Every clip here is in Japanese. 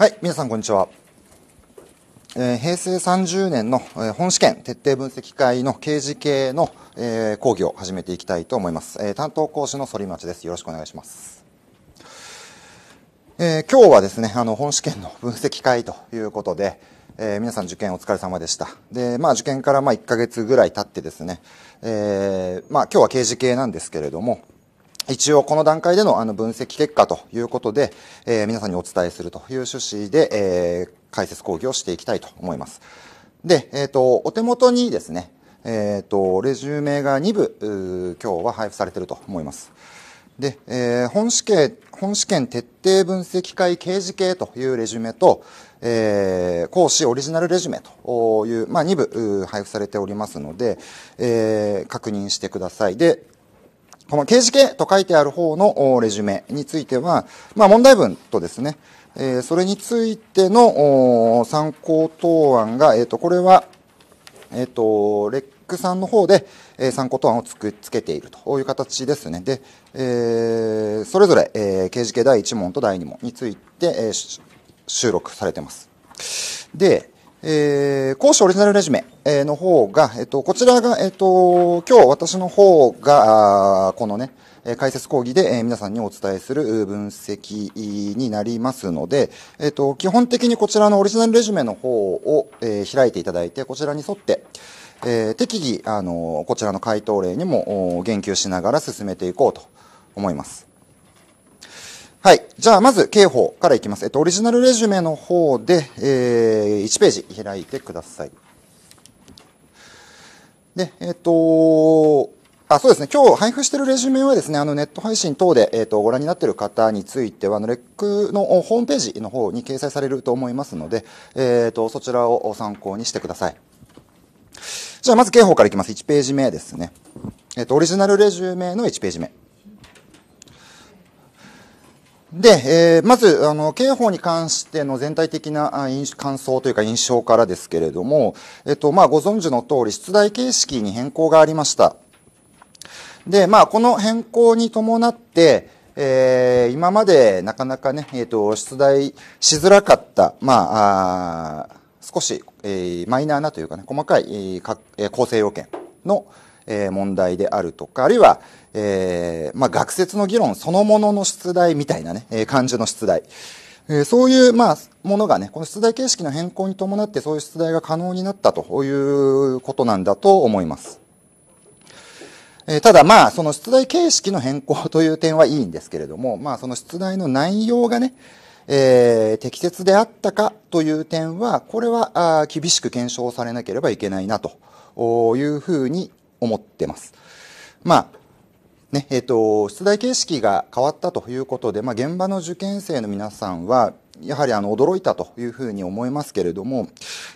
はい、皆さんこんにちは。えー、平成30年の、えー、本試験徹底分析会の刑事系の、えー、講義を始めていきたいと思います。え担当講師の反町です。よろしくお願いします。え今日はですね、あの、本試験の分析会ということで、え皆さん受験お疲れ様でした。で、まあ受験からまあ1ヶ月ぐらい経ってですね、えまあ今日は刑事系なんですけれども、一応この段階でのあの分析結果ということで、えー、皆さんにお伝えするという趣旨で、えー、解説講義をしていきたいと思います。で、えっ、ー、と、お手元にですね、えっ、と、レジュメが2部、今日は配布されていると思います。で、えー、本試験、本試験徹底分析会掲示系というレジュメと、えー、講師オリジナルレジュメという、まあ、2部配布されておりますので、えー、確認してください。で、この刑事系と書いてある方のレジュメについては、まあ、問題文とですね、えそれについての参考答案が、えっ、ー、と、これは、えっ、ー、と、レックさんの方で、え参考答案をつくつけているという形ですね。で、えー、それぞれ、えー、刑事系第1問と第2問について、えー、収録されてます。で、えー、講師オリジナルレジュメの方が、えっと、こちらが、えっと、今日私の方が、このね、解説講義で、え皆さんにお伝えする分析になりますので、えっと、基本的にこちらのオリジナルレジュメの方を、え開いていただいて、こちらに沿って、えー、適宜、あのこちらの回答例にも言及しながら進めていこうと思います。はい。じゃあ、まず、刑法からいきます。えっと、オリジナルレジュメの方で、えー、1ページ開いてください。で、えっと、あ、そうですね。今日配布しているレジュメはですね、あのネット配信等で、えっ、ー、と、ご覧になっている方については、あの、レックのホームページの方に掲載されると思いますので、えっ、ー、と、そちらを参考にしてください。じゃあ、まず刑法からいきます。1ページ目ですね。えっ、ー、と、オリジナルレジュメの1ページ目。で、えー、まず、あの、刑法に関しての全体的な感想というか印象からですけれども、えっと、まあ、ご存知の通り、出題形式に変更がありました。で、まあ、この変更に伴って、えー、今までなかなかね、えっ、ー、と、出題しづらかった、まあ、あ少し、えー、マイナーなというかね、細かい、えー、構成要件の、えー、問題であるとか、あるいは、えー、まあ、学説の議論そのものの出題みたいなね、ええ、漢字の出題。えそういう、まあ、ものがね、この出題形式の変更に伴ってそういう出題が可能になったということなんだと思います。えただまあ、その出題形式の変更という点はいいんですけれども、まあ、その出題の内容がね、えー、適切であったかという点は、これはあ厳しく検証されなければいけないなというふうに思ってます。まあ、ねえーと、出題形式が変わったということで、まあ、現場の受験生の皆さんはやはりあの驚いたというふうに思いますけれども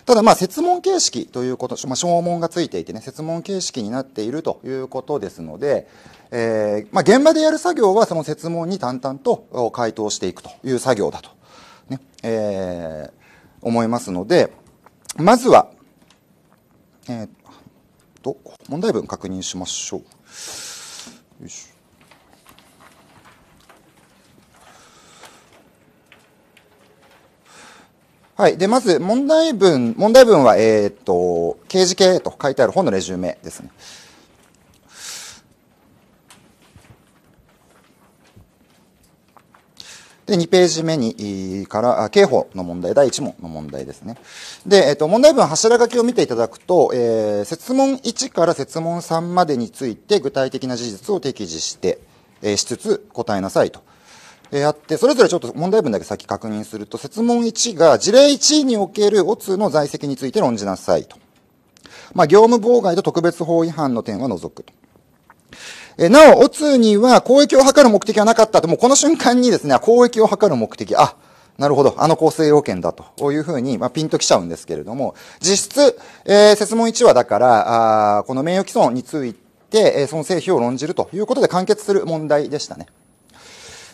ただま設問形式ということ、まあ、証文がついていてね設問形式になっているということですので、えーまあ、現場でやる作業はその設問に淡々と回答していくという作業だと、ねえー、思いますのでまずは、えー、と問題文確認しましょう。しはい。で、まず、問題文、問題文は、えっ、ー、と、刑事系と書いてある本のレジュメですね。で、2ページ目に、から、刑法の問題、第1問の問題ですね。で、えっと、問題文柱書きを見ていただくと、えー、説問1から説問3までについて具体的な事実を適示して、えー、しつつ答えなさいと。えー、って、それぞれちょっと問題文だけ先確認すると、説問1が事例1におけるオツの在籍について論じなさいと。まあ、業務妨害と特別法違反の点は除くと。えなお、オツには公益を図る目的はなかったと、もうこの瞬間にですね、公益を図る目的、あ、なるほど、あの構成要件だというふうに、まあ、ピンときちゃうんですけれども、実質、えー、説問1はだから、あこの名誉毀損について、えー、その成否を論じるということで完結する問題でしたね。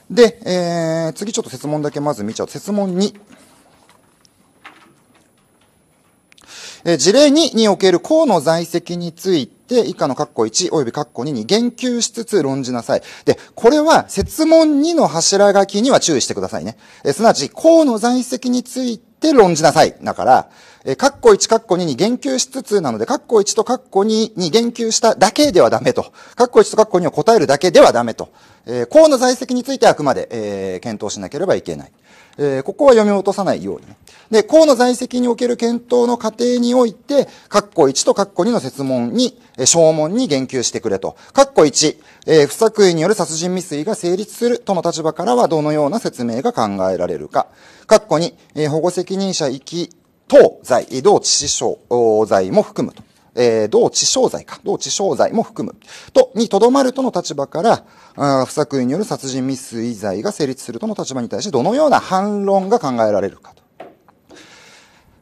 で、えー、次ちょっと説問だけまず見ちゃう。説問2。えー、事例2における項の在籍について、以下の括弧1及び括弧2に言及しつつ論じなさい。で、これは説問2の柱書きには注意してくださいね。えすなわち、項の在籍について論じなさい。だから、え括弧1、括弧2に言及しつつなので、括弧1と括弧2に言及しただけではダメと。括弧1と括弧2を答えるだけではダメと。えー、項の在籍についてはあくまで、えー、検討しなければいけない。えー、ここは読み落とさないように、で、項の在籍における検討の過程において、括弧1と括弧2の設問に、えー、証文に言及してくれと。括弧1、えー、不作為による殺人未遂が成立するとの立場からはどのような説明が考えられるか。括弧2、えー、保護責任者遺棄等罪、同致死傷罪も含むと。えー、同致傷罪か、同致傷罪も含む、と、にとどまるとの立場から、あ不作為による殺人未遂罪が成立するとの立場に対して、どのような反論が考えられるかと。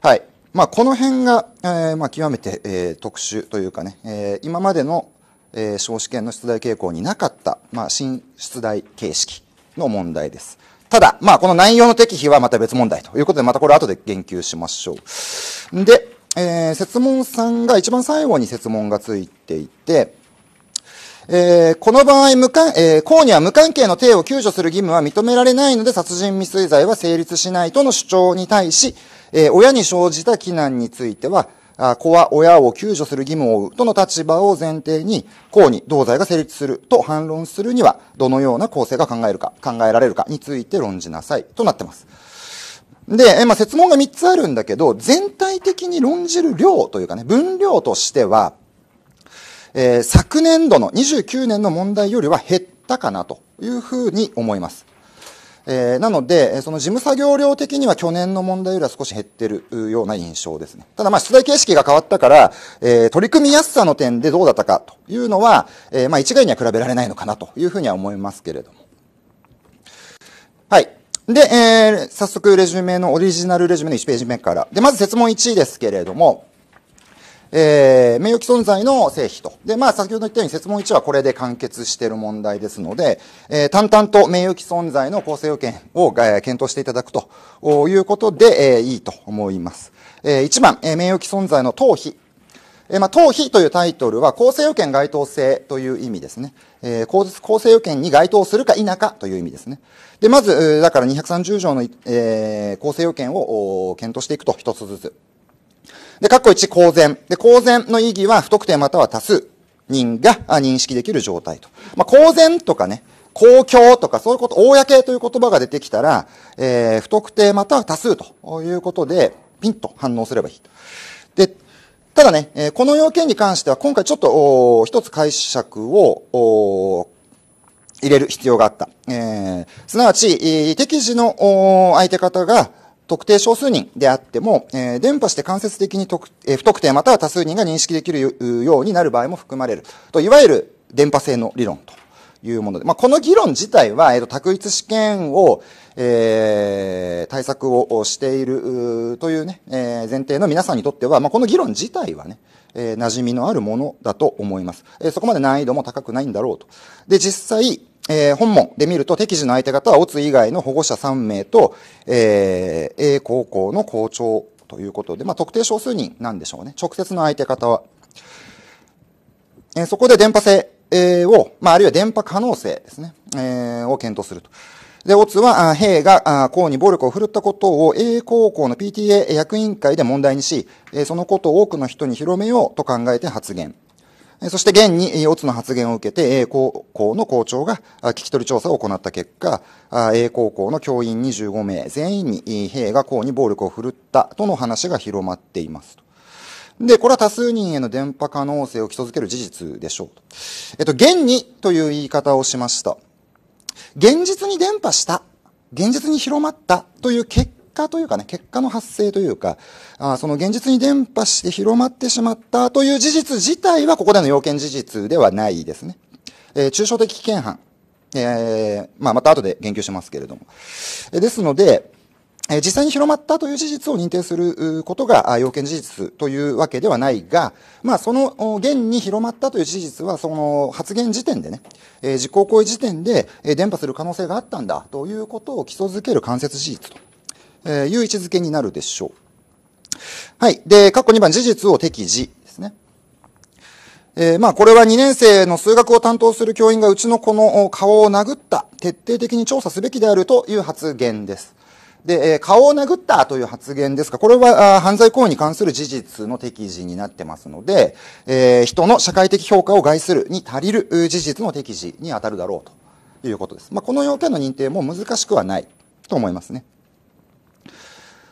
はい。まあ、この辺が、えー、まあ、極めて、えー、特殊というかね、えー、今までの、えー、少子圏の出題傾向になかった、まあ、新出題形式の問題です。ただ、まあ、この内容の適否はまた別問題ということで、またこれ後で言及しましょう。で、えー、説問3が一番最後に説問がついていて、えー、この場合、無関、えー、公には無関係の体を救助する義務は認められないので、殺人未遂罪は成立しないとの主張に対し、えー、親に生じた非難については、あ子は親を救助する義務を負うとの立場を前提に、公に同罪が成立すると反論するには、どのような構成が考えるか、考えられるかについて論じなさいとなっています。で、まあ、説問が3つあるんだけど、全体的に論じる量というかね、分量としては、えー、昨年度の29年の問題よりは減ったかなというふうに思います。えー、なので、その事務作業量的には去年の問題よりは少し減ってるような印象ですね。ただまあ出題形式が変わったから、えー、取り組みやすさの点でどうだったかというのは、えー、まあ一概には比べられないのかなというふうには思いますけれども。はい。で、えー、早速レジュメの、オリジナルレジュメの1ページ目から。で、まず設問1ですけれども、えー、名誉毀損罪の成否と。で、まあ、先ほど言ったように、説問1はこれで完結している問題ですので、えー、淡々と名誉毀損罪の構成要件を、えー、検討していただくということで、えー、いいと思います。えー、1番、えー、名誉毀損罪の逃避えー、まあ、党費というタイトルは、構成要件該当性という意味ですね。えー、構成要件に該当するか否かという意味ですね。で、まず、だから230条の、えー、構成要件を検討していくと、一つずつ。で、括弧1、公然。で、公然の意義は、不特定または多数人が認識できる状態と。まあ、公然とかね、公共とかそういうこと、公という言葉が出てきたら、えー、不特定または多数ということで、ピンと反応すればいい。で、ただね、この要件に関しては今回ちょっと一つ解釈を入れる必要があった。えー、すなわち、適時の相手方が特定少数人であっても、えー、電波して間接的に特、えー、不特定または多数人が認識できるようになる場合も含まれる。と、いわゆる電波性の理論というもので、まあ、この議論自体は、えっ、ー、と、一試験をえー、対策をしているというね、えー、前提の皆さんにとっては、まあ、この議論自体はね、えー、馴染みのあるものだと思います。えそこまで難易度も高くないんだろうと。で、実際、え本文で見ると、適時の相手方は、オツ以外の保護者3名と、え A 高校の校長ということで、まあ、特定少数人なんでしょうね。直接の相手方は。えそこで電波性、えー、を、まあ、あるいは電波可能性ですね、えー、を検討すると。で、オツは、兵が公に暴力を振るったことを A 高校の PTA 役員会で問題にし、そのことを多くの人に広めようと考えて発言。そして現に、オツの発言を受けて、A 高校の校長が聞き取り調査を行った結果、A 高校の教員25名全員に兵が公に暴力を振るったとの話が広まっています。で、これは多数人への伝播可能性を基礎づける事実でしょうと。えっと、現にという言い方をしました。現実に伝播した、現実に広まったという結果というかね、結果の発生というか、あその現実に伝播して広まってしまったという事実自体はここでの要件事実ではないですね。えー、抽象的危険犯。えー、まあ、また後で言及しますけれども。えですので、実際に広まったという事実を認定することが要件事実というわけではないが、まあ、その現に広まったという事実は、その発言時点でね、実行行為時点で伝播する可能性があったんだということを基礎づける間接事実という位置づけになるでしょう。はい。で、括弧2番、事実を適時ですね。えー、まあ、これは2年生の数学を担当する教員がうちの子の顔を殴った、徹底的に調査すべきであるという発言です。で、えー、顔を殴ったという発言ですが、これは犯罪行為に関する事実の適時になってますので、えー、人の社会的評価を害するに足りる事実の適時に当たるだろうということです。まあ、この要件の認定も難しくはないと思いますね。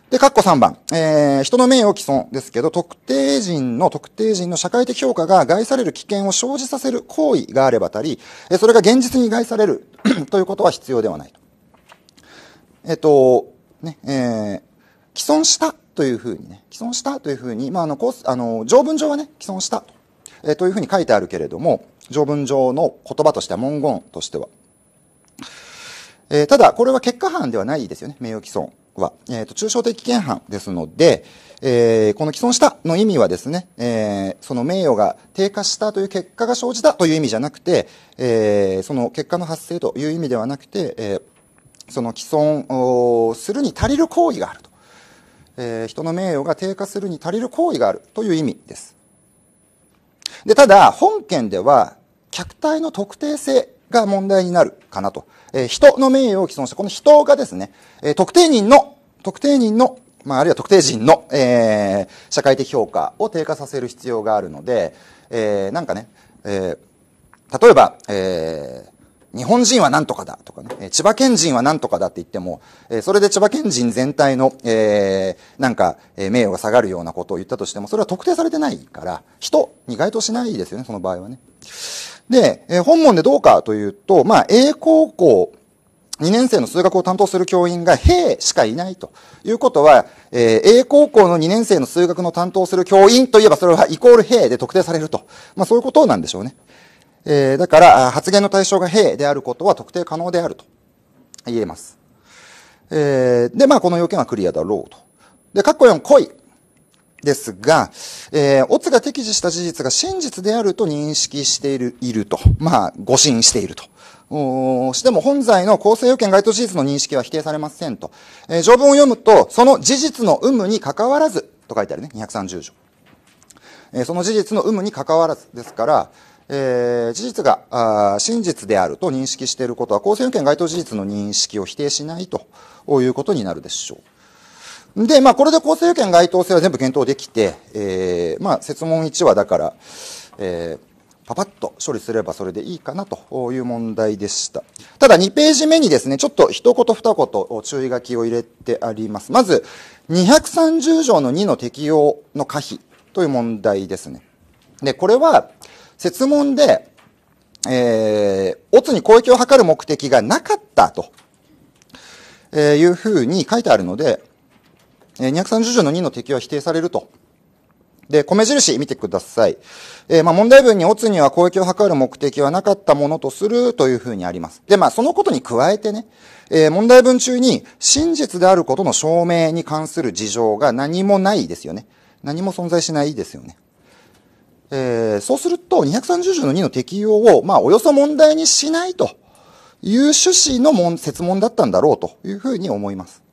で、括弧3番。えー、人の名誉毀損ですけど、特定人の特定人の社会的評価が害される危険を生じさせる行為があればたり、それが現実に害されるということは必要ではないと。えっと、ね、えー、既存したというふうにね、既存したというふうに、まあ、あの、こう、あの、条文上はね、既存したと、えー、というふうに書いてあるけれども、条文上の言葉としては、文言としては。えー、ただ、これは結果犯ではないですよね、名誉既存は。えっ、ー、と、抽象的権犯ですので、えー、この既存したの意味はですね、えー、その名誉が低下したという結果が生じたという意味じゃなくて、えー、その結果の発生という意味ではなくて、えーその既存するに足りる行為があると、えー、人の名誉が低下するに足りる行為があるという意味です。で、ただ、本件では、客体の特定性が問題になるかなと。えー、人の名誉を既存した、この人がですね、えー、特定人の、特定人の、まあ、あるいは特定人の、えー、社会的評価を低下させる必要があるので、えー、なんかね、えー、例えば、えー、日本人はなんとかだとかね、千葉県人はなんとかだって言っても、それで千葉県人全体の、えー、なんか、名誉が下がるようなことを言ったとしても、それは特定されてないから、人に該当しないですよね、その場合はね。で、え本問でどうかというと、まあ、A 高校、2年生の数学を担当する教員が兵しかいないということは、えー、A 高校の2年生の数学の担当する教員といえばそれはイコール兵で特定されると。まあそういうことなんでしょうね。えー、だから、発言の対象が兵であることは特定可能であると言えます。えー、で、まあ、この要件はクリアだろうと。で、括弧4、恋。ですが、えー、オツが適時した事実が真実であると認識している、いると。まあ、誤信していると。おしても本罪の構成要件該当事実の認識は否定されませんと。えー、条文を読むと、その事実の有無に関わらずと書いてあるね、230条。えー、その事実の有無に関わらずですから、えー、事実があ真実であると認識していることは、公正運権該当事実の認識を否定しないということになるでしょう。で、まあ、これで公正運権該当性は全部検討できて、えー、まあ、説問1はだから、えー、パパッと処理すればそれでいいかなという問題でした。ただ2ページ目にですね、ちょっと一言二言注意書きを入れてあります。まず、230条の2の適用の可否という問題ですね。で、これは、設問で、えー、オツに攻撃を図る目的がなかったと、えー、いうふうに書いてあるので、えー、230条の2の適用は否定されると。で、米印見てください。えー、まあ問題文にオツには攻撃を図る目的はなかったものとするというふうにあります。で、まあそのことに加えてね、えー、問題文中に真実であることの証明に関する事情が何もないですよね。何も存在しないですよね。えー、そうすると、230条の2の適用を、まあ、およそ問題にしないという趣旨のもん説問だったんだろうというふうに思います。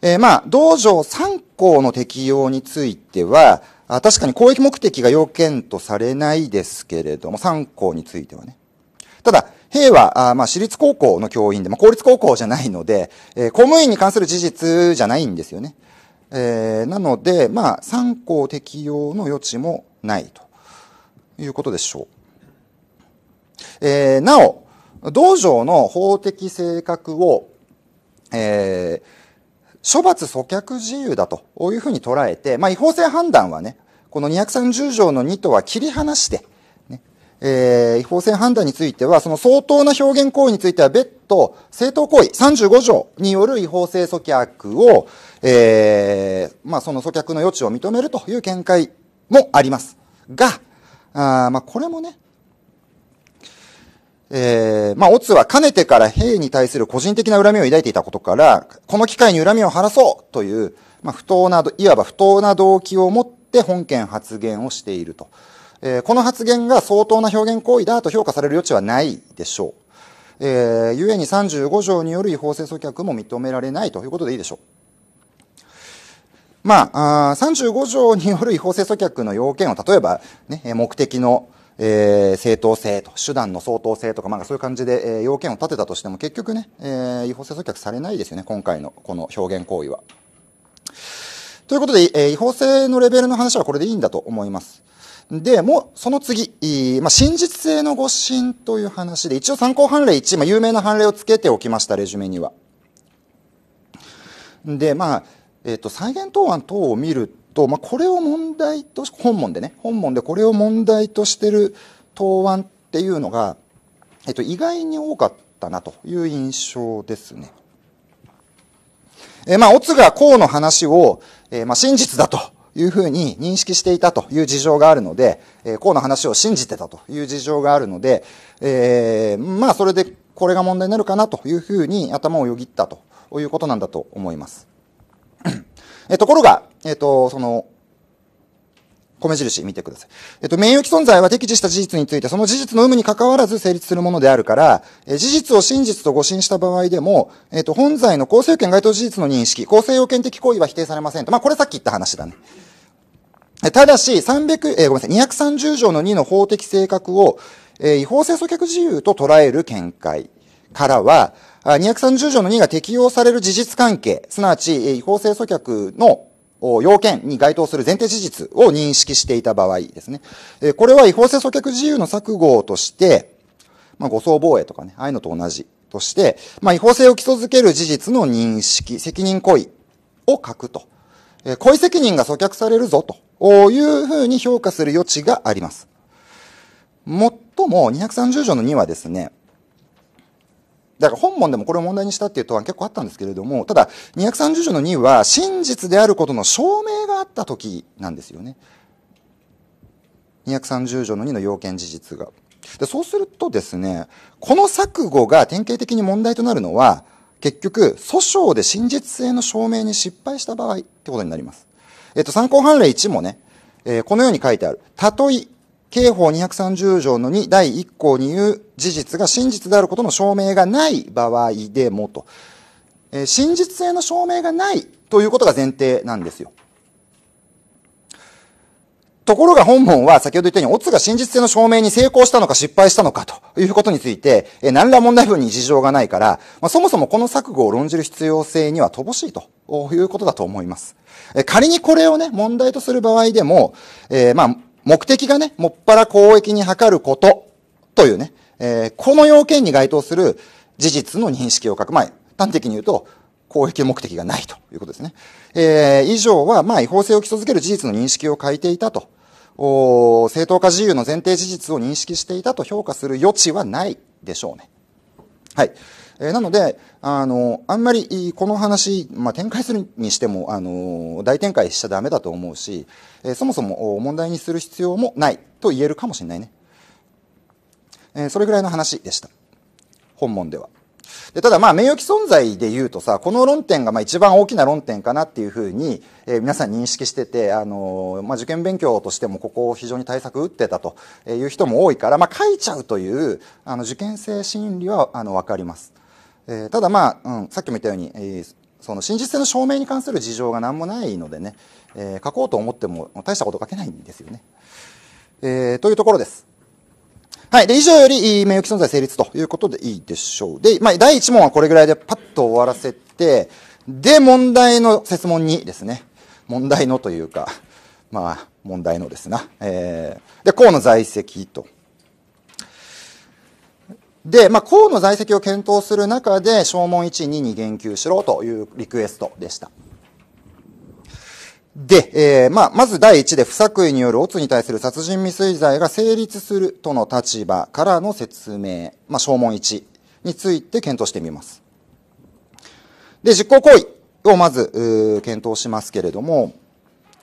えー、まあ、道場3項の適用については、あ確かに公益目的が要件とされないですけれども、3項についてはね。ただ、兵は、あまあ、私立高校の教員で、まあ、公立高校じゃないので、えー、公務員に関する事実じゃないんですよね。えー、なので、まあ、3項適用の余地もないということでしょう。えー、なお、道場の法的性格を、えー、処罰阻却自由だというふうに捉えて、まあ、違法性判断はね、この230条の2とは切り離して、ね、えー、違法性判断については、その相当な表現行為については別途、正当行為35条による違法性阻却を、えー、まあ、その阻却の余地を認めるという見解もあります。が、あまあ、これもね、えー、まあ、オツはかねてから兵に対する個人的な恨みを抱いていたことから、この機会に恨みを晴らそうという、まあ、不当な、いわば不当な動機を持って本件発言をしていると。えー、この発言が相当な表現行為だと評価される余地はないでしょう。えー、ゆえに35条による違法性阻却も認められないということでいいでしょう。まあ、あ35条による違法性阻却の要件を、例えば、ね、目的の、えー、正当性と、手段の相当性とか、まあ、そういう感じで、えー、要件を立てたとしても、結局ね、えー、違法性阻却されないですよね、今回のこの表現行為は。ということで、えー、違法性のレベルの話はこれでいいんだと思います。で、もう、その次、まあ、真実性の誤信という話で、一応参考判例1、まあ、有名な判例をつけておきました、レジュメには。で、まあ、えっ、ー、と、再現答案等を見ると、まあ、これを問題とし、本問でね、本問でこれを問題としてる答案っていうのが、えっ、ー、と、意外に多かったなという印象ですね。えー、まあ、オツがこうの話を、えー、まあ、真実だというふうに認識していたという事情があるので、えー、こうの話を信じてたという事情があるので、えー、まあ、それでこれが問題になるかなというふうに頭をよぎったということなんだと思います。えところが、えっ、と、その、米印見てください。えっと、名誉毀損罪は適時した事実について、その事実の有無に関わらず成立するものであるから、え事実を真実と誤信した場合でも、えっと、本罪の構成要件該当事実の認識、構成要件的行為は否定されませんと。まあ、これさっき言った話だね。ただし、300、えー、ごめんなさい、230条の2の法的性格を、えー、違法性阻却自由と捉える見解からは、230条の2が適用される事実関係、すなわち違法性阻却の要件に該当する前提事実を認識していた場合ですね。これは違法性阻却自由の錯誤として、まあ、誤送防衛とかね、ああいうのと同じとして、まあ、違法性を基礎づける事実の認識、責任行為を書くと。故意責任が阻却されるぞというふうに評価する余地があります。もっとも230条の2はですね、だから本文でもこれを問題にしたっていう答案結構あったんですけれども、ただ230条の2は真実であることの証明があった時なんですよね。230条の2の要件事実が。でそうするとですね、この錯誤が典型的に問題となるのは、結局、訴訟で真実性の証明に失敗した場合ってことになります。えっと、参考判例1もね、えー、このように書いてある。たとえ、刑法230条の2第1項に言う事実が真実であることの証明がない場合でもと。えー、真実性の証明がないということが前提なんですよ。ところが本文は先ほど言ったように、オツが真実性の証明に成功したのか失敗したのかということについて、えー、何ら問題文に事情がないから、まあ、そもそもこの錯誤を論じる必要性には乏しいということだと思います。えー、仮にこれをね、問題とする場合でも、えー、まあ、目的がね、もっぱら公益に図ることというね、えー、この要件に該当する事実の認識を書く。まあ、端的に言うと、公益目的がないということですね。えー、以上は、まあ、違法性を基礎づける事実の認識を書いていたと。お正当化自由の前提事実を認識していたと評価する余地はないでしょうね。はい。えー、なので、あの、あんまりこの話、まあ、展開するにしても、あの、大展開しちゃダメだと思うし、えー、そもそも問題にする必要もないと言えるかもしれないね。えー、それぐらいの話でした。本文では。でただまあ名誉毀損罪で言うとさこの論点がまあ一番大きな論点かなっていうふうに、えー、皆さん認識してて、あのー、まあ、受験勉強としてもここを非常に対策打ってたという人も多いから、まあ、書いちゃうというあの受験生心理はあのわかります、えー、ただまあ、うん、さっきも言ったように、えその真実性の証明に関する事情が何もないのでね、え書こうと思っても大したこと書けないんですよね、えというところですはい。で、以上より、名誉毀損罪成立ということでいいでしょう。で、まあ、第1問はこれぐらいでパッと終わらせて、で、問題の説問にですね。問題のというか、まあ、問題のですな。えー、で、河野在籍と。で、まあ、河野在籍を検討する中で、証文1、2に言及しろというリクエストでした。で、えー、まあ、まず第一で不作為によるオツに対する殺人未遂罪が成立するとの立場からの説明、まあ、証文1について検討してみます。で、実行行為をまず、検討しますけれども、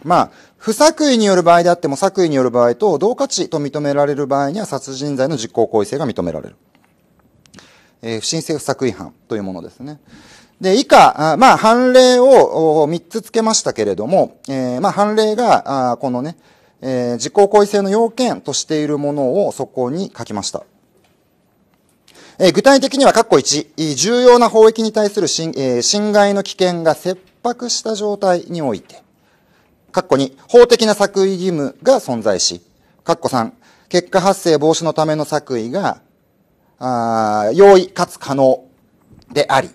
まあ、不作為による場合であっても作為による場合と同価値と認められる場合には殺人罪の実行行為性が認められる。えー、不審性不作為犯というものですね。で、以下、まあ、判例を3つつけましたけれども、えー、まあ、判例が、このね、えー、実行行為性の要件としているものをそこに書きました。えー、具体的には、括弧1、重要な法益に対する侵,、えー、侵害の危険が切迫した状態において、括弧2、法的な作為義務が存在し、括弧3、結果発生防止のための作為が、あ容易かつ可能であり、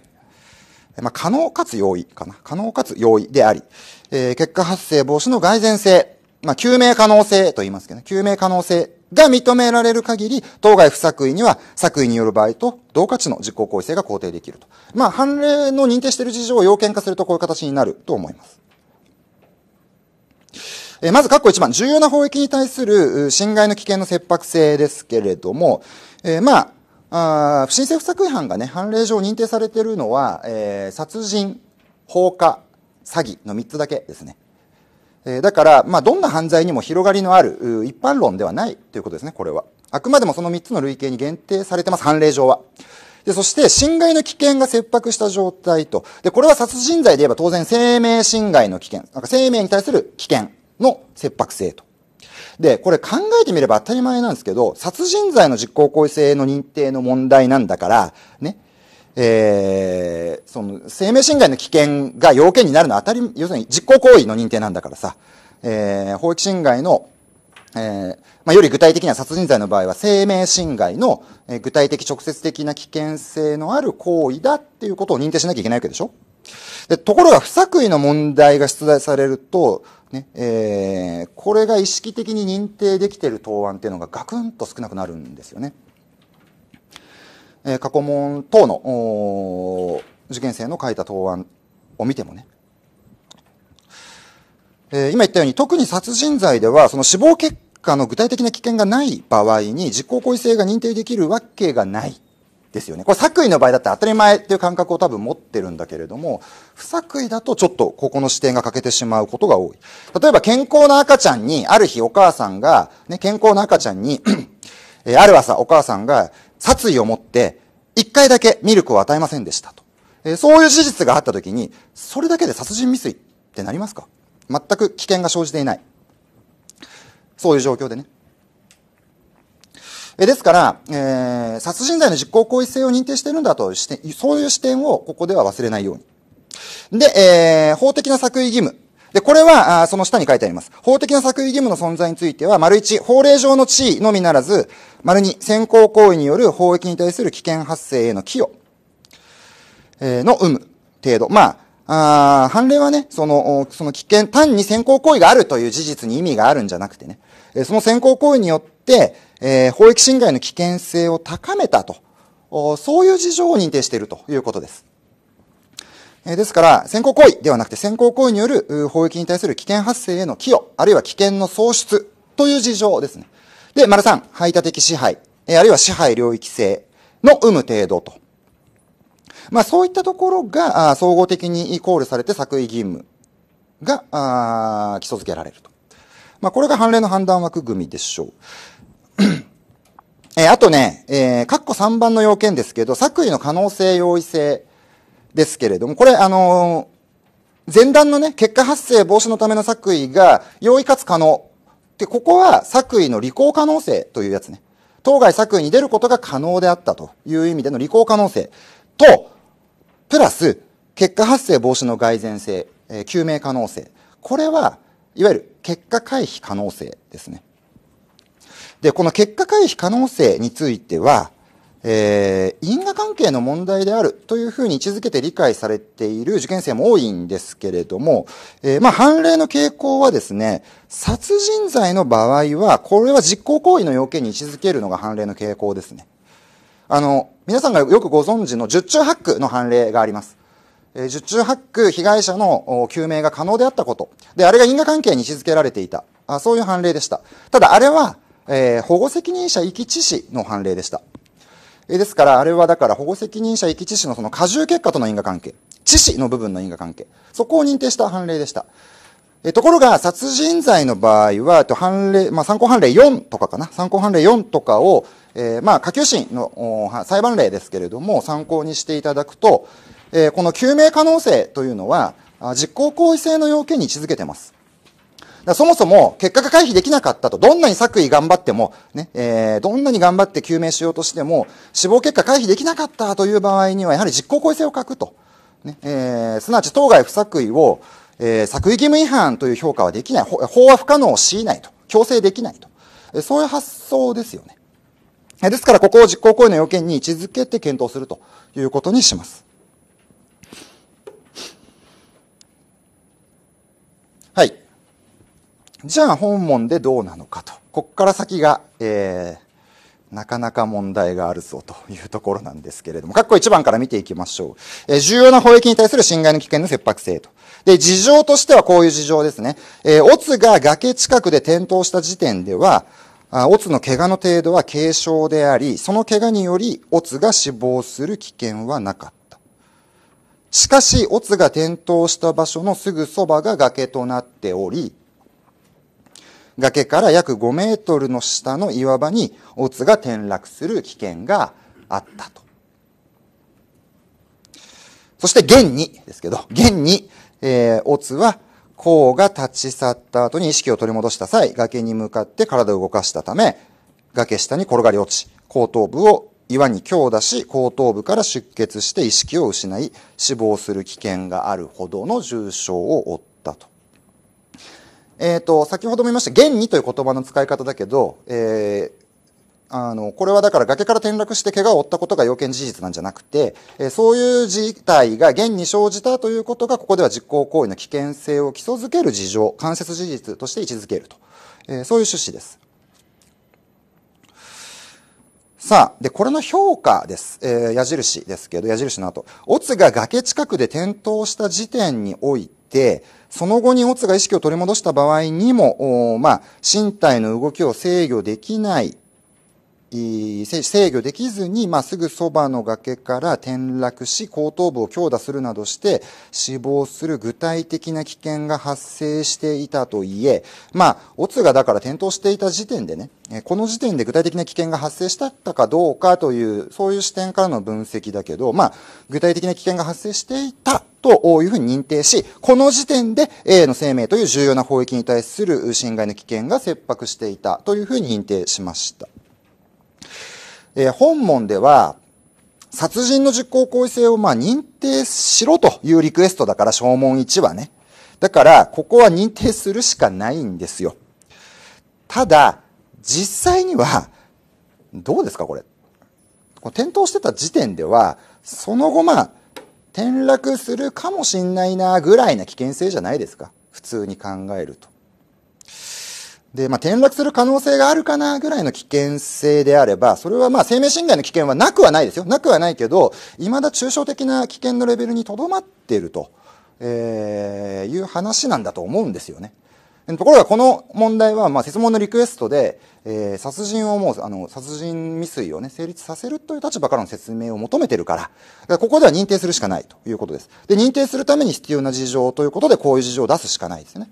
まあ、可能かつ容易かな。可能かつ容易であり、えー、結果発生防止の蓋然性、まあ、救命可能性と言いますけどね、救命可能性が認められる限り、当該不作為には作為による場合と同価値の実行行為性が肯定できると。まあ、判例の認定している事情を要件化するとこういう形になると思います。えー、まず、括弧一番、重要な法益に対する侵害の危険の切迫性ですけれども、えー、まあ、あ不審政府作違反がね、判例上認定されているのは、えー、殺人、放火、詐欺の3つだけですね。えー、だから、まあ、どんな犯罪にも広がりのある、一般論ではないということですね、これは。あくまでもその3つの類型に限定されてます、判例上は。で、そして、侵害の危険が切迫した状態と。で、これは殺人罪で言えば当然生命侵害の危険。なんか生命に対する危険の切迫性とで、これ考えてみれば当たり前なんですけど、殺人罪の実行行為性の認定の問題なんだから、ね、えー、その、生命侵害の危険が要件になるのは当たり、要するに実行行為の認定なんだからさ、えー、法益侵害の、えー、まあ、より具体的には殺人罪の場合は生命侵害の、えー、具体的直接的な危険性のある行為だっていうことを認定しなきゃいけないわけでしょで、ところが不作為の問題が出題されると、ねえー、これが意識的に認定できている答案っていうのがガクンと少なくなるんですよね。えー、過去問等の受験生の書いた答案を見てもね、えー、今言ったように特に殺人罪ではその死亡結果の具体的な危険がない場合に実行行為性が認定できるわけがないですよね。これ作為の場合だったら当たり前っていう感覚を多分持ってるんだけれども、不作為だとちょっとここの視点が欠けてしまうことが多い。例えば健康な赤ちゃんに、ある日お母さんが、ね、健康な赤ちゃんに えー、ある朝お母さんが殺意を持って一回だけミルクを与えませんでしたと。えー、そういう事実があった時に、それだけで殺人未遂ってなりますか全く危険が生じていない。そういう状況でね。ですから、えー、殺人罪の実行行為性を認定しているんだとして、そういう視点をここでは忘れないように。で、えー、法的な作為義務。で、これは、あその下に書いてあります。法的な作為義務の存在については、丸1、法令上の地位のみならず、丸2、先行行為による法益に対する危険発生への寄与、えー、の有無、程度。まあ、あ判例はね、その、その危険、単に先行行為があるという事実に意味があるんじゃなくてね、えその先行行為によって、えー、法益侵害の危険性を高めたと、そういう事情を認定しているということです。ですから、先行行為ではなくて先行行為による法益に対する危険発生への寄与、あるいは危険の喪失という事情ですね。で、丸三、排他的支配、あるいは支配領域性の有無程度と。まあそういったところが、総合的にコールされて作為義務が、基礎づけられると。まあこれが判例の判断枠組みでしょう。えー、あとね、えー、カッ3番の要件ですけど、作為の可能性容易性ですけれども、これ、あのー、前段のね、結果発生防止のための作為が容易かつ可能。で、ここは作為の履行可能性というやつね。当該作為に出ることが可能であったという意味での履行可能性と、プラス、結果発生防止の蓋然性、えー、可能性。これは、いわゆる結果回避可能性ですね。で、この結果回避可能性については、えー、因果関係の問題であるというふうに位置づけて理解されている受験生も多いんですけれども、えー、まあ、判例の傾向はですね、殺人罪の場合は、これは実行行為の要件に位置づけるのが判例の傾向ですね。あの、皆さんがよくご存知の十中八九の判例があります。え十中八九被害者の救命が可能であったこと。で、あれが因果関係に位置づけられていた。あそういう判例でした。ただ、あれは、えー、保護責任者遺棄致死の判例でした。えー、ですから、あれはだから保護責任者遺棄致死のその過重結果との因果関係、致死の部分の因果関係、そこを認定した判例でした。えー、ところが、殺人罪の場合は、と判例、まあ、参考判例4とかかな、参考判例4とかを、えー、まあ、下級審の裁判例ですけれども、参考にしていただくと、えー、この救命可能性というのは、実行行為性の要件に位置づけてます。そもそも結果が回避できなかったと、どんなに作為頑張っても、ね、えー、どんなに頑張って究明しようとしても、死亡結果回避できなかったという場合には、やはり実行行為性を欠くと。ね、えー、すなわち当該不作為を、えー、作為義務違反という評価はできない。法は不可能を強いないと。強制できないと。えそういう発想ですよね。ですから、ここを実行行為の要件に位置づけて検討するということにします。じゃあ本門でどうなのかと。こっから先が、えー、なかなか問題があるぞというところなんですけれども、括弧1番から見ていきましょう。えー、重要な法益に対する侵害の危険の切迫性と。で、事情としてはこういう事情ですね。えー、オツが崖近くで転倒した時点では、あオツの怪我の程度は軽症であり、その怪我によりオツが死亡する危険はなかった。しかし、オツが転倒した場所のすぐそばが崖となっており、崖から約5メートルの下の岩場にオツが転落する危険があったと。そして現にですけど、現に、えー、オツは甲が立ち去った後に意識を取り戻した際、崖に向かって体を動かしたため、崖下に転がり落ち、後頭部を岩に強打し、後頭部から出血して意識を失い、死亡する危険があるほどの重傷を負った。えっ、ー、と、先ほども言いました、現にという言葉の使い方だけど、えー、あの、これはだから崖から転落して怪我を負ったことが要件事実なんじゃなくて、えそういう事態が現に生じたということが、ここでは実行行為の危険性を基礎づける事情、間接事実として位置づけると。えそういう趣旨です。さあ、で、これの評価です。えー、矢印ですけど、矢印の後。オツが崖近くで転倒した時点において、その後にオツが意識を取り戻した場合にも、まあ、身体の動きを制御できない制御できずに、まあ、すぐそばの崖から転落し、後頭部を強打するなどして死亡する具体的な危険が発生していたといえ、まあ、オツがだから転倒していた時点でね、この時点で具体的な危険が発生したったかどうかという、そういう視点からの分析だけど、まあ、具体的な危険が発生していたというふうに認定し、この時点で A の生命という重要な法益に対する侵害の危険が切迫していたというふうに認定しました。えー、本門では、殺人の実行行為性をまあ認定しろというリクエストだから、証文1はね。だから、ここは認定するしかないんですよ。ただ、実際には、どうですか、これ。こ転倒してた時点では、その後まあ、転落するかもしんないな、ぐらいな危険性じゃないですか。普通に考えると。で、まあ、転落する可能性があるかなぐらいの危険性であれば、それはまあ、生命侵害の危険はなくはないですよ。なくはないけど、未だ抽象的な危険のレベルにとどまっていると、えー、いう話なんだと思うんですよね。ところがこの問題は、まあ、説問のリクエストで、えー、殺人をもう、あの、殺人未遂をね、成立させるという立場からの説明を求めてるから、からここでは認定するしかないということです。で、認定するために必要な事情ということで、こういう事情を出すしかないですね。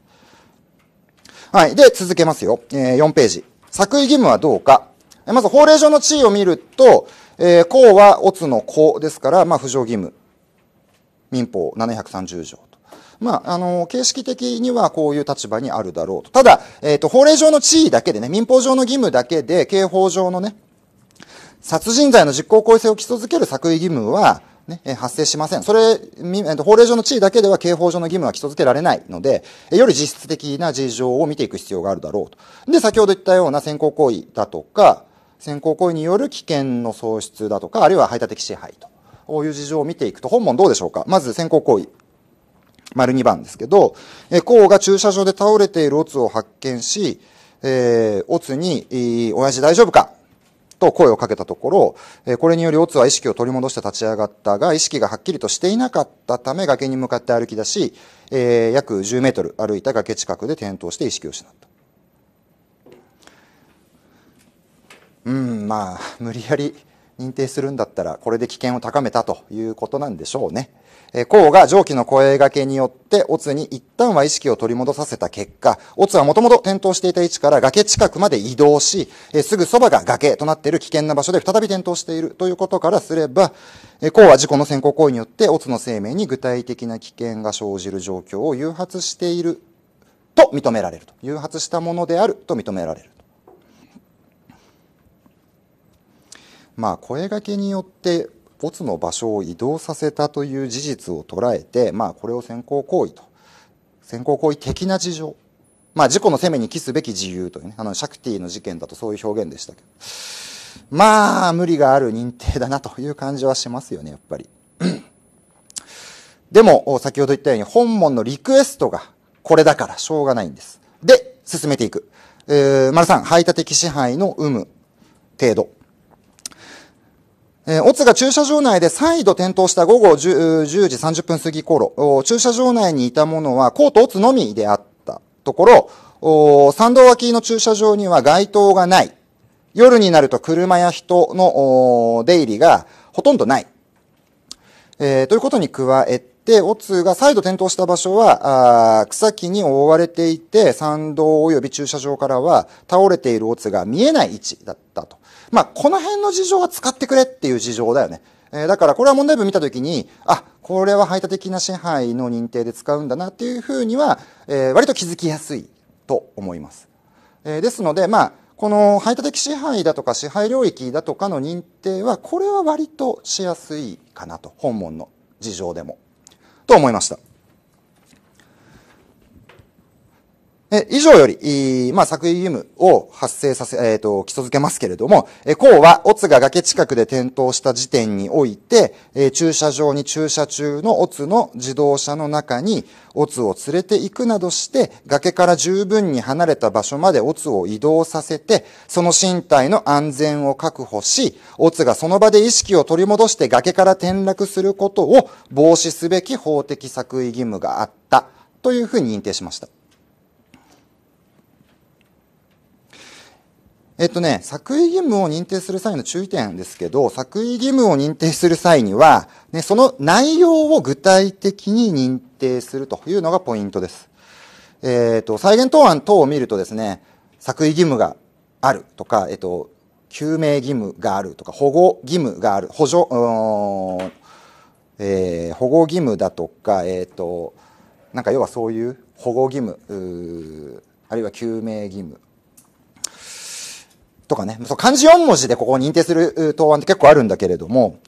はい。で、続けますよ。えー、4ページ。作為義務はどうか。まず法令上の地位を見ると、えー、公は乙の公ですから、まあ、不条義務。民法730条と。まあ、あの、形式的にはこういう立場にあるだろうと。ただ、えっ、ー、と、法令上の地位だけでね、民法上の義務だけで、刑法上のね、殺人罪の実行行為性を基礎づける作為義務は、ね、発生しません。それ、法令上の地位だけでは刑法上の義務は基礎づけられないので、より実質的な事情を見ていく必要があるだろうと。で、先ほど言ったような先行行為だとか、先行行為による危険の喪失だとか、あるいは排他的支配と。こういう事情を見ていくと、本文どうでしょうかまず先行行為。丸2番ですけど、え甲が駐車場で倒れているオツを発見し、えー、オツに、えー、親父大丈夫かと声をかけたところ、えこれによりオツは意識を取り戻して立ち上がったが、意識がはっきりとしていなかったため崖に向かって歩き出し、えー、約10メートル歩いた崖近くで転倒して意識を失った。うん、まあ、無理やり認定するんだったら、これで危険を高めたということなんでしょうね。え孔が蒸気の声掛けによって、オツに一旦は意識を取り戻させた結果、オツはもともと転倒していた位置から崖近くまで移動し、えすぐそばが崖となっている危険な場所で再び転倒しているということからすれば、え孔は事故の先行行為によって、オツの生命に具体的な危険が生じる状況を誘発していると認められると。誘発したものであると認められる。まあ、声掛けによって没の場所を移動させたという事実を捉えて、まあ、これを先行行為と、先行行為的な事情。まあ、事故の責めに期すべき自由というね、あの、シャクティの事件だとそういう表現でしたけど。まあ、無理がある認定だなという感じはしますよね、やっぱり。でも、先ほど言ったように、本門のリクエストがこれだからしょうがないんです。で、進めていく。えー、丸さん、排他的支配の有無、程度。えー、オツが駐車場内で再度転倒した午後 10, 10時30分過ぎ頃、駐車場内にいたものはコートオツのみであったところ、参道脇の駐車場には街灯がない。夜になると車や人の出入りがほとんどない。えー、ということに加えて、オツが再度転倒した場所は、草木に覆われていて、参道及び駐車場からは倒れているオツが見えない位置だったと。まあ、この辺の事情は使ってくれっていう事情だよね。えー、だからこれは問題文見たときに、あ、これは排他的な支配の認定で使うんだなっていうふうには、えー、割と気づきやすいと思います。えー、ですので、まあ、この排他的支配だとか支配領域だとかの認定は、これは割としやすいかなと。本文の事情でも。と思いました。え以上より、まあ、作為義務を発生させ、えっ、ー、と、基礎づけますけれども、えうは、オツが崖近くで転倒した時点において、え駐車場に駐車中のオツの自動車の中に、オツを連れて行くなどして、崖から十分に離れた場所までオツを移動させて、その身体の安全を確保し、オツがその場で意識を取り戻して崖から転落することを防止すべき法的作為義務があった、というふうに認定しました。えっとね、作為義務を認定する際の注意点ですけど、作為義務を認定する際には、ね、その内容を具体的に認定するというのがポイントです。えっ、ー、と、再現答案等を見るとですね、作為義務があるとか、えっと、救命義務があるとか、保護義務がある、補助、えー、保護義務だとか、えっ、ー、と、なんか要はそういう保護義務、あるいは救命義務、とかね、そう漢字4文字でここを認定する答案って結構あるんだけれども、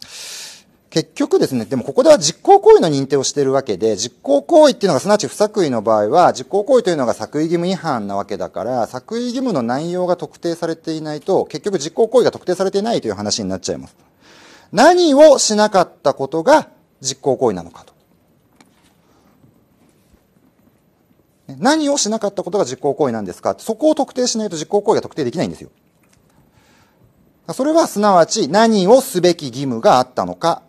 結局ですね、でもここでは実行行為の認定をしているわけで、実行行為っていうのがすなわち不作為の場合は、実行行為というのが作為義務違反なわけだから、作為義務の内容が特定されていないと、結局実行行為が特定されていないという話になっちゃいます。何をしなかったことが実行行為なのかと。何をしなかったことが実行行為なんですかそこを特定しないと実行行為が特定できないんですよ。それはすなわち何をすべき義務があったのか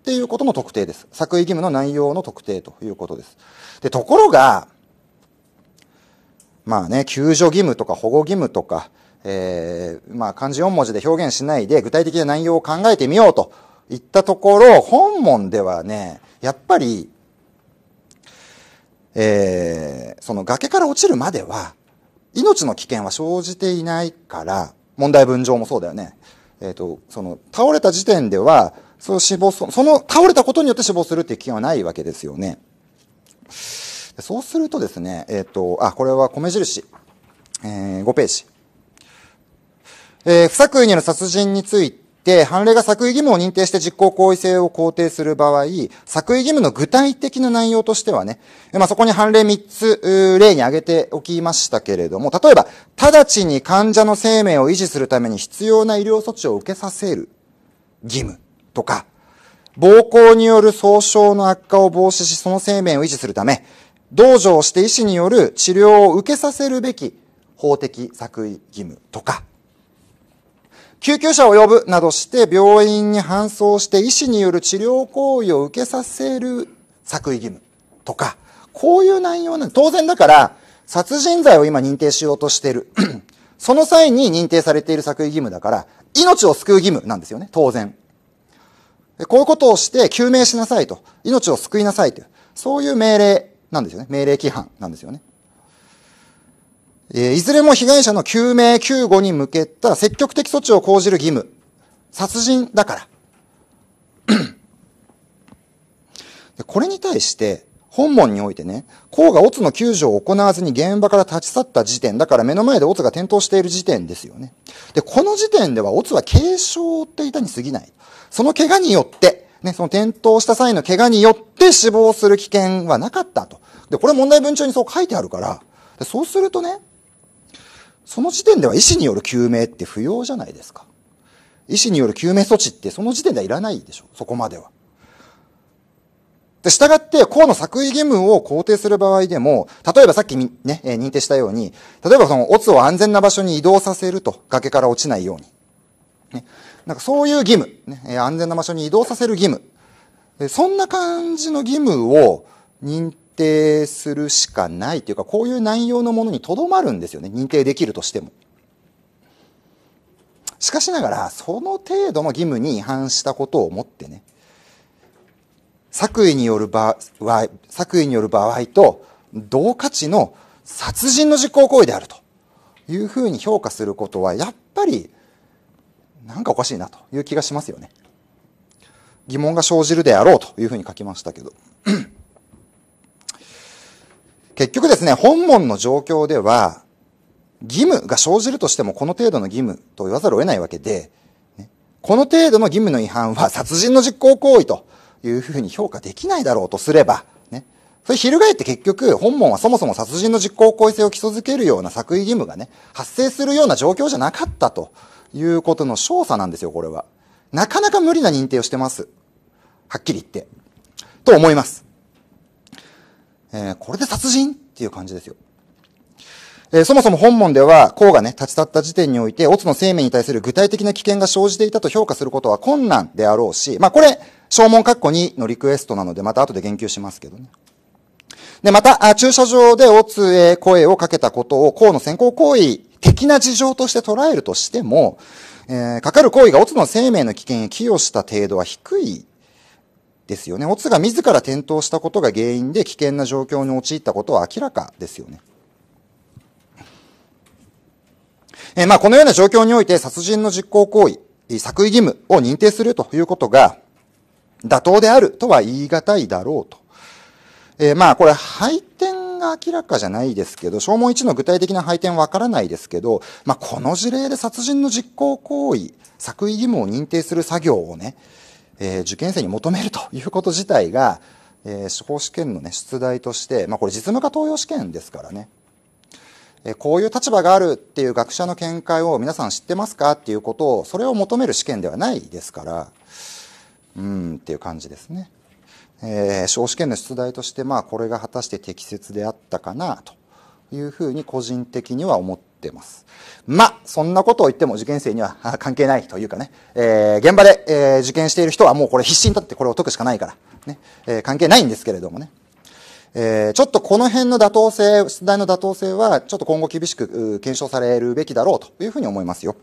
っていうことの特定です。作為義務の内容の特定ということです。で、ところが、まあね、救助義務とか保護義務とか、えー、まあ漢字4文字で表現しないで具体的な内容を考えてみようといったところ、本文ではね、やっぱり、えー、その崖から落ちるまでは、命の危険は生じていないから、問題文上もそうだよね。えっ、ー、と、その、倒れた時点では、その死亡、その倒れたことによって死亡するっていう危険はないわけですよね。そうするとですね、えっ、ー、と、あ、これは米印、えー、5ページ。えー、不作為による殺人について、で、判例が作為義務を認定して実行行為性を肯定する場合、作為義務の具体的な内容としてはね、まあ、そこに判例3つ、例に挙げておきましたけれども、例えば、直ちに患者の生命を維持するために必要な医療措置を受けさせる義務とか、暴行による損傷の悪化を防止し、その生命を維持するため、同情して医師による治療を受けさせるべき法的作為義務とか、救急車を呼ぶなどして病院に搬送して医師による治療行為を受けさせる作為義務とか、こういう内容なの。当然だから、殺人罪を今認定しようとしてる。その際に認定されている作為義務だから、命を救う義務なんですよね、当然。こういうことをして救命しなさいと、命を救いなさいという、そういう命令なんですよね。命令規範なんですよね。いずれも被害者の救命救護に向けた積極的措置を講じる義務。殺人だから これに対して、本門においてね、甲がオツの救助を行わずに現場から立ち去った時点、だから目の前でオツが転倒している時点ですよね。で、この時点ではオツは軽傷を負っていたに過ぎない。その怪我によって、ね、その転倒した際の怪我によって死亡する危険はなかったと。で、これ問題文中にそう書いてあるから、でそうするとね、その時点では医師による救命って不要じゃないですか。医師による救命措置ってその時点ではいらないでしょ。そこまでは。で、従って、公の作為義務を肯定する場合でも、例えばさっきね、認定したように、例えばその、オツを安全な場所に移動させると、崖から落ちないように。ね、なんかそういう義務、ね、安全な場所に移動させる義務。そんな感じの義務を認定するしかないというか、こういう内容のものにとどまるんですよね。認定できるとしても。しかしながら、その程度の義務に違反したことをもってね、作為による場合、作為による場合と、同価値の殺人の実行行為であるというふうに評価することは、やっぱり、なんかおかしいなという気がしますよね。疑問が生じるであろうというふうに書きましたけど。結局ですね、本門の状況では、義務が生じるとしてもこの程度の義務と言わざるを得ないわけで、この程度の義務の違反は 殺人の実行行為というふうに評価できないだろうとすれば、ね、それ翻って結局、本門はそもそも殺人の実行行為性を基礎づけるような作為義務がね、発生するような状況じゃなかったということの少佐なんですよ、これは。なかなか無理な認定をしてます。はっきり言って。と思います。えー、これで殺人っていう感じですよ。えー、そもそも本門では、孔がね、立ち去った時点において、オツの生命に対する具体的な危険が生じていたと評価することは困難であろうし、まあこれ、正門括弧2のリクエストなので、また後で言及しますけどね。で、また、駐車場でオツへ声をかけたことを、孔の先行行為的な事情として捉えるとしても、えー、かかる行為がオツの生命の危険へ寄与した程度は低いですよね。オツが自ら転倒したことが原因で危険な状況に陥ったことは明らかですよね。えー、まあ、このような状況において殺人の実行行為、作為義務を認定するということが妥当であるとは言い難いだろうと。えー、まあ、これ、配点が明らかじゃないですけど、消耗1の具体的な配点わからないですけど、まあ、この事例で殺人の実行行為、作為義務を認定する作業をね、えー、受験生に求めるということ自体が、えー、司法試験の、ね、出題として、まあ、これ実務家登用試験ですからね、えー、こういう立場があるっていう学者の見解を皆さん知ってますかっていうことをそれを求める試験ではないですからうんっていう感じですね、えー、司法試験の出題として、まあ、これが果たして適切であったかなというふうに個人的には思ってっています。まあ、そんなことを言っても受験生には関係ないというかね、えー、現場で、えー、受験している人はもうこれ必死に立ってこれを解くしかないから、ね、えー、関係ないんですけれどもね。えー、ちょっとこの辺の妥当性、出題の妥当性は、ちょっと今後厳しく検証されるべきだろうというふうに思いますよ。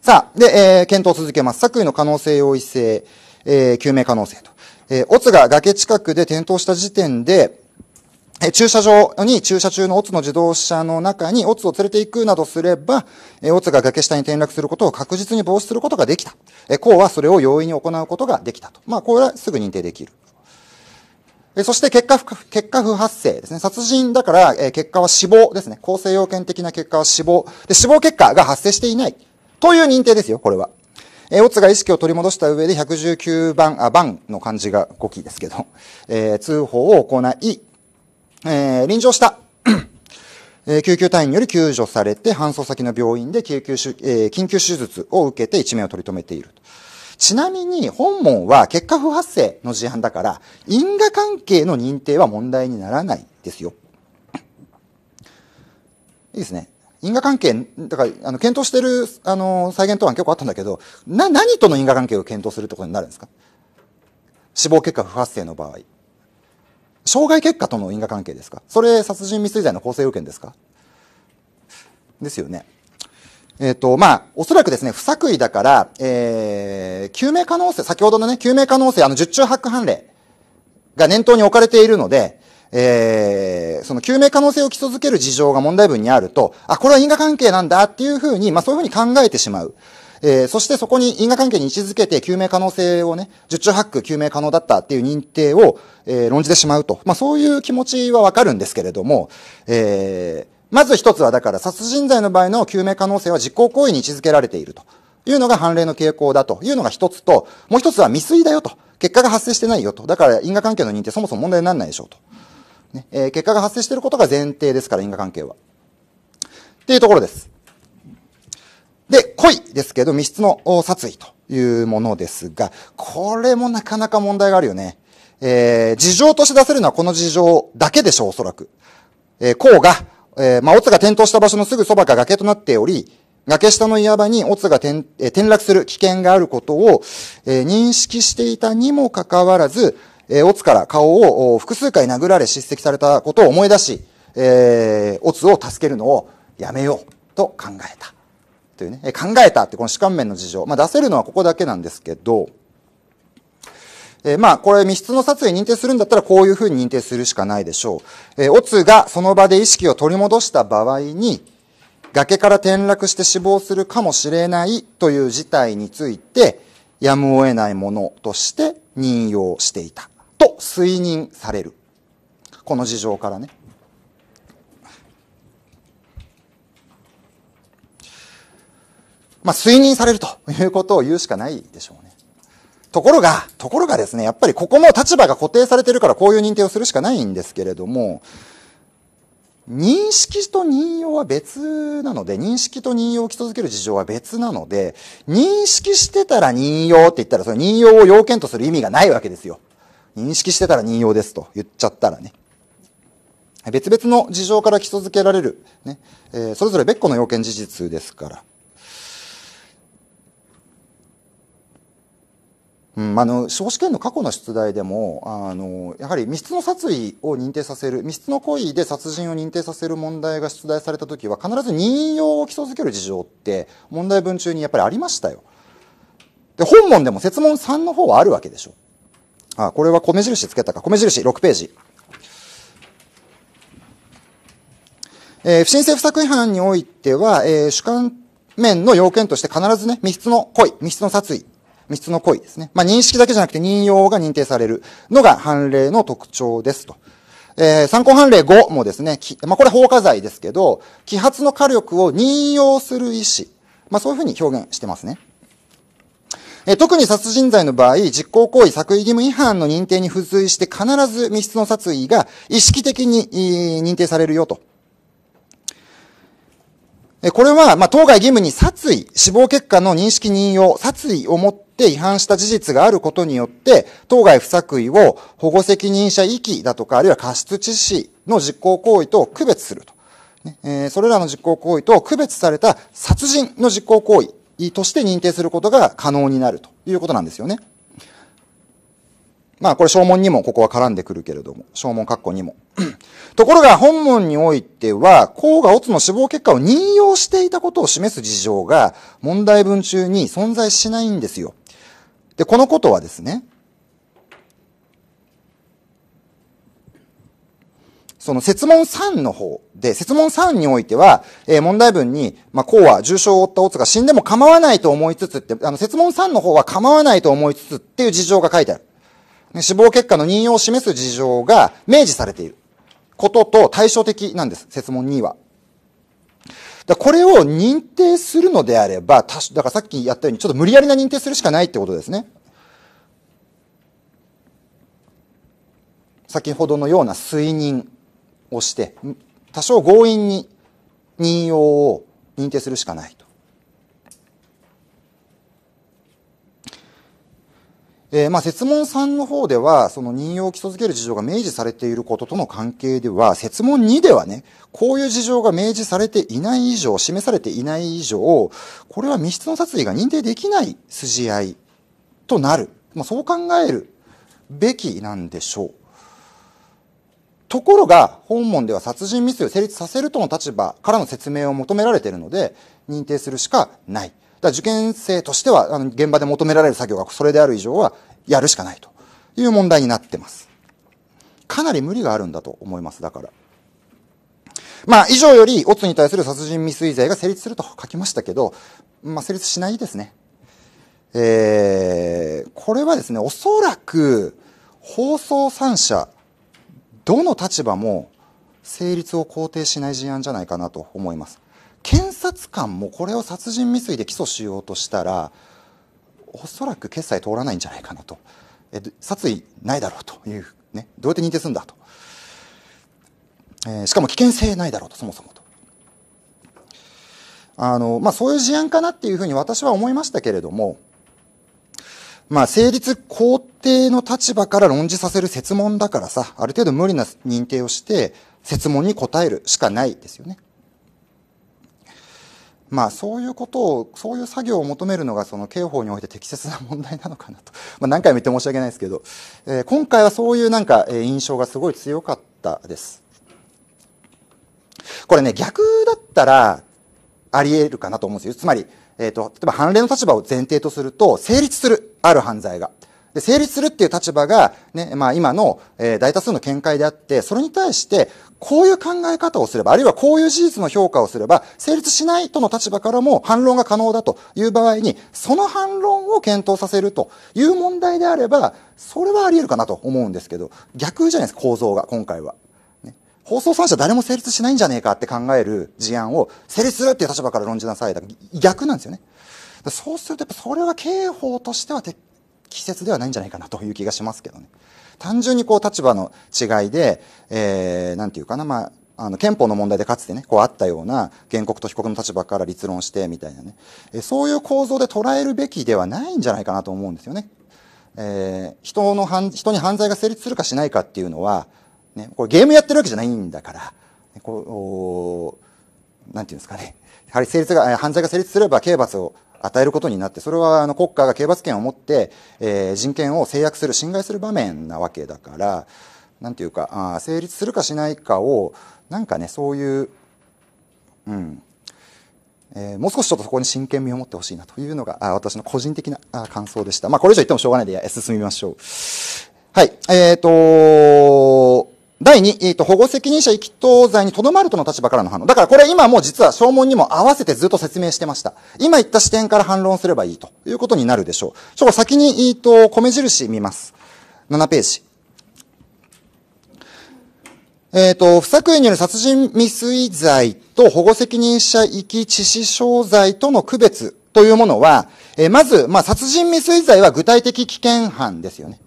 さあ、で、えー、検討を続けます。作為の可能性用意性、えー、救命可能性と。えー、オツが崖近くで転倒した時点で、え駐車場に駐車中のオツの自動車の中にオツを連れて行くなどすれば、オツが崖下に転落することを確実に防止することができた。えこうはそれを容易に行うことができたと。まあ、これはすぐ認定できる。そして結果、結果不発生ですね。殺人だから、結果は死亡ですね。構成要件的な結果は死亡。で、死亡結果が発生していない。という認定ですよ、これは。えオツが意識を取り戻した上で119番、あ、番の漢字が5期ですけど、えー、通報を行い、えー、臨場した えー、救急隊員により救助されて、搬送先の病院で救急しゅ、えー、緊急手術を受けて一命を取り留めているちなみに、本門は結果不発生の事案だから、因果関係の認定は問題にならないですよ。いいですね。因果関係、だから、あの、検討してる、あの、再現答案結構あったんだけど、な、何との因果関係を検討するってことになるんですか死亡結果不発生の場合。障害結果との因果関係ですかそれ殺人未遂罪の構成要件ですかですよね。えっ、ー、と、まあ、おそらくですね、不作為だから、えー、救命可能性、先ほどのね、救命可能性、あの、十中八九判例が念頭に置かれているので、えー、その救命可能性を基礎づける事情が問題文にあると、あ、これは因果関係なんだっていうふうに、まあそういうふうに考えてしまう。えー、そしてそこに因果関係に位置づけて救命可能性をね、十中ック救命可能だったっていう認定を、えー、論じてしまうと。まあ、そういう気持ちはわかるんですけれども、えー、まず一つはだから殺人罪の場合の救命可能性は実行行為に位置づけられているというのが判例の傾向だというのが一つと、もう一つは未遂だよと。結果が発生してないよと。だから因果関係の認定そもそも問題にならないでしょうと。ねえー、結果が発生していることが前提ですから、因果関係は。っていうところです。で、恋ですけど、密室の殺意というものですが、これもなかなか問題があるよね。えー、事情として出せるのはこの事情だけでしょう、おそらく。えー、こうが、えー、まあ、オツが転倒した場所のすぐそばが崖となっており、崖下の岩場にオツが転,、えー、転落する危険があることを、えー、認識していたにもかかわらず、えー、オツから顔を複数回殴られ叱責されたことを思い出し、えー、オツを助けるのをやめようと考えた。というね、考えたってこの主観面の事情、まあ、出せるのはここだけなんですけど、えー、まあ、これ、密室の殺意認定するんだったら、こういうふうに認定するしかないでしょう。えー、オツがその場で意識を取り戻した場合に、崖から転落して死亡するかもしれないという事態について、やむを得ないものとして任用していた。と推認される。この事情からね。まあ、推認されるということを言うしかないでしょうね。ところが、ところがですね、やっぱりここも立場が固定されてるからこういう認定をするしかないんですけれども、認識と任用は別なので、認識と任用を基礎づける事情は別なので、認識してたら任用って言ったら、その任用を要件とする意味がないわけですよ。認識してたら任用ですと言っちゃったらね。別々の事情から基礎づけられる、ねえー、それぞれ別個の要件事実ですから。うん、あの司法試験の過去の出題でもあのやはり密室の殺意を認定させる密室の行為で殺人を認定させる問題が出題された時は必ず任用を基礎づける事情って問題文中にやっぱりありましたよで本文でも設問3の方はあるわけでしょあこれは米印つけたか米印6ページえー、不審性不作違反においては、えー、主観面の要件として必ずね、密室の故意、密室の殺意密室の行為ですね。まあ、認識だけじゃなくて任用が認定されるのが判例の特徴ですと。えー、参考判例5もですね、まあ、これ放火罪ですけど、揮発の火力を任用する意思。まあ、そういうふうに表現してますね。えー、特に殺人罪の場合、実行行為作為義務違反の認定に付随して必ず密室の殺意が意識的に認定されるよと。これは、まあ、当該義務に殺意、死亡結果の認識認用、殺意をもって違反した事実があることによって、当該不作為を保護責任者遺棄だとか、あるいは過失致死の実行行為と区別すると。ねえー、それらの実行行為と区別された殺人の実行行為として認定することが可能になるということなんですよね。まあこれ、証文にもここは絡んでくるけれども、証文括弧にも。ところが、本文においては、甲が乙の死亡結果を任用していたことを示す事情が、問題文中に存在しないんですよ。で、このことはですね、その説問3の方で、説問3においては、えー、問題文に、まあ、こうは重傷を負ったオツが死んでも構わないと思いつつって、あの、説問3の方は構わないと思いつつっていう事情が書いてある。死亡結果の任用を示す事情が明示されていることと対照的なんです、説問2は。だこれを認定するのであれば、だからさっきやったように、ちょっと無理やりな認定するしかないってことですね。先ほどのような推認をして、多少強引に任用を認定するしかないと。えー、まあ、説問3の方では、その任用を基礎づける事情が明示されていることとの関係では、説問2ではね、こういう事情が明示されていない以上、示されていない以上、これは密室の殺意が認定できない筋合いとなる。まあ、そう考えるべきなんでしょう。ところが、本門では殺人未遂を成立させるとの立場からの説明を求められているので、認定するしかない。だから受験生としては、あの、現場で求められる作業がそれである以上は、やるしかないという問題になってます。かなり無理があるんだと思います、だから。まあ、以上より、オツに対する殺人未遂罪が成立すると書きましたけど、まあ、成立しないですね。えー、これはですね、おそらく、放送三者、どの立場も、成立を肯定しない事案じゃないかなと思います。検察官もこれを殺人未遂で起訴しようとしたらおそらく決裁通らないんじゃないかなとえ殺意ないだろうという、ね、どうやって認定するんだと、えー、しかも危険性ないだろうとそもそもとあの、まあ、そういう事案かなっていうふうに私は思いましたけれどもまあ、成立肯定の立場から論じさせる説問だからさ、ある程度無理な認定をして、説問に答えるしかないですよね。まあそういうことを、そういう作業を求めるのがその刑法において適切な問題なのかなと。まあ何回も言って申し訳ないですけど、えー、今回はそういうなんか、え印象がすごい強かったです。これね、逆だったらあり得るかなと思うんですよ。つまり、えっ、ー、と、例えば判例の立場を前提とすると、成立する、ある犯罪が。で、成立するっていう立場が、ね、まあ今の、え大多数の見解であって、それに対して、こういう考え方をすれば、あるいはこういう事実の評価をすれば、成立しないとの立場からも反論が可能だという場合に、その反論を検討させるという問題であれば、それはあり得るかなと思うんですけど、逆じゃないですか、構造が、今回は。ね、放送三者誰も成立しないんじゃねえかって考える事案を、成立するっていう立場から論じなさい逆なんですよね。そうすると、やっぱそれは刑法としては撤季節ではないんじゃないかなという気がしますけどね。単純にこう立場の違いで、えー、なんていうかな、まあ、あの、憲法の問題でかつてね、こうあったような、原告と被告の立場から立論してみたいなね、えそういう構造で捉えるべきではないんじゃないかなと思うんですよね。えー、人の犯、人に犯罪が成立するかしないかっていうのは、ね、これゲームやってるわけじゃないんだから、こう、なんていうんですかね、やはり成立が、犯罪が成立すれば刑罰を与えることになって、それはあの国家が刑罰権を持って、えー、人権を制約する、侵害する場面なわけだから、なんていうか、あ成立するかしないかを、なんかね、そういう、うん、えー、もう少しちょっとそこに真剣味を持ってほしいなというのが、あ私の個人的なあ感想でした。まあ、これ以上言ってもしょうがないで、進みましょう。はい。えっ、ー、と第2、えっ、ー、と、保護責任者遺棄等罪にとどまるとの立場からの反論。だからこれ今もう実は証文にも合わせてずっと説明してました。今言った視点から反論すればいいということになるでしょう。ちょ、先に、えっ、ー、と、米印見ます。7ページ。えっ、ー、と、不作為による殺人未遂罪と保護責任者遺棄致死傷罪との区別というものは、えまず、まあ、殺人未遂罪は具体的危険犯ですよね。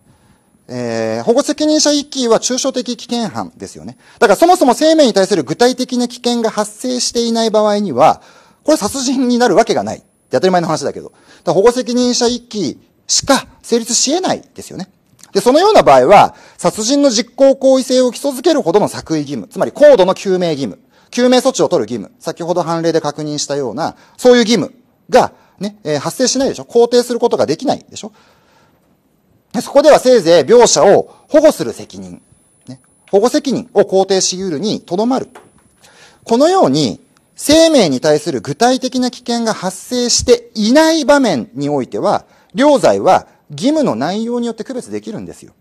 えー、保護責任者一揆は抽象的危険犯ですよね。だからそもそも生命に対する具体的な危険が発生していない場合には、これ殺人になるわけがない。当たり前の話だけど。保護責任者一揆しか成立し得ないですよね。で、そのような場合は、殺人の実行行為性を基礎づけるほどの作為義務、つまり高度の救命義務、救命措置を取る義務、先ほど判例で確認したような、そういう義務が、ね、えー、発生しないでしょ肯定することができないでしょそこではせいぜい描写を保護する責任、ね、保護責任を肯定し得るにとどまる。このように、生命に対する具体的な危険が発生していない場面においては、領罪は義務の内容によって区別できるんですよ。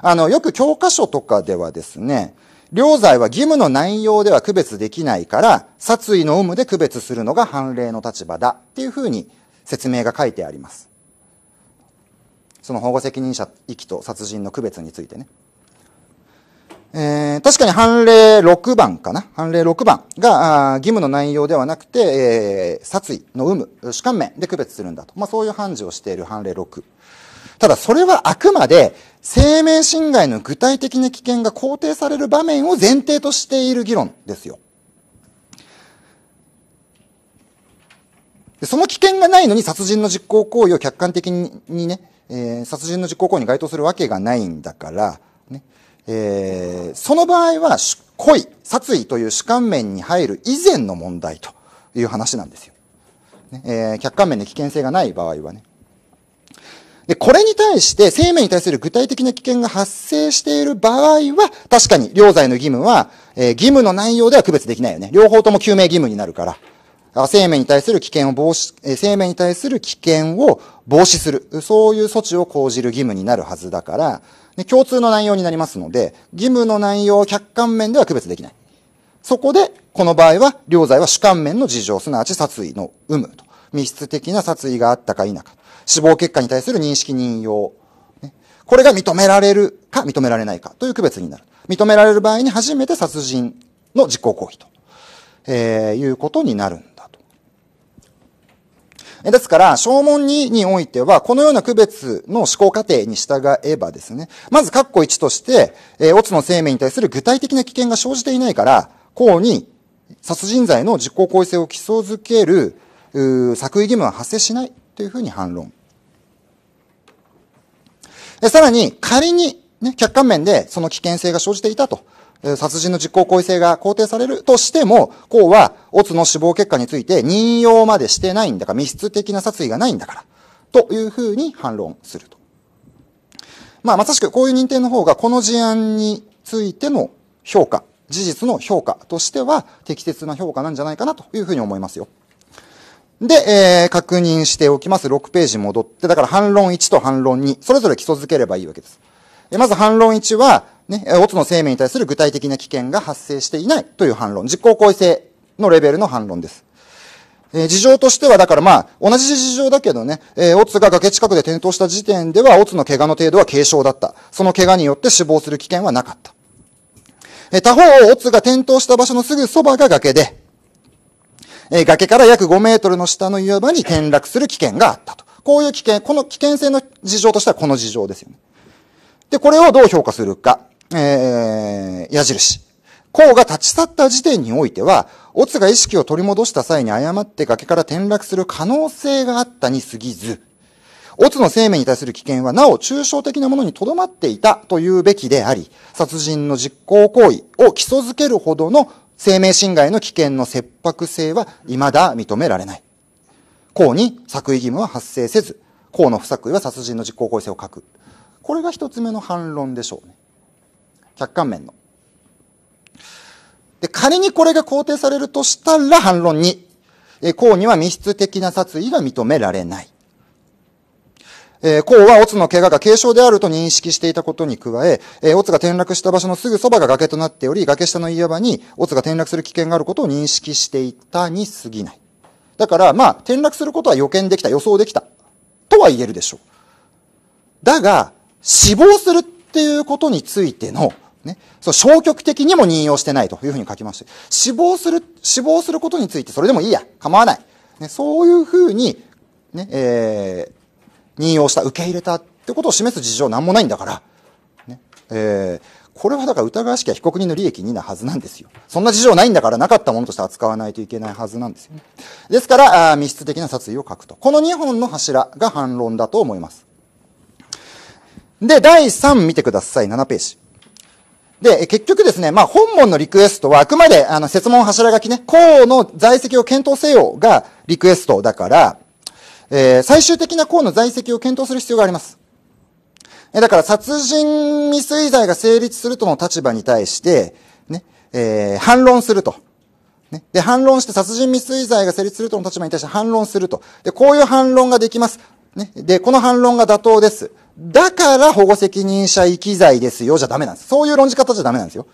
あの、よく教科書とかではですね、領罪は義務の内容では区別できないから、殺意の有無で区別するのが判例の立場だっていうふうに説明が書いてあります。その保護責任者遺棄と殺人の区別についてね。えー、確かに判例6番かな判例6番が義務の内容ではなくて、えー、殺意の有無、主観面で区別するんだと。まあ、そういう判事をしている判例6。ただそれはあくまで生命侵害の具体的な危険が肯定される場面を前提としている議論ですよ。その危険がないのに殺人の実行行為を客観的にね、えー、殺人の実行行為に該当するわけがないんだから、ねえー、その場合は、故意、殺意という主観面に入る以前の問題という話なんですよ。ねえー、客観面で危険性がない場合はね。で、これに対して、生命に対する具体的な危険が発生している場合は、確かに、両罪の義務は、えー、義務の内容では区別できないよね。両方とも救命義務になるから。生命に対する危険を防止、生命に対する危険を防止する、そういう措置を講じる義務になるはずだから、ね、共通の内容になりますので、義務の内容を客観面では区別できない。そこで、この場合は、両罪は主観面の事情、すなわち殺意の有無と、密室的な殺意があったか否か、死亡結果に対する認識認用、ね、これが認められるか認められないかという区別になる。認められる場合に初めて殺人の実行行為と、えー、いうことになるんですから、証文2においては、このような区別の思考過程に従えばですね、まず括弧1として、えー、オツの生命に対する具体的な危険が生じていないから、項に殺人罪の実行行為性を基礎づける、作為義務は発生しないというふうに反論。さらに、仮に、ね、客観面でその危険性が生じていたと殺人の実行行為性が肯定されるとしても、公は、オツの死亡結果について任用までしてないんだから、密室的な殺意がないんだから、というふうに反論すると。まあ、まさしくこういう認定の方が、この事案についての評価、事実の評価としては適切な評価なんじゃないかなというふうに思いますよ。で、えー、確認しておきます。6ページ戻って、だから反論1と反論2、それぞれ基礎づければいいわけです。まず反論1は、ね、オツの生命に対する具体的な危険が発生していないという反論。実行行為性のレベルの反論です。えー、事情としては、だからまあ、同じ事情だけどね、えー、オツが崖近くで転倒した時点では、オツの怪我の程度は軽傷だった。その怪我によって死亡する危険はなかった。えー、他方、オツが転倒した場所のすぐそばが崖で、え崖から約5メートルの下の岩場に転落する危険があったと。こういう危険、この危険性の事情としてはこの事情ですよね。で、これをどう評価するか。えー、矢印。孔が立ち去った時点においては、オツが意識を取り戻した際に誤って崖から転落する可能性があったに過ぎず、オツの生命に対する危険はなお抽象的なものに留まっていたというべきであり、殺人の実行行為を基礎づけるほどの生命侵害の危険の切迫性は未だ認められない。甲に作為義務は発生せず、甲の不作為は殺人の実行行為性を欠く。これが一つ目の反論でしょうね客観面ので仮にこれが肯定されるとしたら反論2うには密室的な殺意が認められないえー、うはオツの怪我が軽傷であると認識していたことに加え、えー、オツが転落した場所のすぐそばが崖となっており、崖下の岩場にオツが転落する危険があることを認識していたに過ぎない。だから、まあ、転落することは予見できた、予想できた、とは言えるでしょう。だが、死亡するっていうことについての、ね、そう消極的にも任用してないというふうに書きまして、死亡する、死亡することについてそれでもいいや、構わない。ね、そういうふうに、ね、えー、任用した、受け入れたってことを示す事情なんもないんだから、ね、えー、これはだから疑わしきは被告人の利益になはずなんですよ。そんな事情ないんだからなかったものとして扱わないといけないはずなんですよね。ですから、あ密室的な殺意を書くと。この2本の柱が反論だと思います。で、第3見てください、7ページ。で、結局ですね、まあ、本文のリクエストはあくまで、あの、説問柱書きね、項の在籍を検討せよがリクエストだから、えー、最終的な項の在籍を検討する必要があります。え、だから、殺人未遂罪が成立するとの立場に対して、ね、えー、反論すると。ね。で、反論して殺人未遂罪が成立するとの立場に対して反論すると。で、こういう反論ができます。ね。で、この反論が妥当です。だから保護責任者遺棄罪ですよじゃダメなんです。そういう論じ方じゃダメなんですよ。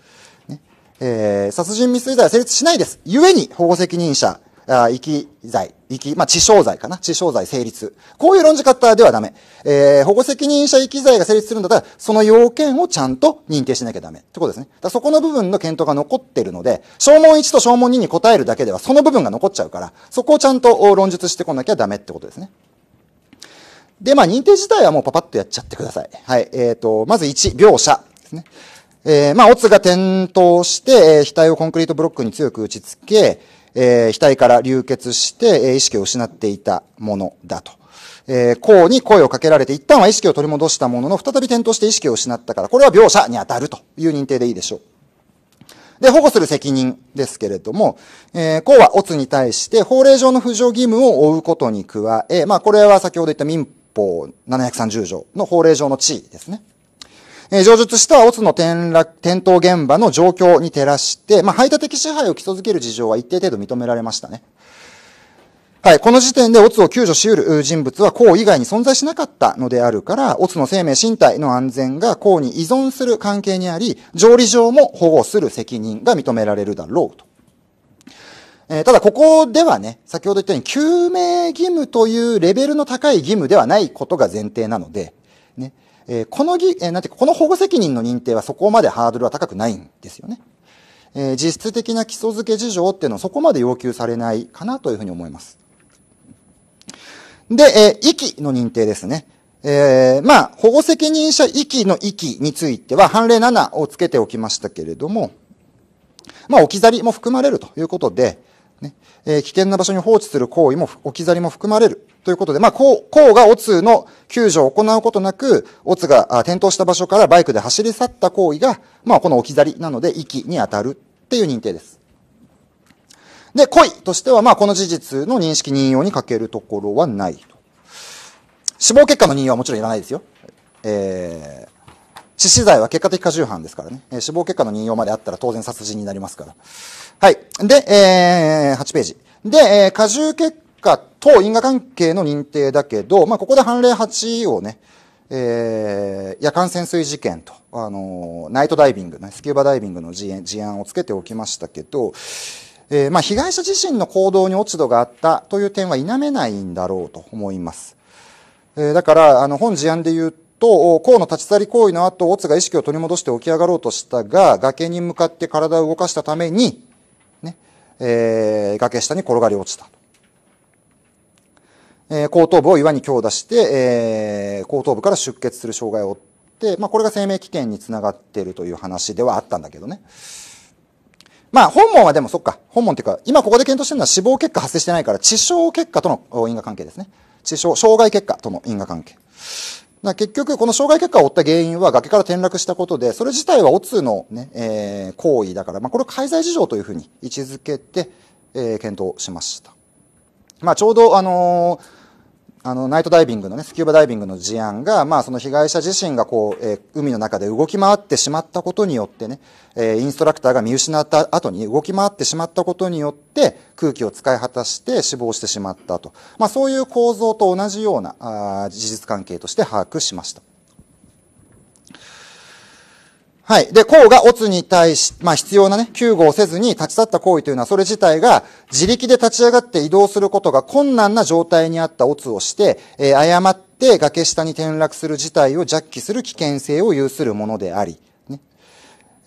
ねえー、殺人未遂罪は成立しないです。故に保護責任者あ遺棄罪、遺棄、まあ、致傷罪かな。致傷罪成立。こういう論じ方ではダメ。えー、保護責任者遺棄罪が成立するんだったら、その要件をちゃんと認定しなきゃダメ。ってことですね。だそこの部分の検討が残ってるので、証文1と証文2に答えるだけでは、その部分が残っちゃうから、そこをちゃんと論述してこなきゃダメってことですね。で、まあ、認定自体はもうパパッとやっちゃってください。はい。えっ、ー、と、まず1、描写ですね。えー、まあ、オツが転倒して、えー、額をコンクリートブロックに強く打ち付け、えー、額から流血して、えー、意識を失っていたものだと。えー、こうに声をかけられて、一旦は意識を取り戻したものの、再び転倒して意識を失ったから、これは描写に当たるという認定でいいでしょう。で、保護する責任ですけれども、えー、うはオツに対して法令上の扶助義務を負うことに加え、まあこれは先ほど言った民法730条の法令上の地位ですね。えー、上述したオツの転落、転倒現場の状況に照らして、まあ、排他的支配を基礎づける事情は一定程度認められましたね。はい。この時点でオツを救助し得る人物は公以外に存在しなかったのであるから、オツの生命身体の安全が公に依存する関係にあり、条理上も保護する責任が認められるだろうと。えー、ただここではね、先ほど言ったように救命義務というレベルの高い義務ではないことが前提なので、ね、えー、このぎ、えー、なんていうか、この保護責任の認定はそこまでハードルは高くないんですよね。えー、実質的な基礎付け事情っていうのはそこまで要求されないかなというふうに思います。で、えー、遺棄の認定ですね。えー、まあ、保護責任者遺棄の遺棄については、判例7をつけておきましたけれども、まあ、置き去りも含まれるということで、ねえー、危険な場所に放置する行為も置き去りも含まれるということで、まあ、こう、こうがオツの救助を行うことなく、オツが転倒した場所からバイクで走り去った行為が、まあ、この置き去りなので、遺棄に当たるっていう認定です。で、故意としては、まあ、この事実の認識任用に欠けるところはないと。死亡結果の任用はもちろんいらないですよ。えー、致死罪は結果的過重犯ですからね、え死亡結果の任用まであったら当然殺人になりますから。はい。で、えー、8ページ。で、えー、過重結果と因果関係の認定だけど、まあ、ここで判例8をね、えー、夜間潜水事件と、あのー、ナイトダイビング、ね、スキューバダイビングの事案をつけておきましたけど、えー、まあ、被害者自身の行動に落ち度があったという点は否めないんだろうと思います。えー、だから、あの、本事案で言うと、河の立ち去り行為の後、オツが意識を取り戻して起き上がろうとしたが、崖に向かって体を動かしたために、えー、崖下に転がり落ちた。えー、後頭部を岩に強打して、えー、後頭部から出血する障害を負って、まあ、これが生命危険につながっているという話ではあったんだけどね。まあ、本門はでもそっか。本門っていうか、今ここで検討してるのは死亡結果発生してないから、致傷結果との因果関係ですね。致傷、障害結果との因果関係。だ結局、この障害結果を負った原因は崖から転落したことで、それ自体はオツのね、えー、行為だから、まあ、これを介在事情というふうに位置づけて、えー、検討しました。まあ、ちょうど、あのーあの、ナイトダイビングのね、スキューバダイビングの事案が、まあ、その被害者自身がこう、えー、海の中で動き回ってしまったことによってね、えー、インストラクターが見失った後に動き回ってしまったことによって、空気を使い果たして死亡してしまったと。まあ、そういう構造と同じような、あ事実関係として把握しました。はい。で、項が乙に対し、まあ必要なね、救護をせずに立ち去った行為というのは、それ自体が自力で立ち上がって移動することが困難な状態にあった乙をして、えー、誤って崖下に転落する事態を弱気する危険性を有するものであり、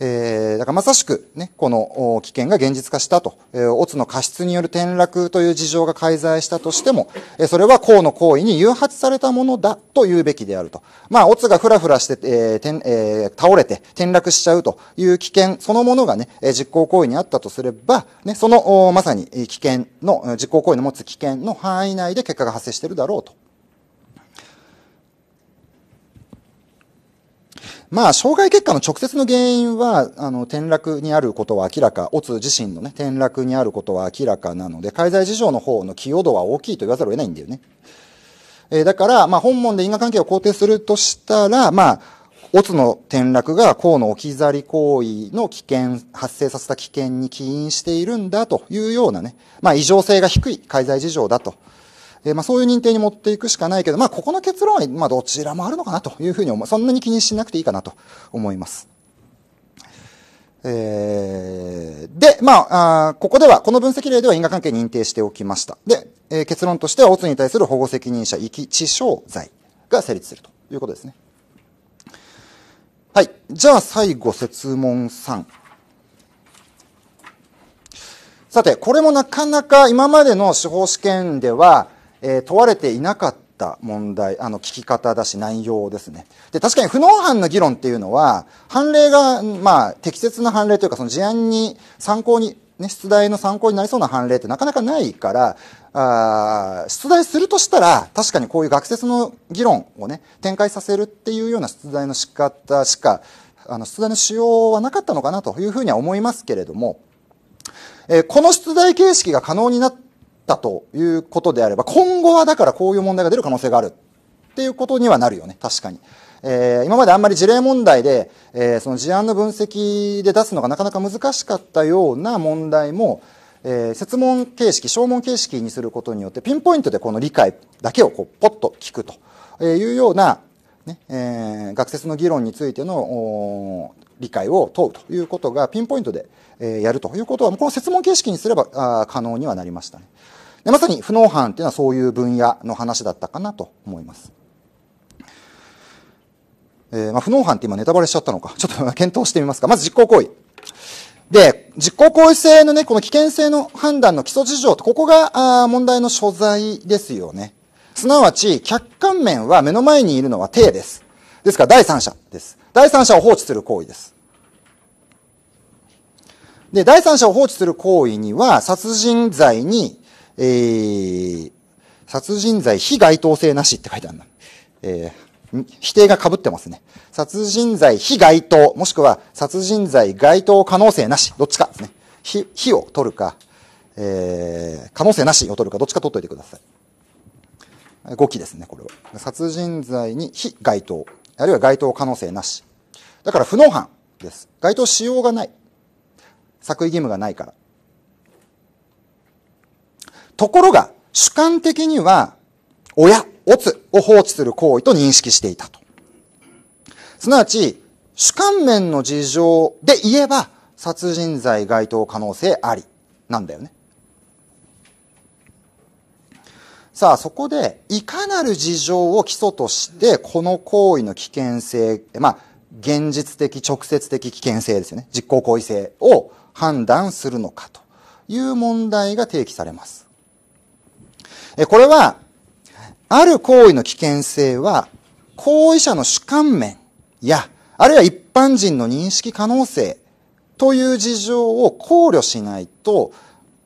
えー、だからまさしく、ね、この危険が現実化したと、えー、オツの過失による転落という事情が介在したとしても、えー、それは公の行為に誘発されたものだと言うべきであると。まあ、オツがふらふらして、えーえー、倒れて転落しちゃうという危険そのものがね、実行行為にあったとすれば、ね、その、まさに危険の、実行行為の持つ危険の範囲内で結果が発生しているだろうと。まあ、障害結果の直接の原因は、あの、転落にあることは明らか、オツ自身のね、転落にあることは明らかなので、介在事情の方の寄与度は大きいと言わざるを得ないんだよね。えー、だから、まあ、本門で因果関係を肯定するとしたら、まあ、オツの転落が甲の置き去り行為の危険、発生させた危険に起因しているんだというようなね、まあ、異常性が低い介在事情だとえー、まあ、そういう認定に持っていくしかないけど、まあ、ここの結論は、まあ、どちらもあるのかなというふうに思う。そんなに気にしなくていいかなと思います。えー、で、まああ、ここでは、この分析例では因果関係認定しておきました。で、えー、結論としては、オツに対する保護責任者遺棄致傷罪が成立するということですね。はい。じゃあ、最後、説問3。さて、これもなかなか今までの司法試験では、え問われていなかった問題、あの、聞き方だし内容ですね。で、確かに不能犯の議論っていうのは、判例が、まあ、適切な判例というか、その事案に参考に、ね、出題の参考になりそうな判例ってなかなかないから、あ出題するとしたら、確かにこういう学説の議論をね、展開させるっていうような出題の仕方しか、あの、出題の仕様はなかったのかなというふうには思いますけれども、えー、この出題形式が可能になったったということであれば、今後はだからこういう問題が出る可能性があるっていうことにはなるよね、確かに。えー、今まであんまり事例問題で、えー、その事案の分析で出すのがなかなか難しかったような問題も、えー、説問形式、証問形式にすることによって、ピンポイントでこの理解だけをこうポッと聞くというような、ねえー、学説の議論についての理解を問うということがピンポイントで、えー、やるということは、この説問形式にすればあ可能にはなりましたね。でまさに不能犯っていうのはそういう分野の話だったかなと思います。えー、まあ、不能犯って今ネタバレしちゃったのか。ちょっと検討してみますか。まず実行行為。で、実行行為性のね、この危険性の判断の基礎事情と、ここがあ問題の所在ですよね。すなわち、客観面は目の前にいるのは体です。ですから第三者です。第三者を放置する行為です。で、第三者を放置する行為には、殺人罪にえー、殺人罪非該当性なしって書いてあるの。えー、否定が被ってますね。殺人罪非該当、もしくは殺人罪該当可能性なし、どっちかですね。非、非を取るか、えー、可能性なしを取るか、どっちか取っといてください。5期ですね、これは。殺人罪に非該当、あるいは該当可能性なし。だから不能犯です。該当しようがない。作為義務がないから。ところが、主観的には、親、オツを放置する行為と認識していたと。すなわち、主観面の事情で言えば、殺人罪該当可能性あり、なんだよね。さあ、そこで、いかなる事情を基礎として、この行為の危険性、まあ、現実的、直接的危険性ですよね。実行行為性を判断するのかという問題が提起されます。これは、ある行為の危険性は、行為者の主観面や、あるいは一般人の認識可能性という事情を考慮しないと、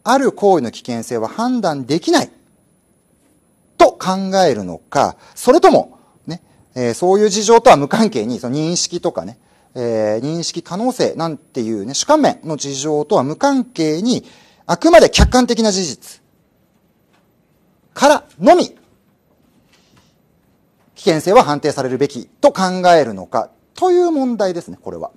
ある行為の危険性は判断できないと考えるのか、それとも、ね、えー、そういう事情とは無関係に、その認識とかね、えー、認識可能性なんていうね、主観面の事情とは無関係に、あくまで客観的な事実からのみ、危険性は判定されるべきと考えるのかという問題ですね、これは。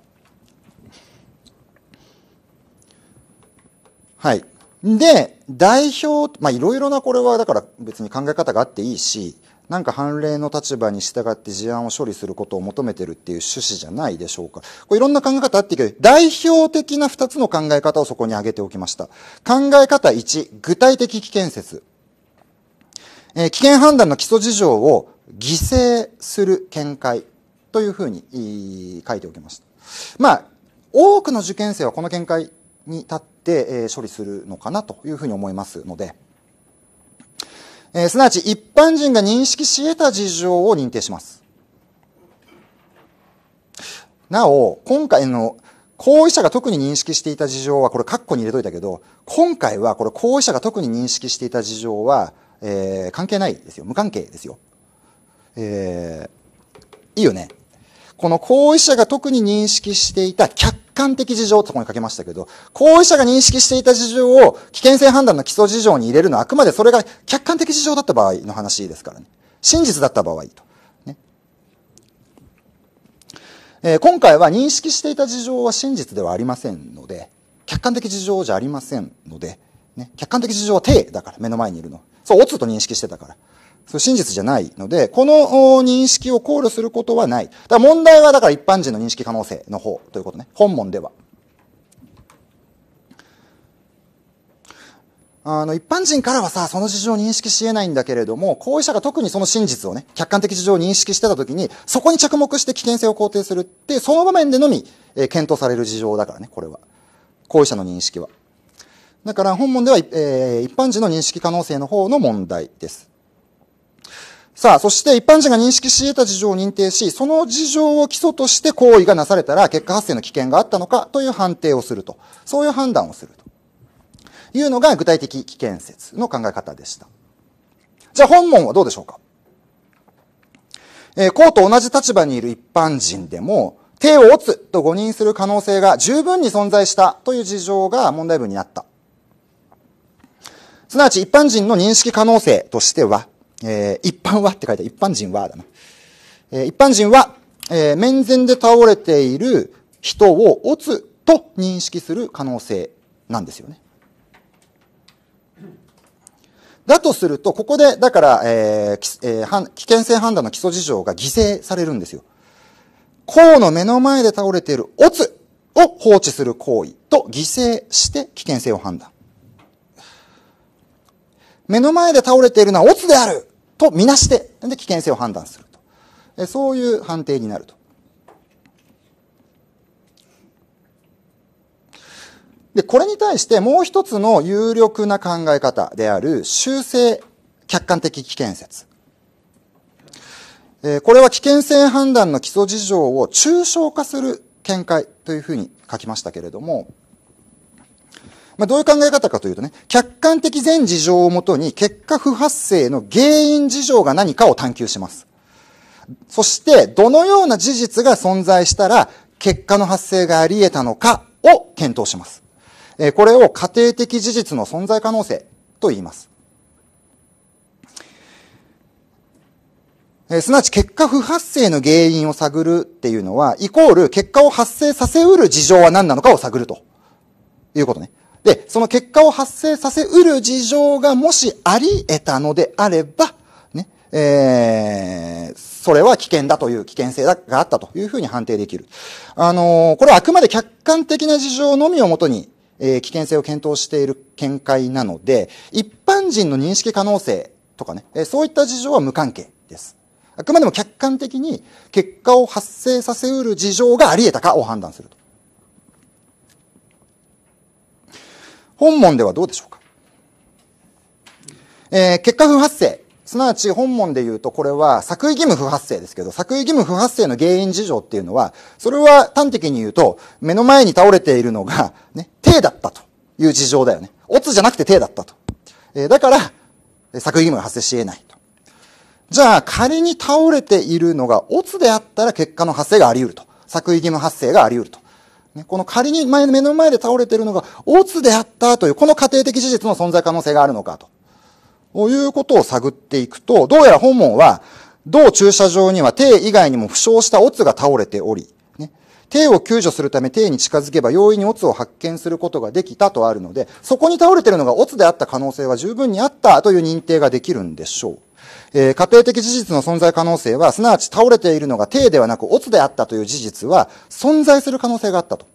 はい。で、代表、まあ、いろいろなこれはだから別に考え方があっていいし、なんか判例の立場に従って事案を処理することを求めてるっていう趣旨じゃないでしょうか。これいろんな考え方あってけど、代表的な二つの考え方をそこに挙げておきました。考え方1、具体的危険説。えー、危険判断の基礎事情を犠牲する見解というふうに書いておきました。まあ、多くの受験生はこの見解に立って、えー、処理するのかなというふうに思いますので、えー、すなわち一般人が認識し得た事情を認定します。なお、今回の行為者が特に認識していた事情は、これカッコに入れといたけど、今回はこれ行為者が特に認識していた事情は、えー、関係ないですよ。無関係ですよ。えー、いいよね。この行為者が特に認識していた客観的事情ってここに書きましたけど、行為者が認識していた事情を危険性判断の基礎事情に入れるのはあくまでそれが客観的事情だった場合の話ですからね。真実だった場合と。ねえー、今回は認識していた事情は真実ではありませんので、客観的事情じゃありませんので、ね、客観的事情は定だから目の前にいるの。そう、オツと認識してたから。そう、真実じゃないので、この認識を考慮することはない。だから問題はだから一般人の認識可能性の方ということね。本文では。あの、一般人からはさ、その事情を認識し得ないんだけれども、行為者が特にその真実をね、客観的事情を認識してたときに、そこに着目して危険性を肯定するって、その場面でのみ、えー、検討される事情だからね、これは。行為者の認識は。だから本問では、えー、一般人の認識可能性の方の問題です。さあ、そして一般人が認識し得た事情を認定し、その事情を基礎として行為がなされたら結果発生の危険があったのかという判定をすると。そういう判断をすると。いうのが具体的危険説の考え方でした。じゃあ本問はどうでしょうかえー、公と同じ立場にいる一般人でも、手を打つと誤認する可能性が十分に存在したという事情が問題文になった。すなわち一般人の認識可能性としては、えー、一般はって書いてある。一般人はだな。えー、一般人は、えー、面前で倒れている人をオツと認識する可能性なんですよね。だとすると、ここで、だから、えーえー、危険性判断の基礎事情が犠牲されるんですよ。項の目の前で倒れているオツを放置する行為と犠牲して危険性を判断。目の前で倒れているのはオツであるとみなして、で危険性を判断すると。えそういう判定になると。で、これに対してもう一つの有力な考え方である修正客観的危険説。えこれは危険性判断の基礎事情を抽象化する見解というふうに書きましたけれども、まあ、どういう考え方かというとね、客観的全事情をもとに結果不発生の原因事情が何かを探求します。そして、どのような事実が存在したら、結果の発生があり得たのかを検討します。えこれを家庭的事実の存在可能性と言います。えすなわち結果不発生の原因を探るっていうのは、イコール結果を発生させうる事情は何なのかを探るということね。で、その結果を発生させうる事情がもしあり得たのであれば、ね、えー、それは危険だという危険性があったというふうに判定できる。あのー、これはあくまで客観的な事情のみをもとに、えー、危険性を検討している見解なので、一般人の認識可能性とかね、えー、そういった事情は無関係です。あくまでも客観的に結果を発生させうる事情があり得たかを判断すると。本門ではどうでしょうか、えー、結果不発生。すなわち本門で言うとこれは作為義務不発生ですけど、作為義務不発生の原因事情っていうのは、それは端的に言うと、目の前に倒れているのが、ね、手だったという事情だよね。オツじゃなくて手だったと。えー、だから、作為義務が発生し得ないと。じゃあ、仮に倒れているのがオツであったら結果の発生があり得ると。作為義務発生があり得ると。ね、この仮に前目の前で倒れているのが、オツであったという、この家庭的事実の存在可能性があるのかと。ういうことを探っていくと、どうやら本門は、同駐車場には手以外にも負傷したオツが倒れており、ね、帝を救助するため手に近づけば容易にオツを発見することができたとあるので、そこに倒れているのがオツであった可能性は十分にあったという認定ができるんでしょう。えー、家庭的事実の存在可能性は、すなわち倒れているのが体ではなく、オツであったという事実は、存在する可能性があったと。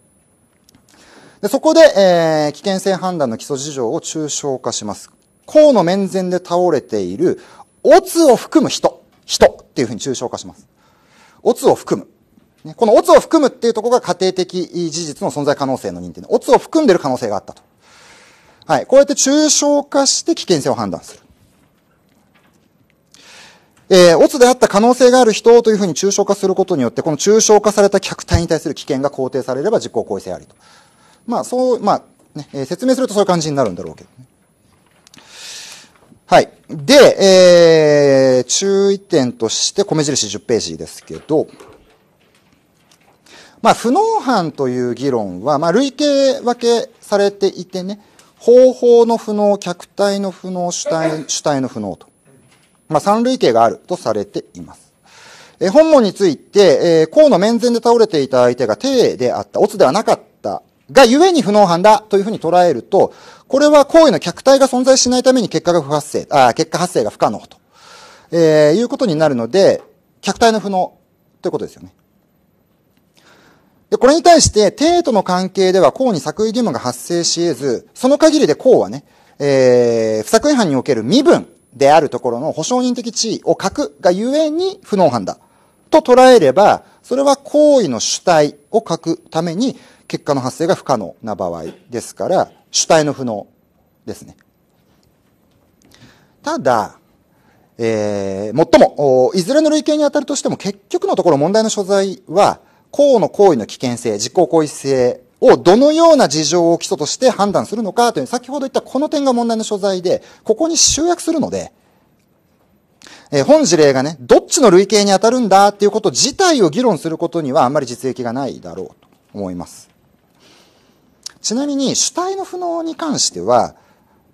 でそこで、えー、危険性判断の基礎事情を抽象化します。甲の面前で倒れている、オツを含む人、人っていうふうに抽象化します。オツを含む。ね、このオツを含むっていうところが家庭的事実の存在可能性の認定で、オツを含んでる可能性があったと。はい。こうやって抽象化して危険性を判断する。えー、オツであった可能性がある人というふうに抽象化することによって、この抽象化された客体に対する危険が肯定されれば実行行為性ありと。まあ、そう、まあ、ね、えー、説明するとそういう感じになるんだろうけどね。はい。で、えー、注意点として米印10ページですけど、まあ、不能犯という議論は、まあ、類型分けされていてね、方法の不能、客体の不能、主体、主体の不能と。まあ、三類型があるとされています。え本門について、えー、甲の面前で倒れていた相手が帝であった、オツではなかったがゆえに不能犯だというふうに捉えると、これは行為の客体が存在しないために結果が不発生、あ結果発生が不可能と、えー、いうことになるので、客体の不能ということですよね。で、これに対して、帝との関係では項に作為義務が発生し得ず、その限りで項はね、えー、不作為犯における身分であるところの保証人的地位を欠くがゆえに不能犯だと捉えれば、それは行為の主体を欠くために結果の発生が不可能な場合ですから、主体の不能ですね。ただ、えー、もっとも、いずれの類型に当たるとしても結局のところ問題の所在は、公の行為の危険性、実行行為性をどのような事情を基礎として判断するのかという、先ほど言ったこの点が問題の所在で、ここに集約するので、えー、本事例がね、どっちの類型に当たるんだっていうこと自体を議論することにはあんまり実益がないだろうと思います。ちなみに主体の不能に関しては、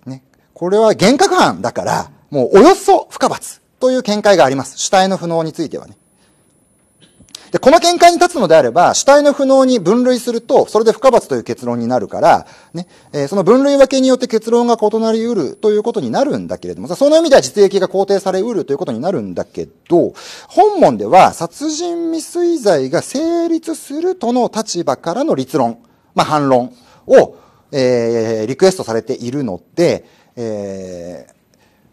ね、これは厳格犯だから、もうおよそ不可罰という見解があります。主体の不能についてはね。で、この見解に立つのであれば、主体の不能に分類すると、それで不可罰という結論になるから、ね、えー、その分類分けによって結論が異なりうるということになるんだけれども、その意味では実益が肯定されうるということになるんだけど、本文では殺人未遂罪が成立するとの立場からの立論、まあ反論を、えー、リクエストされているので、え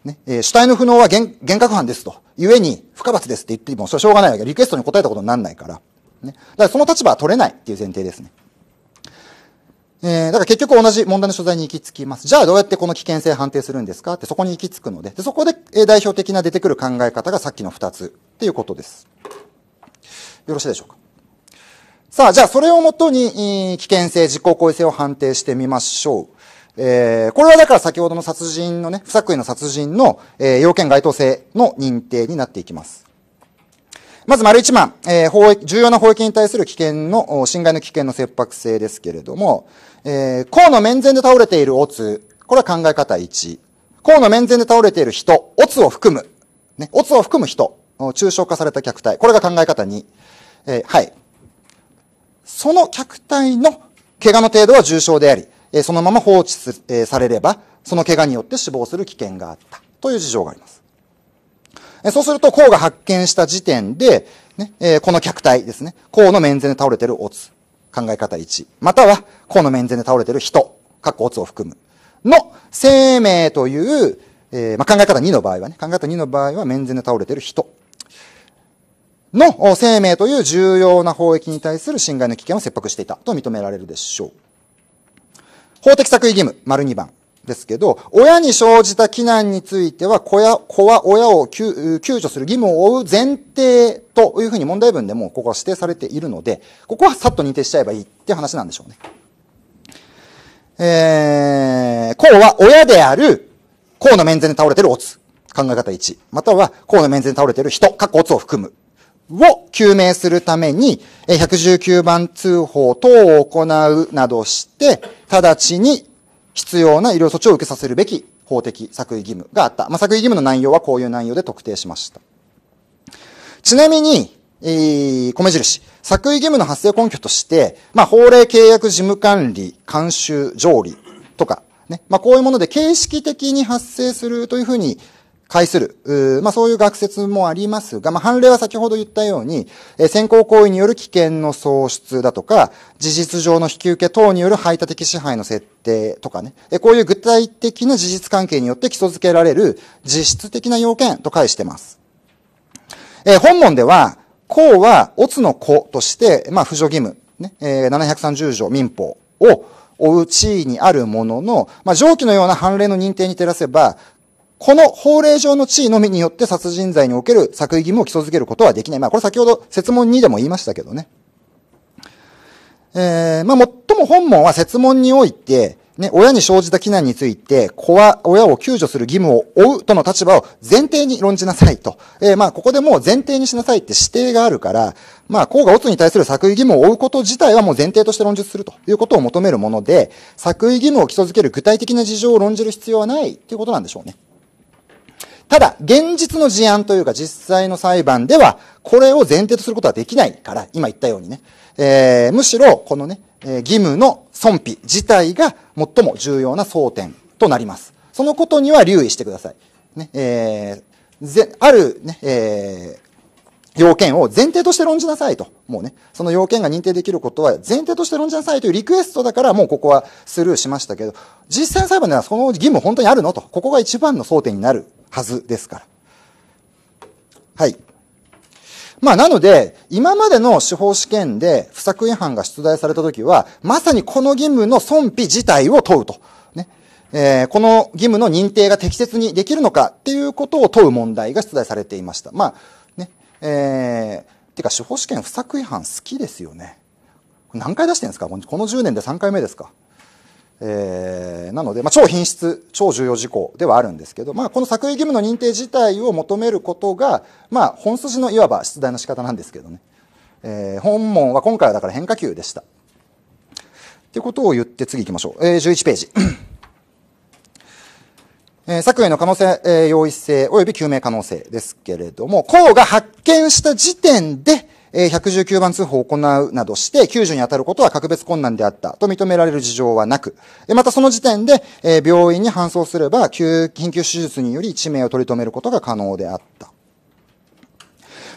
ね、えー、主体の不能は厳格犯ですと。故に、不可罰ですって言っても、しょうがないわけ。リクエストに答えたことにならないから。ね。だからその立場は取れないっていう前提ですね。えー、だから結局同じ問題の所在に行き着きます。じゃあどうやってこの危険性判定するんですかってそこに行き着くので、でそこで、え代表的な出てくる考え方がさっきの2つっていうことです。よろしいでしょうか。さあ、じゃあそれをもとに、危険性、実行行為性を判定してみましょう。えー、これはだから先ほどの殺人のね、不作為の殺人の、えー、要件該当性の認定になっていきます。まず、丸一番、えー、法重要な法益に対する危険の、侵害の危険の切迫性ですけれども、えー、甲の面前で倒れているオツ、これは考え方1。甲の面前で倒れている人、オツを含む、ね、オツを含む人、抽象化された客体、これが考え方2。えー、はい。その客体の怪我の程度は重症であり、えそのまま放置されれば、その怪我によって死亡する危険があったという事情があります。えそうすると、孔が発見した時点で、ねえこの客体ですね、孔の面前で倒れてるオツ、考え方1、または孔の面前で倒れてる人、かっこオツを含む、の生命という、えまあ、考え方2の場合はね、考え方2の場合は面前で倒れてる人の生命という重要な法益に対する侵害の危険を切迫していたと認められるでしょう。法的作為義務、丸二番ですけど、親に生じた危難については、子や、子は親を救助する義務を負う前提というふうに問題文でもここは指定されているので、ここはさっと認定しちゃえばいいって話なんでしょうね。えー、子は親である、子の面前で倒れてるオツ。考え方1。または、子の面前で倒れてる人、かっこオツを含む。を究明するために、119番通報等を行うなどして、直ちに必要な医療措置を受けさせるべき法的作為義務があった。まあ、作為義務の内容はこういう内容で特定しました。ちなみに、えー、米印。作為義務の発生根拠として、まあ、法令契約事務管理、監修、条理とか、ね。まあ、こういうもので形式的に発生するというふうに介する、まあ、そういう学説もありますが、まあ、判例は先ほど言ったように、えー、先行行為による危険の喪失だとか、事実上の引き受け等による排他的支配の設定とかね、えー、こういう具体的な事実関係によって基礎づけられる実質的な要件と解してます。えー、本文では、公は、オツの子として、まあ、扶助義務、ね、えー、730条民法を、追う地位にあるものの、まあ、上記のような判例の認定に照らせば、この法令上の地位のみによって殺人罪における作為義務を基礎づけることはできない。まあ、これ先ほど説問2でも言いましたけどね。えー、まあ、最も本門は説問において、ね、親に生じた危難について、子は親を救助する義務を負うとの立場を前提に論じなさいと。えー、まあ、ここでもう前提にしなさいって指定があるから、まあ、子が乙に対する作為義務を負うこと自体はもう前提として論述するということを求めるもので、作為義務を基礎づける具体的な事情を論じる必要はないということなんでしょうね。ただ、現実の事案というか実際の裁判では、これを前提とすることはできないから、今言ったようにね、えー、むしろ、このね、え義務の損否自体が最も重要な争点となります。そのことには留意してください。ね、えー、ぜ、あるね、えー、要件を前提として論じなさいと。もうね、その要件が認定できることは前提として論じなさいというリクエストだからもうここはスルーしましたけど、実際の裁判ではその義務本当にあるのと。ここが一番の争点になるはずですから。はい。まあ、なので、今までの司法試験で不作違反が出題されたときは、まさにこの義務の損否自体を問うと。ね。えー、この義務の認定が適切にできるのかっていうことを問う問題が出題されていました。まあ、ね。えー、てか司法試験不作違反好きですよね。何回出してるんですかこの10年で3回目ですかえー、なので、まあ、超品質、超重要事項ではあるんですけど、まあ、この作為義務の認定自体を求めることが、まあ、本筋のいわば出題の仕方なんですけどね。えー、本門は今回はだから変化球でした。ってことを言って次行きましょう。えー、11ページ。えー、作為の可能性、えー、容易性及び究明可能性ですけれども、項が発見した時点で、え119番通報を行うなどして救助に当たることは格別困難であったと認められる事情はなく、またその時点で、え病院に搬送すれば緊急手術により致命を取り留めることが可能であった。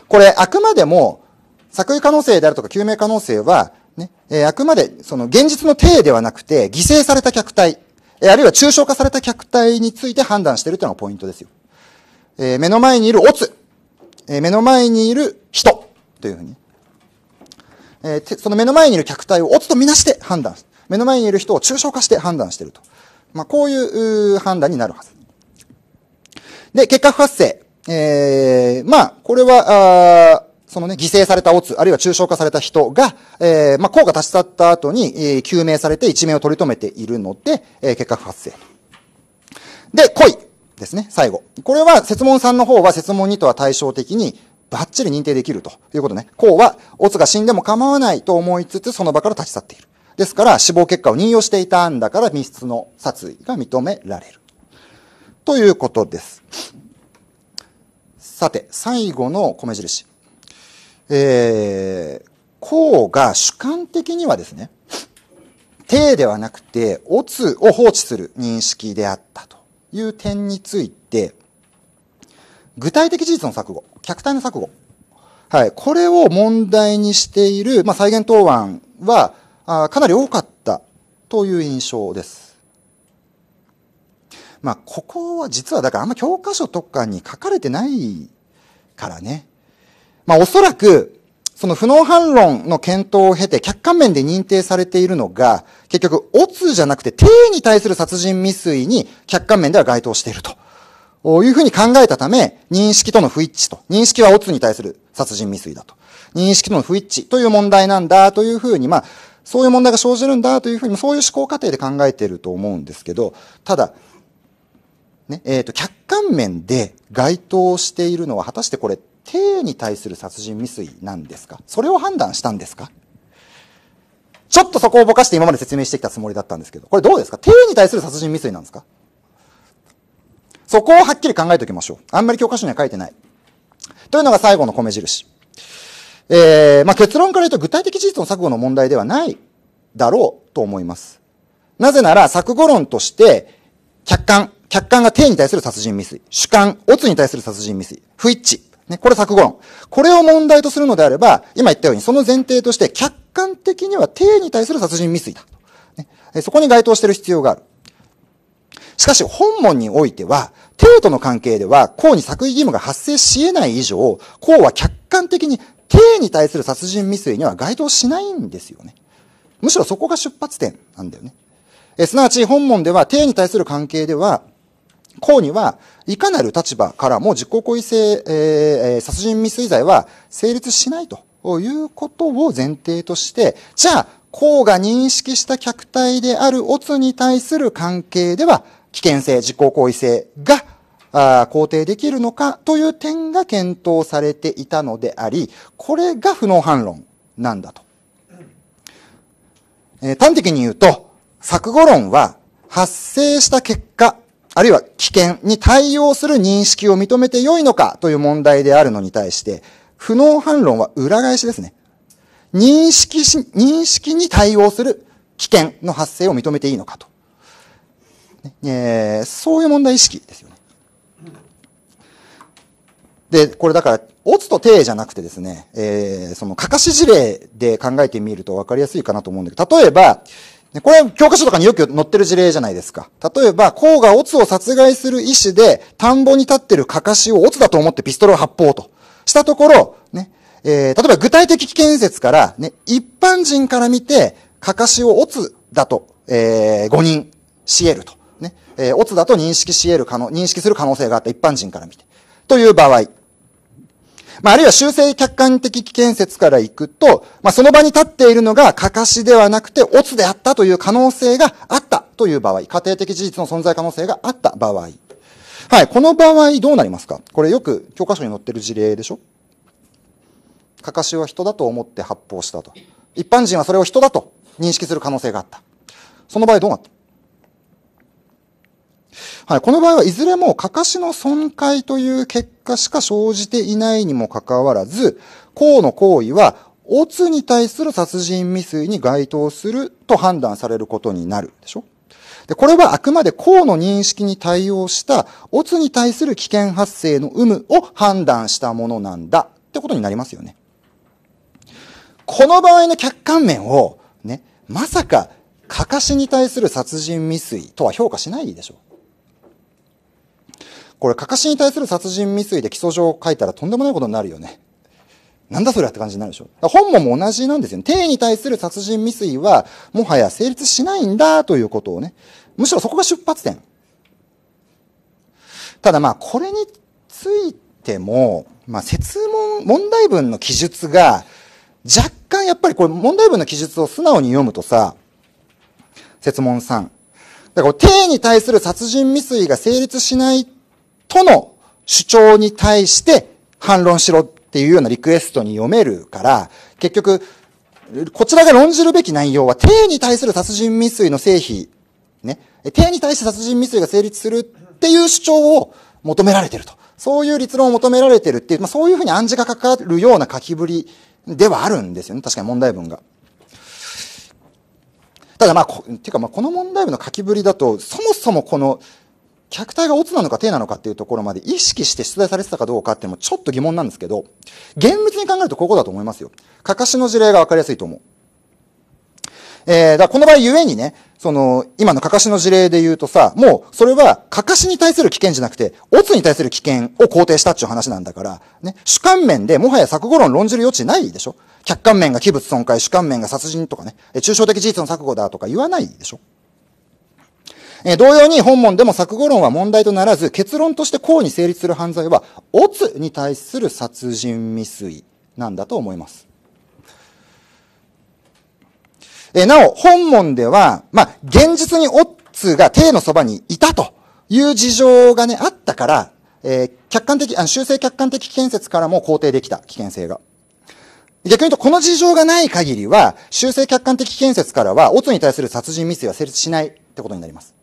これ、あくまでも、作為可能性であるとか救命可能性は、ね、えあくまで、その現実の体ではなくて、犠牲された客体、えあるいは抽象化された客体について判断しているというのがポイントですよ。え目の前にいるオツ、え目の前にいる人、というふうに。えー、その目の前にいる客体をツとみなして判断目の前にいる人を抽象化して判断していると。まあ、こういう判断になるはず。で、結核発生。えー、まあ、これは、あそのね、犠牲されたオツ、あるいは抽象化された人が、えー、まあ、効果立ち去った後に、えー、救命されて一命を取り留めているので、えー、結核発生。で、恋ですね、最後。これは、説問3の方は説問2とは対照的に、ばっちり認定できるということね。こうは、オツが死んでも構わないと思いつつ、その場から立ち去っている。ですから、死亡結果を任用していたんだから、密室の殺意が認められる。ということです。さて、最後の米印。えー、こうが主観的にはですね、手ではなくて、オツを放置する認識であったという点について、具体的事実の錯誤。客体の錯誤。はい。これを問題にしている、まあ、再現答案は、あかなり多かったという印象です。まあ、ここは実はだからあんま教科書とかに書かれてないからね。まあ、おそらく、その不能反論の検討を経て客観面で認定されているのが、結局、オツじゃなくて、定に対する殺人未遂に客観面では該当しているというふうに考えたため、認識との不一致と。認識はオツに対する殺人未遂だと。認識との不一致という問題なんだというふうに、まあ、そういう問題が生じるんだというふうに、そういう思考過程で考えていると思うんですけど、ただ、ね、えっ、ー、と、客観面で該当しているのは、果たしてこれ、体に対する殺人未遂なんですかそれを判断したんですかちょっとそこをぼかして今まで説明してきたつもりだったんですけど、これどうですか体に対する殺人未遂なんですかそこをはっきり考えておきましょう。あんまり教科書には書いてない。というのが最後の米印。えー、まあ、結論から言うと具体的事実の錯誤の問題ではないだろうと思います。なぜなら、錯誤論として、客観、客観が定に対する殺人未遂、主観、オツに対する殺人未遂、不一致。ね、これ錯誤論。これを問題とするのであれば、今言ったようにその前提として客観的には定に対する殺人未遂だ。ね、そこに該当している必要がある。しかし本門においては、帝との関係では、公に作為義務が発生し得ない以上、公は客観的に帝に対する殺人未遂には該当しないんですよね。むしろそこが出発点なんだよね。えすなわち本門では、帝に対する関係では、公には、いかなる立場からも実行行為性、えー、殺人未遂罪は成立しないということを前提として、じゃあ、公が認識した客体であるオツに対する関係では危険性、実行行為性があ肯定できるのかという点が検討されていたのであり、これが不能反論なんだと。えー、端的に言うと、錯誤論は発生した結果、あるいは危険に対応する認識を認めて良いのかという問題であるのに対して、不能反論は裏返しですね。認識し、認識に対応する危険の発生を認めていいのかと。ねえー、そういう問題意識ですよね。で、これだから、オツとイじゃなくてですね、えー、その、かかし事例で考えてみると分かりやすいかなと思うんだけど、例えば、ね、これ、教科書とかによく載ってる事例じゃないですか。例えば、甲がオツを殺害する意思で、田んぼに立ってるかかしをオツだと思ってピストルを発砲と。したところ、ね、えー、例えば具体的危険説から、ね、一般人から見て、かかしをオツだと、えー、誤認し得ると。えー、オツだと認識し得る可能、認識する可能性があった一般人から見て。という場合。まあ、あるいは修正客観的危険説からいくと、まあ、その場に立っているのがかかしではなくて、オツであったという可能性があったという場合。家庭的事実の存在可能性があった場合。はい。この場合どうなりますかこれよく教科書に載ってる事例でしょかかしは人だと思って発砲したと。一般人はそれを人だと認識する可能性があった。その場合どうなったはい。この場合はいずれも、かかしの損壊という結果しか生じていないにもかかわらず、うの行為は、オツに対する殺人未遂に該当すると判断されることになるでしょで、これはあくまでうの認識に対応した、オツに対する危険発生の有無を判断したものなんだってことになりますよね。この場合の客観面を、ね、まさか、かかしに対する殺人未遂とは評価しないでしょこれ、かかしに対する殺人未遂で起訴状を書いたらとんでもないことになるよね。なんだそれって感じになるでしょ。本も同じなんですよね。に対する殺人未遂は、もはや成立しないんだということをね。むしろそこが出発点。ただまあ、これについても、まあ、説問、問題文の記述が、若干やっぱりこれ問題文の記述を素直に読むとさ、説問3。だから、定に対する殺人未遂が成立しないとの主張に対して反論しろっていうようなリクエストに読めるから、結局、こちらが論じるべき内容は、帝に対する殺人未遂の成否、ね、帝に対して殺人未遂が成立するっていう主張を求められてると。そういう立論を求められてるっていう、まあ、そういうふうに暗示がかかるような書きぶりではあるんですよね。確かに問題文が。ただまあ、ていうかまあこの問題文の書きぶりだと、そもそもこの客体がオツなのか手なのかっていうところまで意識して出題されてたかどうかっていうのもちょっと疑問なんですけど、厳密に考えるとここだと思いますよ。かかしの事例がわかりやすいと思う。えー、だこの場合ゆえにね、その、今のかかしの事例で言うとさ、もう、それは、かかしに対する危険じゃなくて、オツに対する危険を肯定したっていう話なんだから、ね、主観面でもはや錯誤論論じる余地ないでしょ客観面が器物損壊、主観面が殺人とかね、抽象的事実の錯誤だとか言わないでしょえ同様に本門でも作語論は問題とならず、結論として公に成立する犯罪は、オツに対する殺人未遂なんだと思います。えなお、本門では、まあ、現実にオツが手のそばにいたという事情がね、あったから、えー、客観的、あの修正客観的建設からも肯定できた危険性が。逆に言うと、この事情がない限りは、修正客観的建設からは、オツに対する殺人未遂は成立しないってことになります。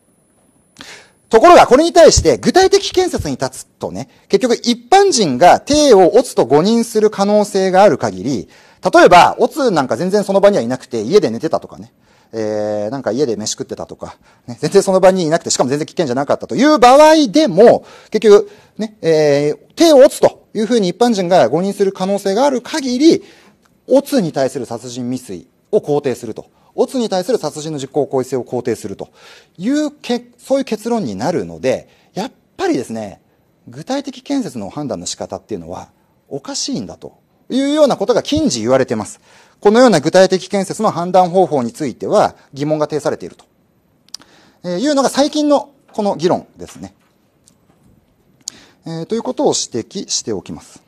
ところが、これに対して具体的検察に立つとね、結局一般人が手を落つと誤認する可能性がある限り、例えば、落つなんか全然その場にはいなくて、家で寝てたとかね、えー、なんか家で飯食ってたとか、ね、全然その場にいなくて、しかも全然危険じゃなかったという場合でも、結局、ね、えー、手を打つというふうに一般人が誤認する可能性がある限り、落つに対する殺人未遂を肯定すると。オツに対する殺人の実行行為性を肯定するというけ、そういう結論になるので、やっぱりですね、具体的建設の判断の仕方っていうのはおかしいんだというようなことが近似言われています。このような具体的建設の判断方法については疑問が呈されていると、えー、いうのが最近のこの議論ですね。えー、ということを指摘しておきます。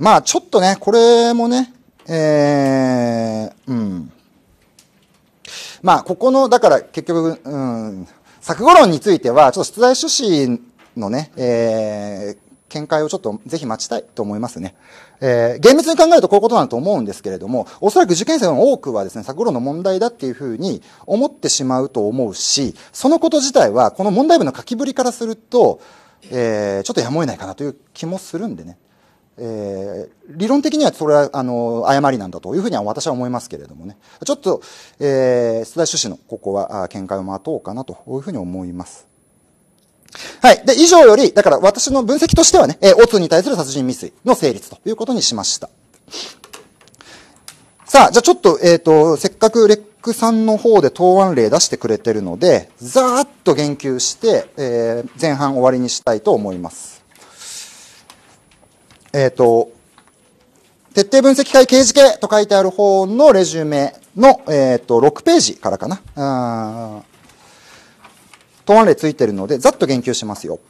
まあちょっとね、これもね、えー、うん。まあここの、だから結局、うん、作語論については、ちょっと出題趣旨のね、えー、見解をちょっとぜひ待ちたいと思いますね。えー、厳密に考えるとこういうことなんだと思うんですけれども、おそらく受験生の多くはですね、作論の問題だっていうふうに思ってしまうと思うし、そのこと自体は、この問題文の書きぶりからすると、えー、ちょっとやむを得ないかなという気もするんでね。えー、理論的にはそれはあの誤りなんだというふうには私は思いますけれどもねちょっと、えー、出題趣旨のここは見解を待とうかなというふうに思います。はい。で、以上より、だから私の分析としてはね、えー、オツに対する殺人未遂の成立ということにしました。さあ、じゃあちょっと、えっ、ー、と、せっかくレックさんの方で答案例出してくれてるので、ざーっと言及して、えー、前半終わりにしたいと思います。えっ、ー、と、徹底分析会刑事系と書いてある方のレジュメの、えっ、ー、と、6ページからかな。うん。答案例ついてるので、ざっと言及しますよ。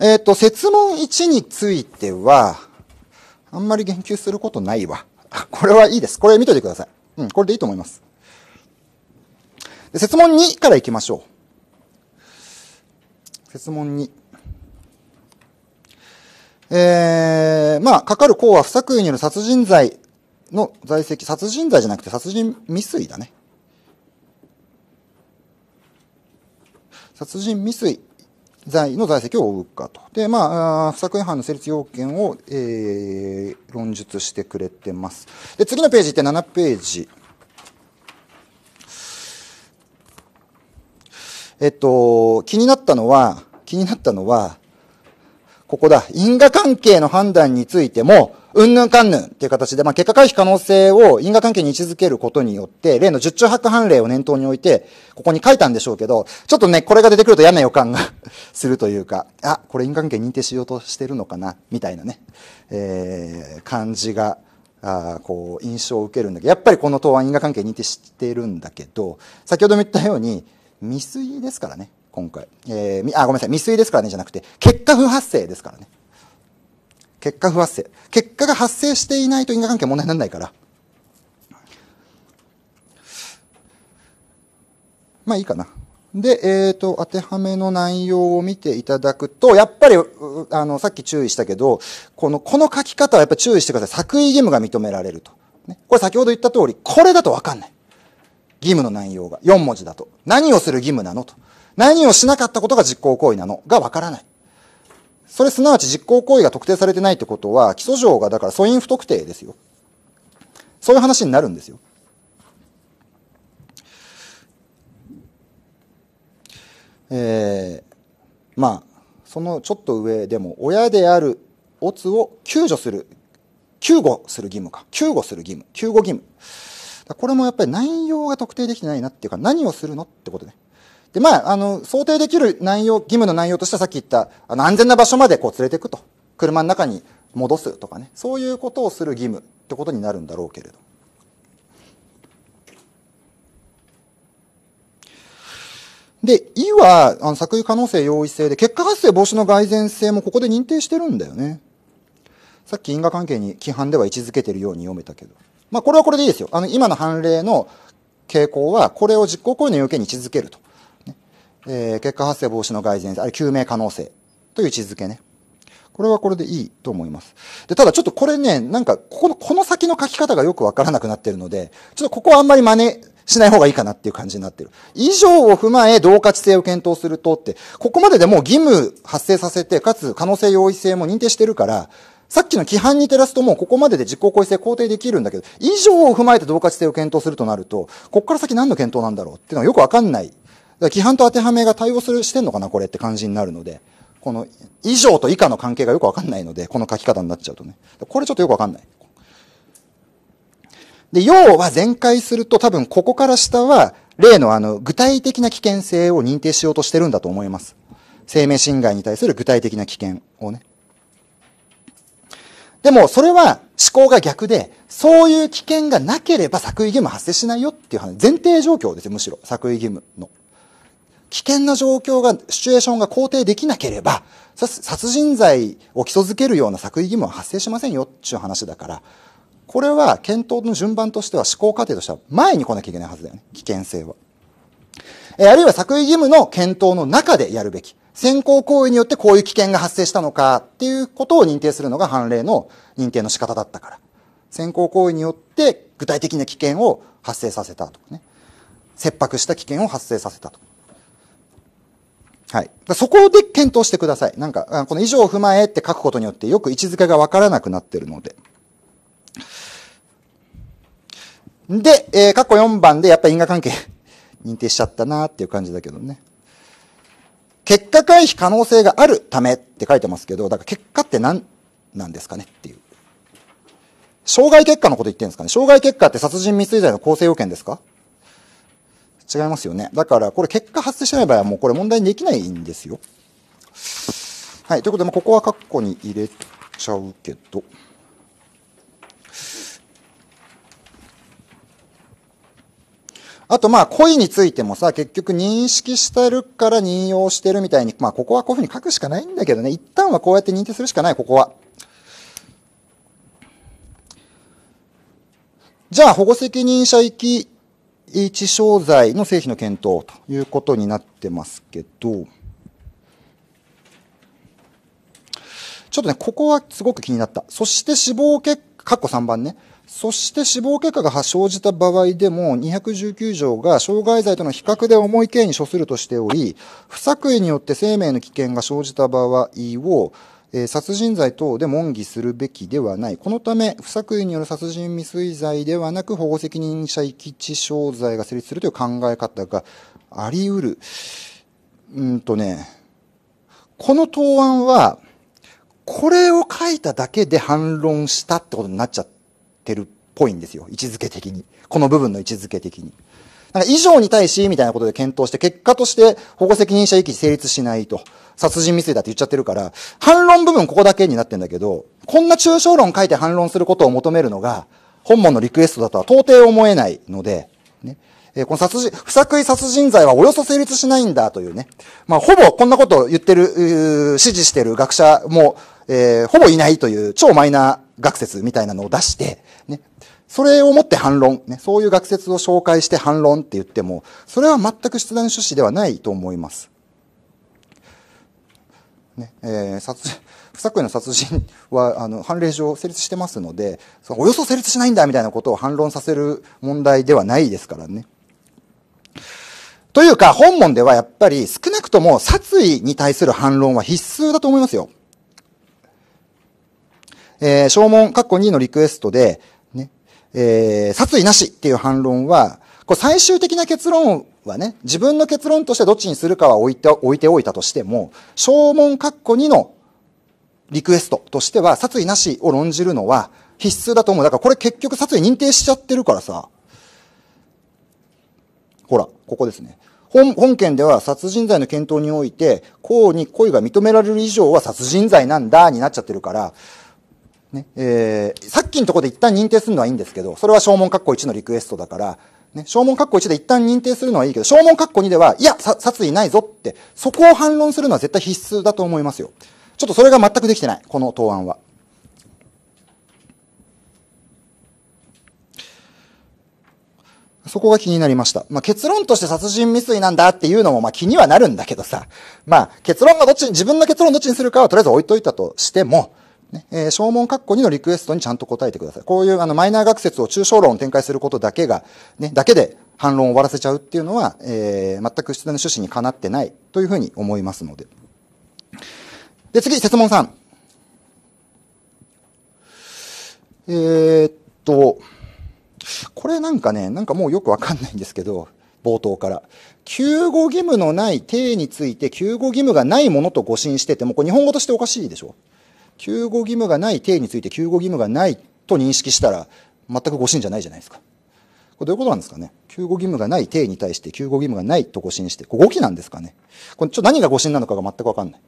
えっ、ー、と、説問1については、あんまり言及することないわ。これはいいです。これ見といてください。うん、これでいいと思います。で説問2からいきましょう。説問2。えー、まあ、かかる項は不作為による殺人罪の在籍、殺人罪じゃなくて殺人未遂だね。殺人未遂罪の財籍を負うかと。で、まあ、不作違反の成立要件を、えー、論述してくれてます。で、次のページって7ページ。えっと、気になったのは、気になったのは、ここだ。因果関係の判断についても、うんぬんかんぬんっていう形で、まあ、結果回避可能性を因果関係に位置づけることによって、例の十中八判例を念頭に置いて、ここに書いたんでしょうけど、ちょっとね、これが出てくると嫌な予感が するというか、あ、これ因果関係認定しようとしてるのかな、みたいなね、えー、感じが、あこう、印象を受けるんだけど、やっぱりこの答案因果関係認定してるんだけど、先ほども言ったように、未遂ですからね、今回。えー、あ、ごめんなさい、未遂ですからね、じゃなくて、結果不発生ですからね。結果不発生。結果が発生していないと因果関係問題にならないから。まあいいかな。で、えっ、ー、と、当てはめの内容を見ていただくと、やっぱり、あの、さっき注意したけど、この、この書き方はやっぱり注意してください。作為義務が認められると。ね、これ先ほど言った通り、これだとわかんない。義務の内容が。4文字だと。何をする義務なのと。何をしなかったことが実行行為なのがわからない。それすなわち実行行為が特定されてないってことは、起訴状がだから素因不特定ですよ。そういう話になるんですよ。えー、まあ、そのちょっと上でも、親であるオツを救助する、救護する義務か。救護する義務。救護義務。これもやっぱり内容が特定できてないなっていうか、何をするのってことね。で、まあ、あの、想定できる内容、義務の内容としてはさっき言った、あの、安全な場所までこう連れていくと。車の中に戻すとかね。そういうことをする義務ってことになるんだろうけれど。で、いは、あの、作為可能性容易性で、結果発生防止の蓋然性もここで認定してるんだよね。さっき因果関係に規範では位置づけてるように読めたけど。まあ、これはこれでいいですよ。あの、今の判例の傾向は、これを実行行為の要件に位置づけると。えー、結果発生防止の改善性、あれ救命可能性という位置づけね。これはこれでいいと思います。で、ただちょっとこれね、なんか、ここの、この先の書き方がよくわからなくなってるので、ちょっとここはあんまり真似しない方がいいかなっていう感じになってる。以上を踏まえ、同価値性を検討するとって、ここまででもう義務発生させて、かつ可能性容易性も認定してるから、さっきの規範に照らすともうここまでで実行行為性肯定できるんだけど、以上を踏まえて同価値性を検討するとなると、ここから先何の検討なんだろうっていうのはよくわかんないだ規範と当てはめが対応するしてんのかな、これって感じになるので、この以上と以下の関係がよくわかんないので、この書き方になっちゃうとね。これちょっとよくわかんない。で、要は全開すると多分ここから下は、例のあの、具体的な危険性を認定しようとしてるんだと思います。生命侵害に対する具体的な危険をね。でも、それは思考が逆で、そういう危険がなければ作為義務発生しないよっていう話、前提状況ですよ、むしろ。作為義務の。危険な状況が、シチュエーションが肯定できなければ、殺人罪を基礎づけるような作為義務は発生しませんよっていう話だから、これは検討の順番としては、思考過程としては前に来なきゃいけないはずだよね。危険性は。えあるいは作為義務の検討の中でやるべき。先行行為によってこういう危険が発生したのかっていうことを認定するのが判例の認定の仕方だったから。先行行為によって具体的な危険を発生させたとかね。切迫した危険を発生させたとか。はい。そこで検討してください。なんか、この以上を踏まえって書くことによってよく位置づけがわからなくなってるので。で、えー、過去4番でやっぱ因果関係認定しちゃったなっていう感じだけどね。結果回避可能性があるためって書いてますけど、だから結果って何なんですかねっていう。障害結果のこと言ってるんですかね障害結果って殺人未遂罪の構成要件ですか違いますよね。だから、これ結果発生してない場合はもうこれ問題にできないんですよ。はい。ということで、ここは括弧に入れちゃうけど。あとまあ、恋についてもさ、結局認識してるから任用してるみたいに、まあ、ここはこういうふうに書くしかないんだけどね。一旦はこうやって認定するしかない、ここは。じゃあ、保護責任者行き1商材の製品の検討ということになってますけど、ちょっとね、ここはすごく気になった。そして死亡結果、括弧3番ね。そして死亡結果が生じた場合でも、219条が障害罪との比較で重い刑に処するとしており、不作為によって生命の危険が生じた場合を、え殺人罪等で問議するべきではない。このため、不作為による殺人未遂罪ではなく、保護責任者遺棄致傷罪が成立するという考え方があり得る。うんとね、この答案は、これを書いただけで反論したってことになっちゃってるっぽいんですよ。位置づけ的に。この部分の位置づけ的に。なんか以上に対し、みたいなことで検討して、結果として保護責任者遺棄成立しないと。殺人未遂だって言っちゃってるから、反論部分ここだけになってんだけど、こんな抽象論書いて反論することを求めるのが、本門のリクエストだとは到底思えないので、ね。えー、この殺人、不作為殺人罪はおよそ成立しないんだというね。まあ、ほぼこんなことを言ってる、支持してる学者も、えー、ほぼいないという超マイナー学説みたいなのを出して、ね。それをもって反論、ね。そういう学説を紹介して反論って言っても、それは全く出題の趣旨ではないと思います。ねえー、殺不作為の殺人はあの判例上成立してますのでそおよそ成立しないんだみたいなことを反論させる問題ではないですからね。というか本門ではやっぱり少なくとも殺意に対する反論は必須だと思いますよ。えー、証文、括弧2のリクエストで、ねえー、殺意なしっていう反論はこう最終的な結論はね、自分の結論としてどっちにするかは置いて置いておいたとしても、証文括弧2のリクエストとしては、殺意なしを論じるのは必須だと思う。だからこれ結局殺意認定しちゃってるからさ。ほら、ここですね。本本件では殺人罪の検討において、公に故意が認められる以上は殺人罪なんだになっちゃってるから、ねえー、さっきのところで一旦認定するのはいいんですけど、それは証文括弧1のリクエストだから、ね、証文括弧1で一旦認定するのはいいけど、証文括弧2では、いや、殺意ないぞって、そこを反論するのは絶対必須だと思いますよ。ちょっとそれが全くできてない、この答案は。そこが気になりました。まあ、結論として殺人未遂なんだっていうのもまあ気にはなるんだけどさ。まあ、結論がどっちに、自分の結論どっちにするかはとりあえず置いといたとしても、ね、えー、小門括弧2のリクエストにちゃんと答えてください。こういうあのマイナー学説を抽象論を展開することだけが、ね、だけで反論を終わらせちゃうっていうのは、えー、全く出題の趣旨にかなってないというふうに思いますので。で、次、質問さん。えー、っと、これなんかね、なんかもうよくわかんないんですけど、冒頭から。救護義務のない体について救護義務がないものと誤信してても、これ日本語としておかしいでしょ救護義務がない、体について救護義務がないと認識したら、全く誤信じゃないじゃないですか。これどういうことなんですかね救護義務がない体に対して救護義務がないと誤信して、誤記なんですかねこれちょっと何が誤信なのかが全くわかんない。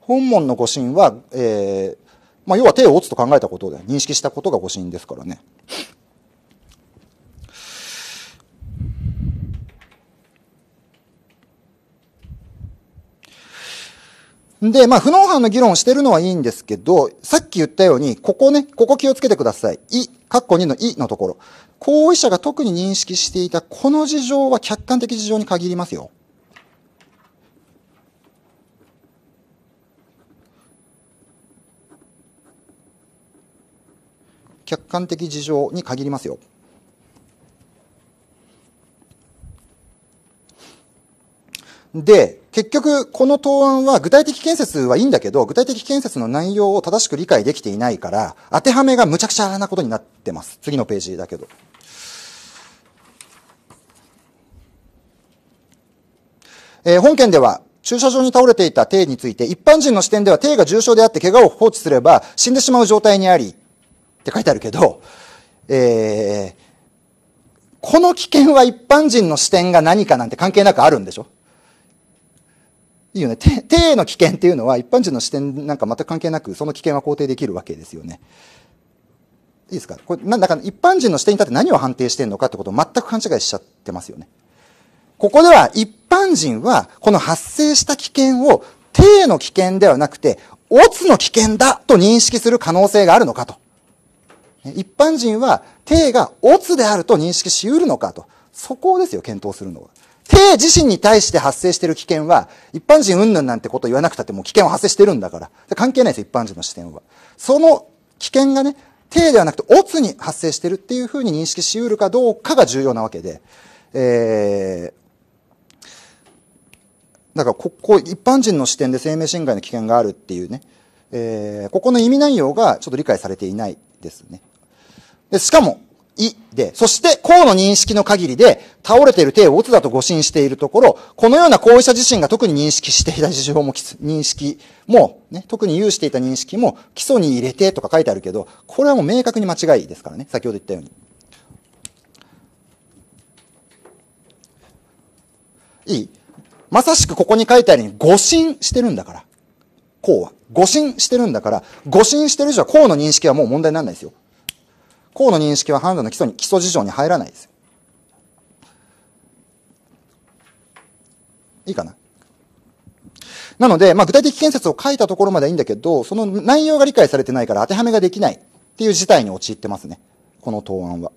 本門の誤信は、えー、まあ、要は手を打つと考えたことで、認識したことが誤信ですからね。で、まあ、不能犯の議論をしてるのはいいんですけど、さっき言ったように、ここね、ここ気をつけてください。い、かっこ2のいのところ。行為者が特に認識していたこの事情は客観的事情に限りますよ。客観的事情に限りますよ。で、結局、この答案は具体的建設はいいんだけど、具体的建設の内容を正しく理解できていないから、当てはめがむちゃくちゃなことになってます。次のページだけど。えー、本件では、駐車場に倒れていた艇について、一般人の視点では艇が重傷であって怪我を放置すれば死んでしまう状態にあり、って書いてあるけど、えー、この危険は一般人の視点が何かなんて関係なくあるんでしょいいよね。て、ての危険っていうのは一般人の視点なんか全く関係なく、その危険は肯定できるわけですよね。いいですかこれ、なんだか一般人の視点に立って何を判定してるのかってことを全く勘違いしちゃってますよね。ここでは一般人はこの発生した危険をてへの危険ではなくて、オツの危険だと認識する可能性があるのかと。一般人はてがオツであると認識し得るのかと。そこですよ、検討するのは。帝自身に対して発生している危険は、一般人云々なんてこと言わなくたってもう危険は発生してるんだから。関係ないです、一般人の視点は。その危険がね、帝ではなくて、オツに発生してるっていうふうに認識し得るかどうかが重要なわけで、えー、だからここ、一般人の視点で生命侵害の危険があるっていうね、えー、ここの意味内容がちょっと理解されていないですね。で、しかも、いで、そして項の認識の限りで倒れている手を打つだと誤信しているところ、このような行為者自身が特に認識していた事情も、認識も、ね、特に有していた認識も基礎に入れてとか書いてあるけど、これはもう明確に間違いですからね、先ほど言ったように。いいまさしくここに書いてあるように誤信してるんだから。こうは。誤信してるんだから、誤信してる以上はこうの認識はもう問題にならないですよ。こうの認識は判断の基礎に、基礎事情に入らないです。いいかななので、まあ、具体的建設を書いたところまではいいんだけど、その内容が理解されてないから当てはめができないっていう事態に陥ってますね。この答案は。だか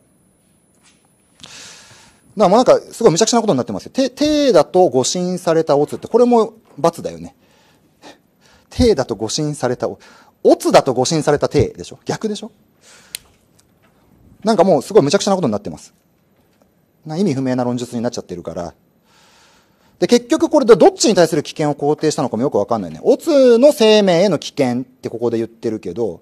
らもうなんか、すごい無茶苦茶なことになってますよ。て、てだと誤信されたオツって、これも罰だよね。てだと誤信されたオ、オツだと誤信されたてでしょ逆でしょなんかもうすごい無茶苦茶なことになってます。な意味不明な論述になっちゃってるから。で、結局これでどっちに対する危険を肯定したのかもよくわかんないね。オツの生命への危険ってここで言ってるけど、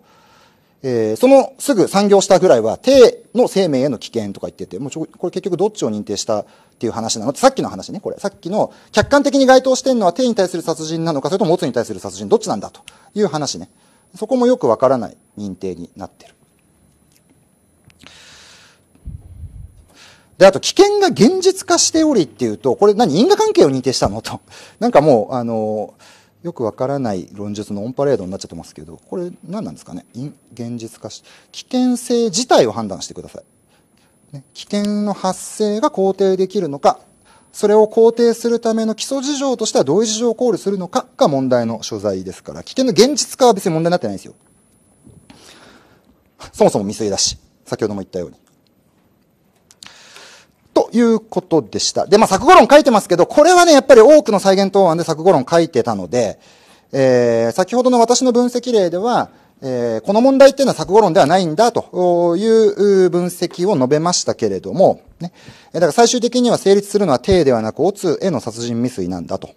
えー、そのすぐ産業したぐらいは、帝の生命への危険とか言ってて、もうちょ、これ結局どっちを認定したっていう話なのさっきの話ね、これ。さっきの、客観的に該当してんのは帝に対する殺人なのか、それともオツに対する殺人、どっちなんだという話ね。そこもよくわからない認定になってる。で、あと、危険が現実化しておりっていうと、これ何因果関係を認定したの と。なんかもう、あの、よくわからない論述のオンパレードになっちゃってますけど、これ何なんですかね現実化し、危険性自体を判断してください。ね、危険の発生が肯定できるのか、それを肯定するための基礎事情としては同意事情を考慮するのかが問題の所在ですから、危険の現実化は別に問題になってないんですよ。そもそも未遂だし、先ほども言ったように。ということでした。で、まあ、作語論書いてますけど、これはね、やっぱり多くの再現答案で作語論書いてたので、えー、先ほどの私の分析例では、えー、この問題っていうのは作語論ではないんだという分析を述べましたけれども、ね、だから最終的には成立するのは定ではなく、オツへの殺人未遂なんだと、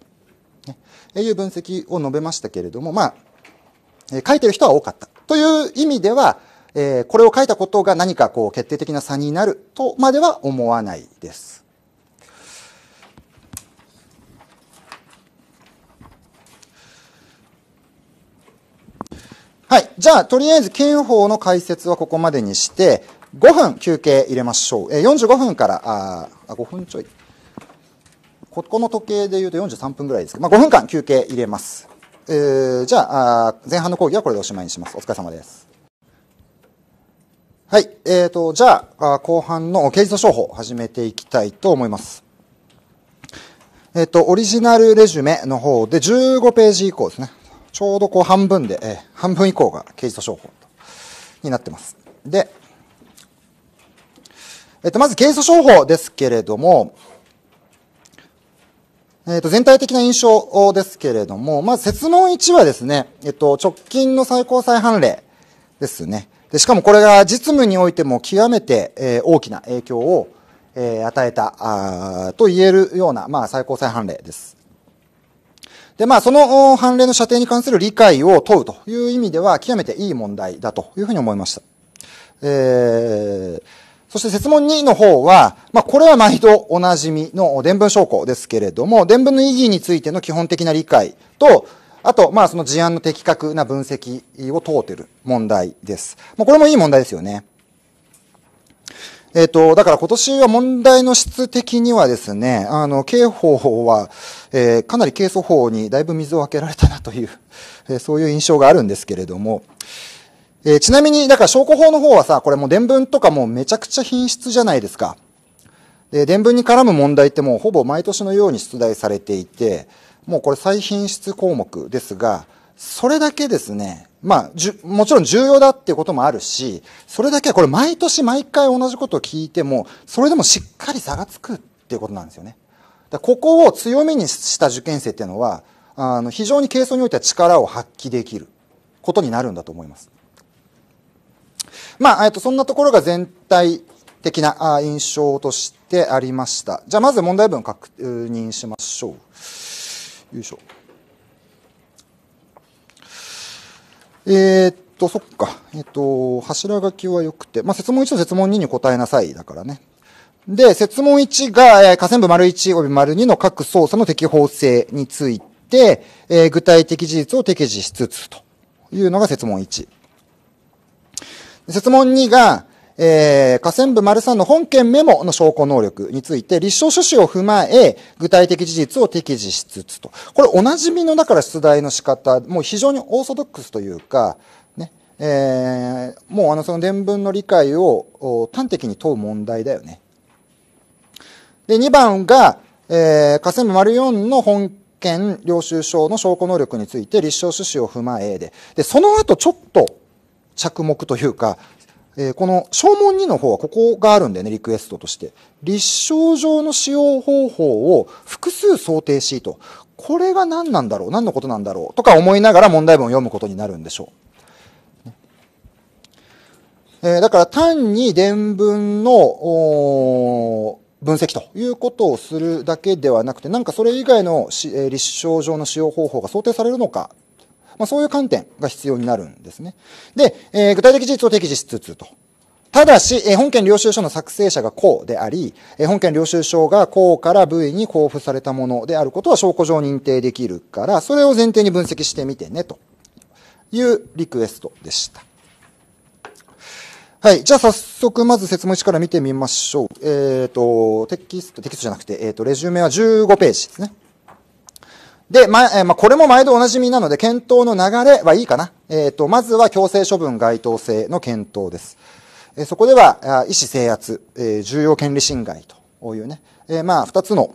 ね、いう分析を述べましたけれども、まあ、え書いてる人は多かった。という意味では、えー、これを書いたことが何かこう決定的な差になるとまでは思わないです。はい。じゃあ、とりあえず憲法の解説はここまでにして、5分休憩入れましょう。え45分から、ああ、5分ちょい。ここの時計で言うと43分ぐらいですけど、まあ、5分間休憩入れます。えー、じゃああ、前半の講義はこれでおしまいにします。お疲れ様です。はい。えっ、ー、と、じゃあ、後半の刑事訴訟法始めていきたいと思います。えっ、ー、と、オリジナルレジュメの方で15ページ以降ですね。ちょうどこう半分で、えー、半分以降が刑事訴訟法になってます。で、えっ、ー、と、まず刑事訴訟法ですけれども、えっと全体的な印象ですけれども、まず、設問1はですね、えっと、直近の最高裁判例ですね。でしかもこれが実務においても極めて、えー、大きな影響を、えー、与えたあと言えるような、まあ、最高裁判例です。で、まあ、その判例の射程に関する理解を問うという意味では、極めていい問題だというふうに思いました。えー、そして説問2の方は、まあ、これは毎度おなじみの伝文証拠ですけれども、伝文の意義についての基本的な理解と、あと、まあ、その事案の的確な分析を問うてる問題です。まあ、これもいい問題ですよね。えっ、ー、と、だから今年は問題の質的にはですね、あの、刑法は、えー、かなり刑訴法にだいぶ水をあけられたなという、えー、そういう印象があるんですけれども、えー、ちなみに、だから証拠法の方はさ、これもう伝聞とかもめちゃくちゃ品質じゃないですか。で、伝聞に絡む問題ってもうほぼ毎年のように出題されていて、もうこれ再品質項目ですが、それだけですね、まあ、じゅ、もちろん重要だっていうこともあるし、それだけはこれ毎年毎回同じことを聞いても、それでもしっかり差がつくっていうことなんですよね。ここを強みにした受験生っていうのは、あの、非常に軽装においては力を発揮できることになるんだと思います。まあ、えっと、そんなところが全体的な印象としてありました。じゃあ、まず問題文を確認しましょう。よいしょ。えー、っと、そっか。えっと、柱書きは良くて、まあ、説問1と説問2に答えなさいだからね。で、説問1が、えー、河川部丸1及び丸2の各操作の適法性について、えー、具体的事実を適時しつつというのが説問1。説問2が、えー、河川部丸3の本件メモの証拠能力について、立証趣旨を踏まえ、具体的事実を適時しつつと。これ、おなじみの、だから出題の仕方、もう非常にオーソドックスというか、ね、えー、もうあの、その伝聞の理解を端的に問う問題だよね。で、2番が、えー、河川部丸4の本件領収書の証拠能力について立証趣旨を踏まえで、で、その後ちょっと着目というか、えー、この証文2の方はここがあるんだよね、リクエストとして。立証上の使用方法を複数想定しと。これが何なんだろう何のことなんだろうとか思いながら問題文を読むことになるんでしょう。えー、だから単に伝文の分析ということをするだけではなくて、なんかそれ以外の、えー、立証上の使用方法が想定されるのかまあ、そういう観点が必要になるんですね。で、えー、具体的事実を適時しつつと。ただし、えー、本件領収書の作成者が公であり、えー、本件領収書が公から部位に交付されたものであることは証拠上認定できるから、それを前提に分析してみてね、というリクエストでした。はい。じゃあ早速、まず説明書から見てみましょう。えっ、ー、と、テキスト、テキストじゃなくて、えっ、ー、と、レジュメは15ページですね。で、ま、えー、まあ、これも毎度おなじみなので、検討の流れはいいかな。えっ、ー、と、まずは強制処分該当性の検討です。えー、そこでは、医師制圧、え重要権利侵害というね、えまあ、二つの、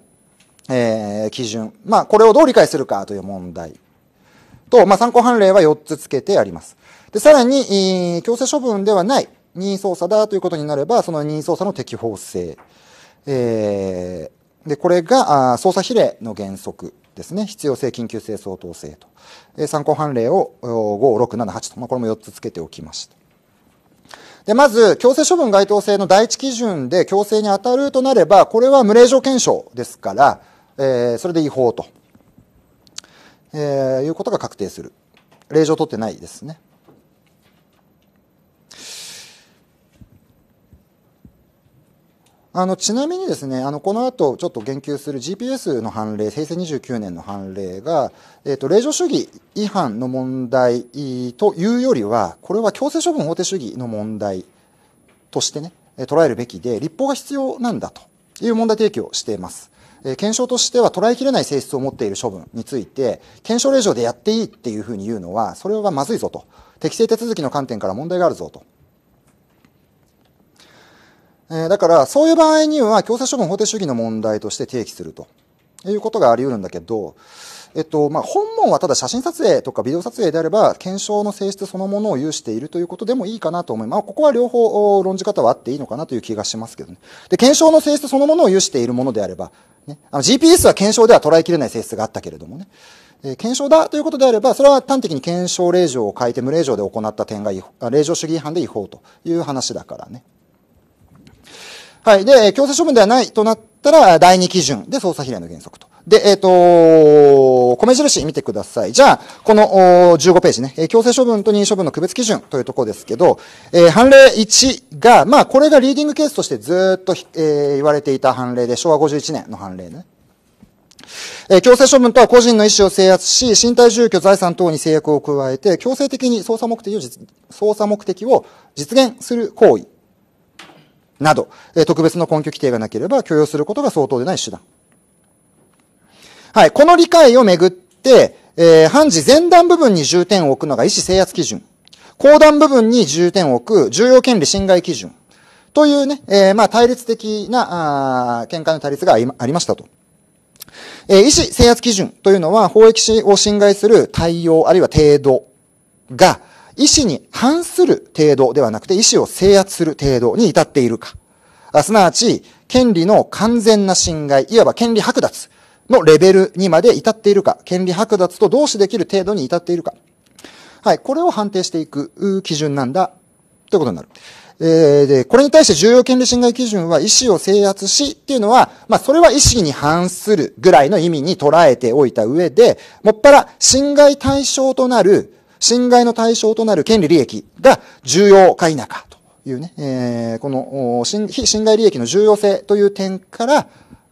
え基準。まあ、これをどう理解するかという問題と、まあ、参考判例は四つ付けてあります。で、さらに、えー、強制処分ではない任意捜査だということになれば、その任意捜査の適法性。えで、これが、捜査比例の原則ですね、必要性、緊急性、相当性と、え参考判例を5、6、7、8と、まあ、これも4つつけておきました。で、まず、強制処分該当性の第一基準で強制に当たるとなれば、これは無令状検証ですから、えー、それで違法と、えー、いうことが確定する。令状取ってないですね。あの、ちなみにですね、あの、この後ちょっと言及する GPS の判例、平成29年の判例が、えっ、ー、と、令状主義違反の問題というよりは、これは強制処分法定主義の問題としてね、捉えるべきで、立法が必要なんだという問題提起をしています。え検証としては捉えきれない性質を持っている処分について、検証令状でやっていいっていうふうに言うのは、それはまずいぞと。適正手続きの観点から問題があるぞと。えー、だから、そういう場合には、強制処分法定主義の問題として提起するということがあり得るんだけど、えっと、まあ、本問はただ写真撮影とかビデオ撮影であれば、検証の性質そのものを有しているということでもいいかなと思います。まあ、ここは両方論じ方はあっていいのかなという気がしますけどね。で、検証の性質そのものを有しているものであれば、ね、GPS は検証では捉えきれない性質があったけれどもね。え検証だということであれば、それは端的に検証令状を書いて無令状で行った点が違法、令状主義違反で違法という話だからね。はい。で、強制処分ではないとなったら、第2基準で捜査比例の原則と。で、えっ、ー、と、米印見てください。じゃあ、この15ページね、強制処分と任意処分の区別基準というところですけど、えー、判例1が、まあ、これがリーディングケースとしてずっと、えー、言われていた判例で、昭和51年の判例ね。えー、強制処分とは個人の意思を制圧し、身体住居、財産等に制約を加えて、強制的に捜査目的を実、捜査目的を実現する行為など、特別の根拠規定がなければ許容することが相当でない手段。はい。この理解をめぐって、えー、判事前段部分に重点を置くのが意思制圧基準。後段部分に重点を置く重要権利侵害基準。というね、えー、まあ対立的な、あ見解の対立がありましたと。えー、思制圧基準というのは、法益を侵害する対応あるいは程度が、意思に反する程度ではなくて意思を制圧する程度に至っているか。すなわち、権利の完全な侵害、いわば権利剥奪のレベルにまで至っているか、権利剥奪と同視できる程度に至っているか。はい、これを判定していく基準なんだ、ということになる。えー、で、これに対して重要権利侵害基準は意思を制圧しっていうのは、まあ、それは意思に反するぐらいの意味に捉えておいた上で、もっぱら侵害対象となる侵害の対象となる権利利益が重要か否かというね、えー、この非侵害利益の重要性という点から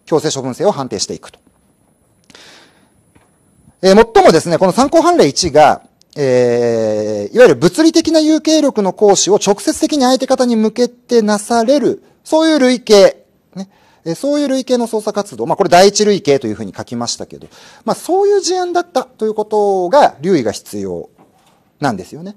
強制処分性を判定していくと。えー、もっともですね、この参考判例1が、えー、いわゆる物理的な有形力の行使を直接的に相手方に向けてなされる、そういう類型、ね、えそういう類型の捜査活動、まあこれ第一類型というふうに書きましたけど、まあそういう事案だったということが留意が必要なんですよね。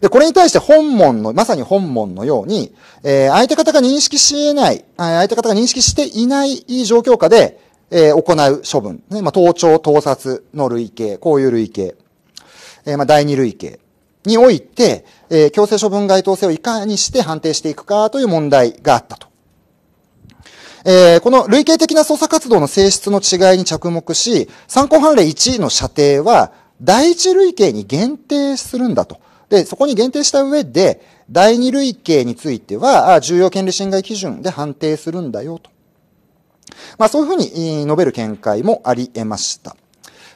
で、これに対して本門の、まさに本門のように、えー、相手方が認識し得ない、相手方が認識していない状況下で、えー、行う処分。ね、まあ、盗聴、盗撮の類型、こういう類型。えー、まあ、第二類型において、えー、強制処分該当性をいかにして判定していくかという問題があったと。えー、この類型的な捜査活動の性質の違いに着目し、参考判例1の射程は、第一類型に限定するんだと。で、そこに限定した上で、第二類型については、重要権利侵害基準で判定するんだよと。まあそういうふうに述べる見解もあり得ました。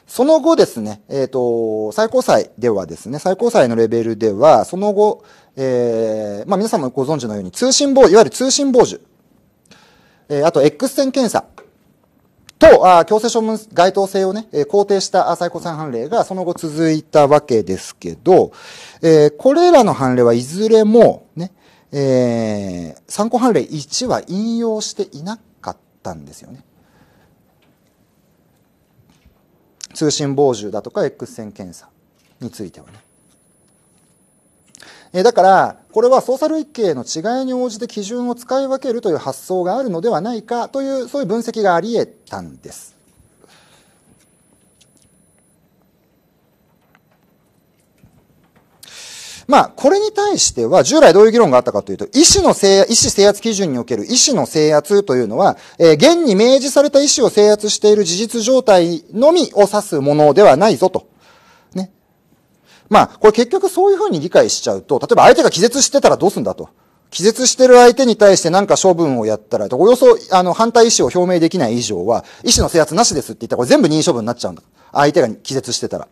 その後ですね、えっ、ー、と、最高裁ではですね、最高裁のレベルでは、その後、えー、まあ皆様ご存知のように、通信防、いわゆる通信傍受、えー、あと X 線検査、と、あ強制処分該当性をね、えー、肯定した最高裁判例がその後続いたわけですけど、えー、これらの判例はいずれも、ね、えー、参考判例1は引用していなかったんですよね。通信傍受だとか X 線検査についてはね。えだからこれはャル類型の違いに応じて基準を使い分けるという発想があるのではないかというそういう分析があり得たんです。まあ、これに対しては、従来どういう議論があったかというと、医師の制、医師制圧基準における医師の制圧というのは、えー、現に明示された医師を制圧している事実状態のみを指すものではないぞと。まあ、これ結局そういうふうに理解しちゃうと、例えば相手が気絶してたらどうすんだと。気絶してる相手に対して何か処分をやったら、およそ、あの、反対意思を表明できない以上は、意思の制圧なしですって言ったら、これ全部任意処分になっちゃうんだ。相手が気絶してたら。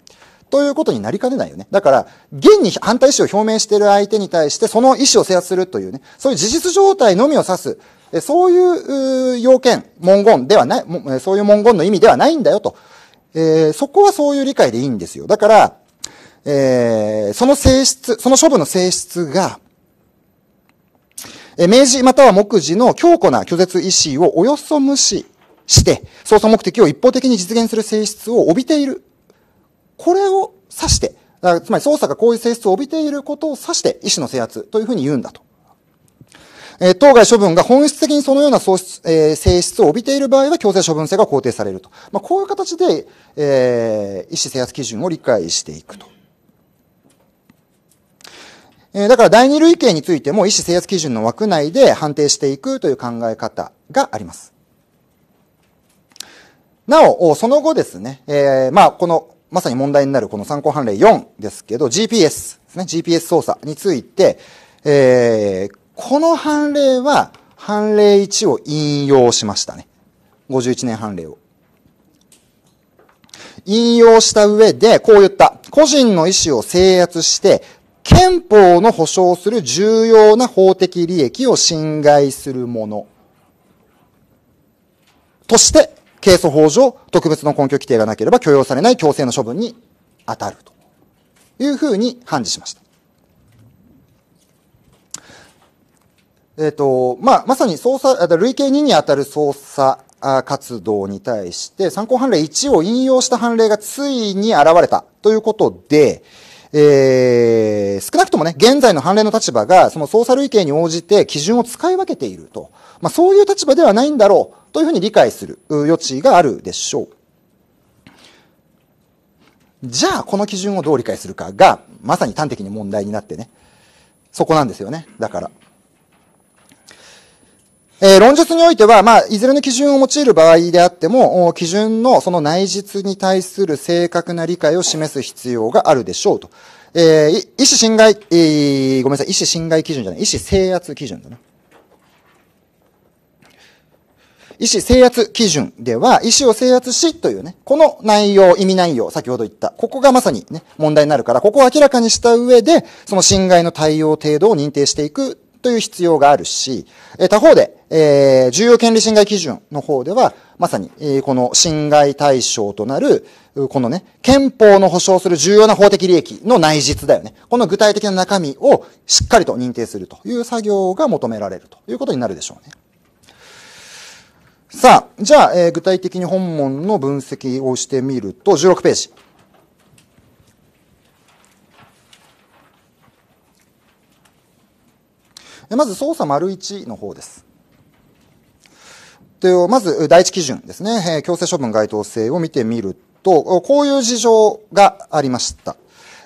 ということになりかねないよね。だから、現に反対意思を表明している相手に対して、その意思を制圧するというね、そういう事実状態のみを指す、そういう要件、文言ではない、そういう文言の意味ではないんだよと。えー、そこはそういう理解でいいんですよ。だから、えー、その性質、その処分の性質が、え明示または目次の強固な拒絶意思をおよそ無視して、捜査目的を一方的に実現する性質を帯びている。これを指して、つまり捜査がこういう性質を帯びていることを指して、意思の制圧というふうに言うんだと。え当該処分が本質的にそのような性質,、えー、性質を帯びている場合は強制処分性が肯定されると。まあ、こういう形で、えー、意思制圧基準を理解していくと。えー、だから第二類型についても医師制圧基準の枠内で判定していくという考え方があります。なお、その後ですね、えー、まあ、この、まさに問題になるこの参考判例4ですけど、GPS ですね、GPS 操作について、えー、この判例は、判例1を引用しましたね。51年判例を。引用した上で、こう言った。個人の意思を制圧して、憲法の保障する重要な法的利益を侵害するものとして、刑訴法上、特別の根拠規定がなければ許容されない強制の処分に当たるというふうに判事しました。えっ、ー、と、まあ、まさに捜査、累計2に当たる捜査活動に対して、参考判例1を引用した判例がついに現れたということで、えー、少なくともね、現在の判例の立場が、その捜査類型に応じて基準を使い分けていると。まあ、そういう立場ではないんだろう、というふうに理解する余地があるでしょう。じゃあ、この基準をどう理解するかが、まさに端的に問題になってね。そこなんですよね。だから。えー、論述においては、まあ、いずれの基準を用いる場合であっても、基準のその内実に対する正確な理解を示す必要があるでしょうと。えー、意思侵害、えー、ごめんなさい、意思侵害基準じゃない、意思制圧基準だな。意思制圧基準では、意思を制圧しというね、この内容、意味内容、先ほど言った。ここがまさにね、問題になるから、ここを明らかにした上で、その侵害の対応程度を認定していくという必要があるし、え他方で、え重要権利侵害基準の方では、まさに、えこの侵害対象となる、このね、憲法の保障する重要な法的利益の内実だよね。この具体的な中身をしっかりと認定するという作業が求められるということになるでしょうね。さあ、じゃあ、え具体的に本文の分析をしてみると、16ページ。まず操作丸1の方です。まず、第一基準ですね、え強制処分該当性を見てみると、こういう事情がありました。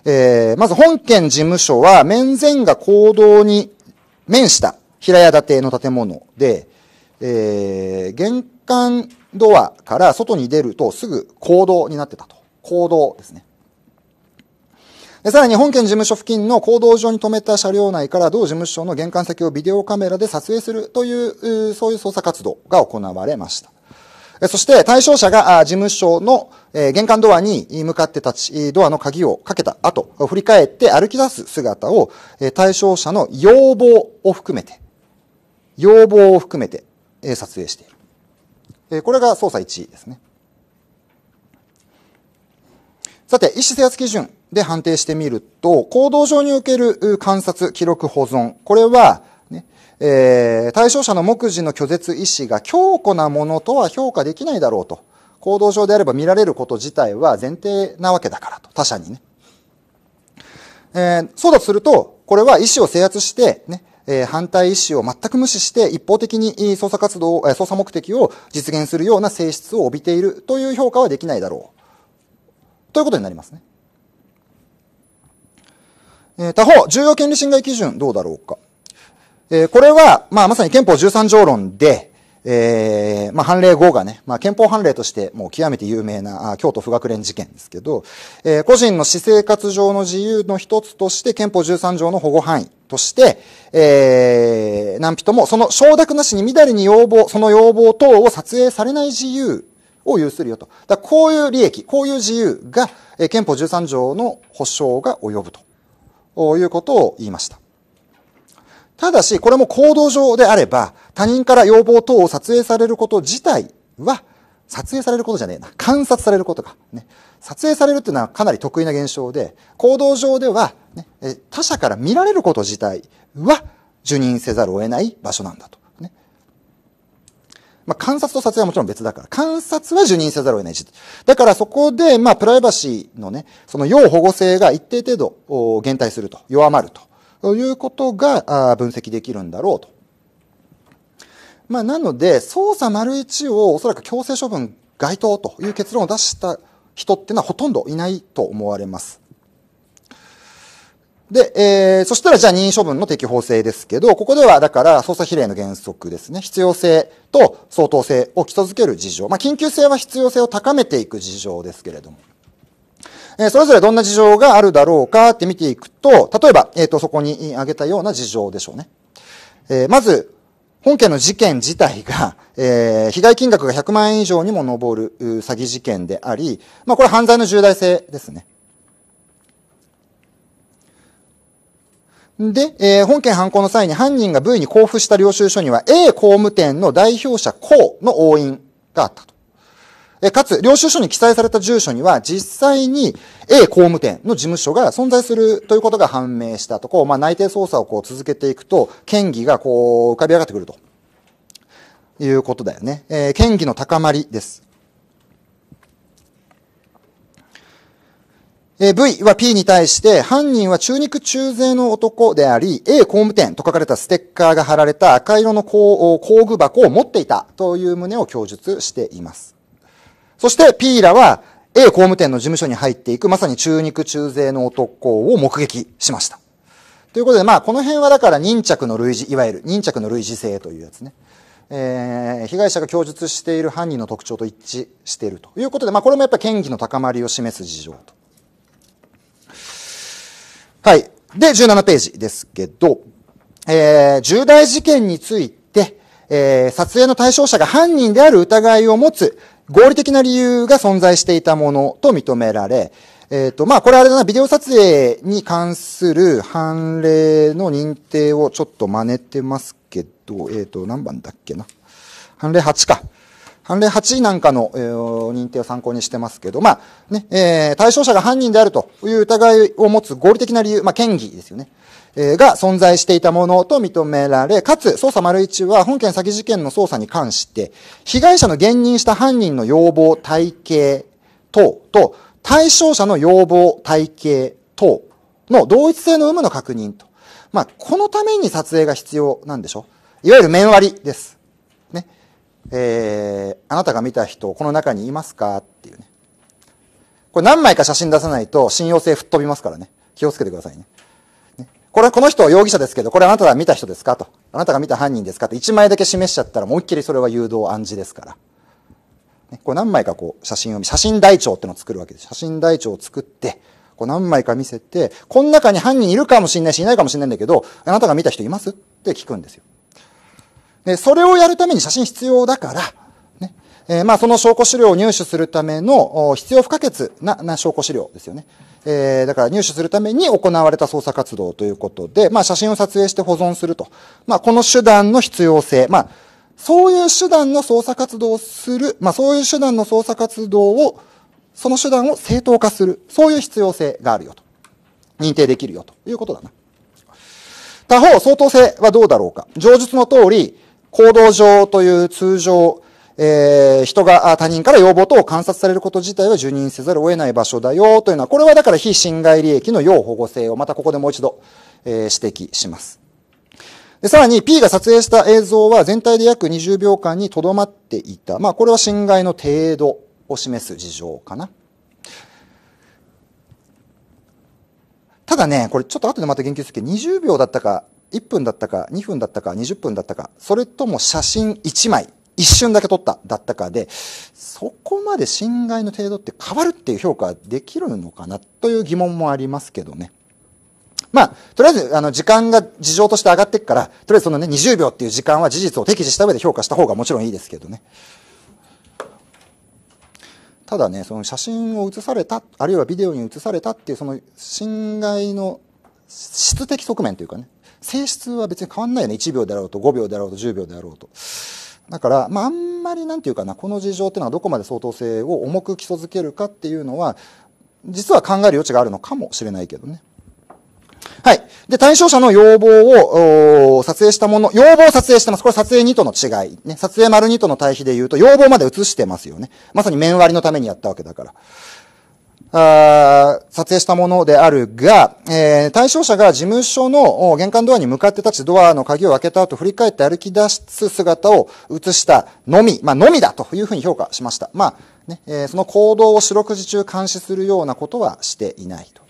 えまず本県事務所は面前が公道に面した平屋建ての建物で、え玄関ドアから外に出るとすぐ公道になってたと。公道ですね。さらに本件事務所付近の行動上に止めた車両内から同事務所の玄関先をビデオカメラで撮影するという、そういう捜査活動が行われました。そして対象者が事務所の玄関ドアに向かって立ち、ドアの鍵をかけた後、振り返って歩き出す姿を対象者の要望を含めて、要望を含めて撮影している。これが捜査1ですね。さて、医師制圧基準で判定してみると、行動上における観察、記録、保存。これは、ね、えー、対象者の目次の拒絶意思が強固なものとは評価できないだろうと。行動上であれば見られること自体は前提なわけだからと。他者にね。えー、そうだとすると、これは意思を制圧して、ね、えー、反対意思を全く無視して一方的に捜査活動、捜査目的を実現するような性質を帯びているという評価はできないだろう。ということになりますね。え他方、重要権利侵害基準どうだろうか。えー、これは、まあ、まさに憲法13条論で、えー、まあ、判例後がね、まあ、憲法判例としてもう極めて有名な、京都不学連事件ですけど、えー、個人の私生活上の自由の一つとして、憲法13条の保護範囲として、えー、何人も、その承諾なしにみだりに要望、その要望等を撮影されない自由を有するよと。だこういう利益、こういう自由が、えー、憲法13条の保障が及ぶと。ということを言いました。ただし、これも行動上であれば、他人から要望等を撮影されること自体は、撮影されることじゃねえな。観察されることが。ね、撮影されるっていうのはかなり得意な現象で、行動上では、ね、他者から見られること自体は、受任せざるを得ない場所なんだと。まあ、観察と撮影はもちろん別だから、観察は受任せざるを得ないし。だからそこで、まあ、プライバシーのね、その要保護性が一定程度減退すると、弱まるということが分析できるんだろうと。まあ、なので、捜査丸一をおそらく強制処分該当という結論を出した人ってのはほとんどいないと思われます。で、えー、そしたらじゃあ任意処分の適法性ですけど、ここではだから捜査比例の原則ですね、必要性と相当性を基礎づける事情。まあ、緊急性は必要性を高めていく事情ですけれども。えー、それぞれどんな事情があるだろうかって見ていくと、例えば、えっ、ー、と、そこに挙げたような事情でしょうね。えー、まず、本件の事件自体が、えー、被害金額が100万円以上にも上る詐欺事件であり、まあ、これ犯罪の重大性ですね。で、えー、本件犯行の際に犯人が V に交付した領収書には A 公務店の代表者公の押印があったと。えかつ、領収書に記載された住所には実際に A 公務店の事務所が存在するということが判明したと、こう、まあ、内定捜査をこう続けていくと、嫌疑がこう浮かび上がってくると。いうことだよね。えー、権疑の高まりです。え V は P に対して、犯人は中肉中背の男であり、A 工務店と書かれたステッカーが貼られた赤色の工具箱を持っていたという旨を供述しています。そして P らは A 工務店の事務所に入っていくまさに中肉中背の男を目撃しました。ということで、まあこの辺はだから忍着の類似、いわゆる忍着の類似性というやつね。えー、被害者が供述している犯人の特徴と一致しているということで、まあ、これもやっぱり嫌疑の高まりを示す事情とはい。で、17ページですけど、えー、重大事件について、えー、撮影の対象者が犯人である疑いを持つ合理的な理由が存在していたものと認められ、えっ、ー、と、まあ、これあれだな、ビデオ撮影に関する判例の認定をちょっと真似てますけど、えっ、ー、と、何番だっけな。判例8か。判例8なんかの、えー、認定を参考にしてますけど、まあ、ね、えー、対象者が犯人であるという疑いを持つ合理的な理由、まあ、嫌疑ですよね。えー、が存在していたものと認められ、かつ、捜査丸一は本件詐欺事件の捜査に関して、被害者の現任した犯人の要望、体系等と、対象者の要望、体系等の同一性の有無の確認と。まあ、このために撮影が必要なんでしょいわゆる面割りです。えー、あなたが見た人、この中にいますかっていうね。これ何枚か写真出さないと信用性吹っ飛びますからね。気をつけてくださいね。ねこれ、この人は容疑者ですけど、これあなたが見た人ですかと。あなたが見た犯人ですかって1枚だけ示しちゃったら、思いっきりそれは誘導暗示ですから。ね、これ何枚かこう写真を写真台帳ってのを作るわけです。写真台帳を作って、こう何枚か見せて、この中に犯人いるかもしれないし、いないかもしれないんだけど、あなたが見た人いますって聞くんですよ。で、それをやるために写真必要だから、ね。えー、まあ、その証拠資料を入手するための必要不可欠なな証拠資料ですよね。えー、だから入手するために行われた捜査活動ということで、まあ、写真を撮影して保存すると。まあ、この手段の必要性。まあ、そういう手段の捜査活動をする。まあ、そういう手段の捜査活動を、その手段を正当化する。そういう必要性があるよと。認定できるよということだな。他方、相当性はどうだろうか。上述の通り、行動上という通常、えー、人が他人から要望等を観察されること自体は受任せざるを得ない場所だよというのは、これはだから非侵害利益の要保護性をまたここでもう一度、えー、指摘します。でさらに P が撮影した映像は全体で約20秒間に留まっていた。まあこれは侵害の程度を示す事情かな。ただね、これちょっと後でまた言及するけど、20秒だったか1分だったか、2分だったか、20分だったか、それとも写真1枚、一瞬だけ撮った、だったかで、そこまで侵害の程度って変わるっていう評価できるのかなという疑問もありますけどね。まあ、とりあえず、あの、時間が事情として上がっていくから、とりあえずそのね、20秒っていう時間は事実を適時した上で評価した方がもちろんいいですけどね。ただね、その写真を写された、あるいはビデオに写されたっていう、その侵害の質的側面というかね、性質は別に変わんないよね。1秒であろうと、5秒であろうと、10秒であろうと。だから、まあ、あんまりなんていうかな、この事情っていうのはどこまで相当性を重く基礎づけるかっていうのは、実は考える余地があるのかもしれないけどね。はい。で、対象者の要望を撮影したもの、要望を撮影してます。これ撮影2との違い。ね、撮影丸2との対比で言うと、要望まで映してますよね。まさに面割りのためにやったわけだから。あ撮影したものであるが、えー、対象者が事務所の玄関ドアに向かって立ち、ドアの鍵を開けた後、振り返って歩き出す姿を映したのみ、まあ、のみだというふうに評価しました。まあ、ね、えー、その行動を四六時中監視するようなことはしていないと。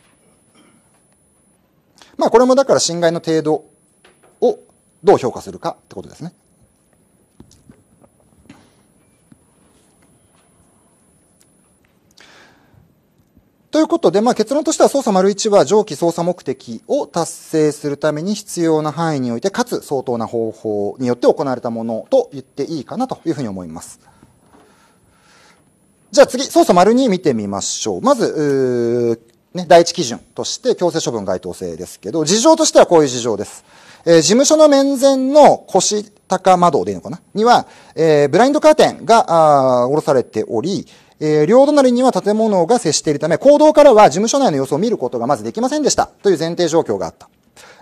まあ、これもだから侵害の程度をどう評価するかってことですね。ということで、まあ、結論としては捜査丸1は上記捜査目的を達成するために必要な範囲において、かつ相当な方法によって行われたものと言っていいかなというふうに思います。じゃあ次、捜査丸2見てみましょう。まず、ね、第一基準として強制処分該当性ですけど、事情としてはこういう事情です。えー、事務所の面前の腰高窓でいいのかなには、えー、ブラインドカーテンが、あ下ろされており、えー、両隣には建物が接しているため、行動からは事務所内の様子を見ることがまずできませんでした。という前提状況があった。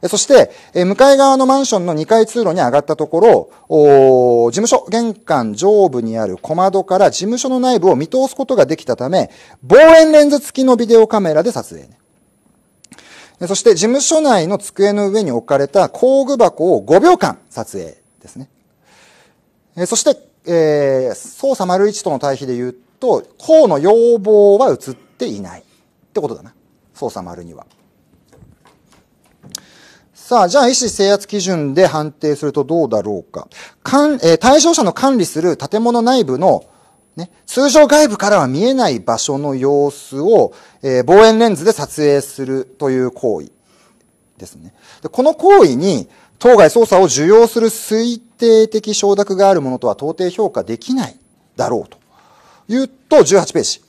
そして、え向かい側のマンションの2階通路に上がったところ、事務所玄関上部にある小窓から事務所の内部を見通すことができたため、望遠レンズ付きのビデオカメラで撮影、ね。そして、事務所内の机の上に置かれた工具箱を5秒間撮影ですね。そして、えー、操作丸1との対比で言うと、項の要望は移っていない。ってことだな。操作丸には。さあ、じゃあ、医師制圧基準で判定するとどうだろうか。かんえー、対象者の管理する建物内部の、ね、通常外部からは見えない場所の様子を、えー、望遠レンズで撮影するという行為ですね。でこの行為に、当該操作を受容する推定的承諾があるものとは到底評価できないだろうというと、18ページ。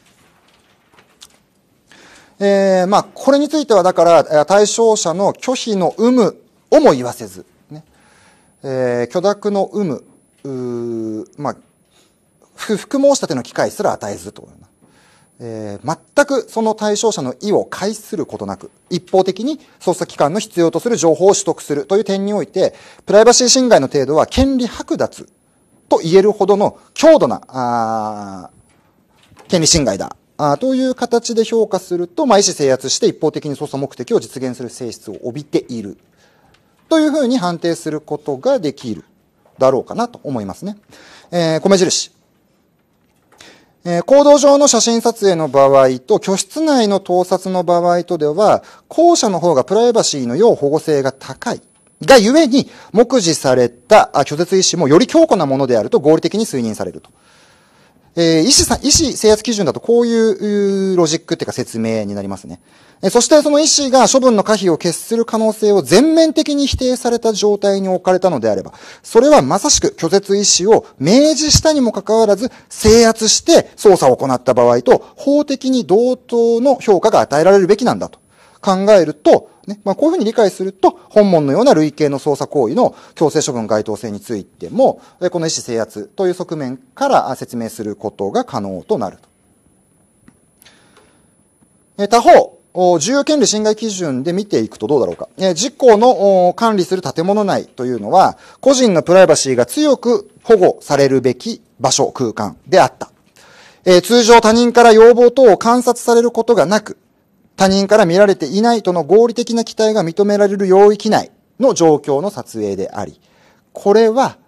えー、まあ、これについては、だから、対象者の拒否の有無をも言わせず、ね、えー、許諾の有無、うまあ、不服申し立ての機会すら与えずとえー、全くその対象者の意を介することなく、一方的に捜査機関の必要とする情報を取得するという点において、プライバシー侵害の程度は権利剥奪と言えるほどの強度な、あ権利侵害だあという形で評価すると、まあ、意思制圧して一方的に捜査目的を実現する性質を帯びているというふうに判定することができるだろうかなと思いますね。えー、米印。えー、行動上の写真撮影の場合と、居室内の盗撮の場合とでは、後者の方がプライバシーのよう保護性が高い。がゆえに、目次された拒絶意思もより強固なものであると合理的に推認されると。えー、医師さ医師制圧基準だとこういうロジックっていうか説明になりますね。えー、そしてその医師が処分の可否を決する可能性を全面的に否定された状態に置かれたのであれば、それはまさしく拒絶医師を明示したにもかかわらず制圧して捜査を行った場合と法的に同等の評価が与えられるべきなんだと。考えると、ね、まあ、こういうふうに理解すると、本門のような類型の捜査行為の強制処分該当性についても、この意思制圧という側面から説明することが可能となると。他方、重要権利侵害基準で見ていくとどうだろうか。事故の管理する建物内というのは、個人のプライバシーが強く保護されるべき場所、空間であった。通常他人から要望等を観察されることがなく、他人から見られていないとの合理的な期待が認められる領域内の状況の撮影であり、これは、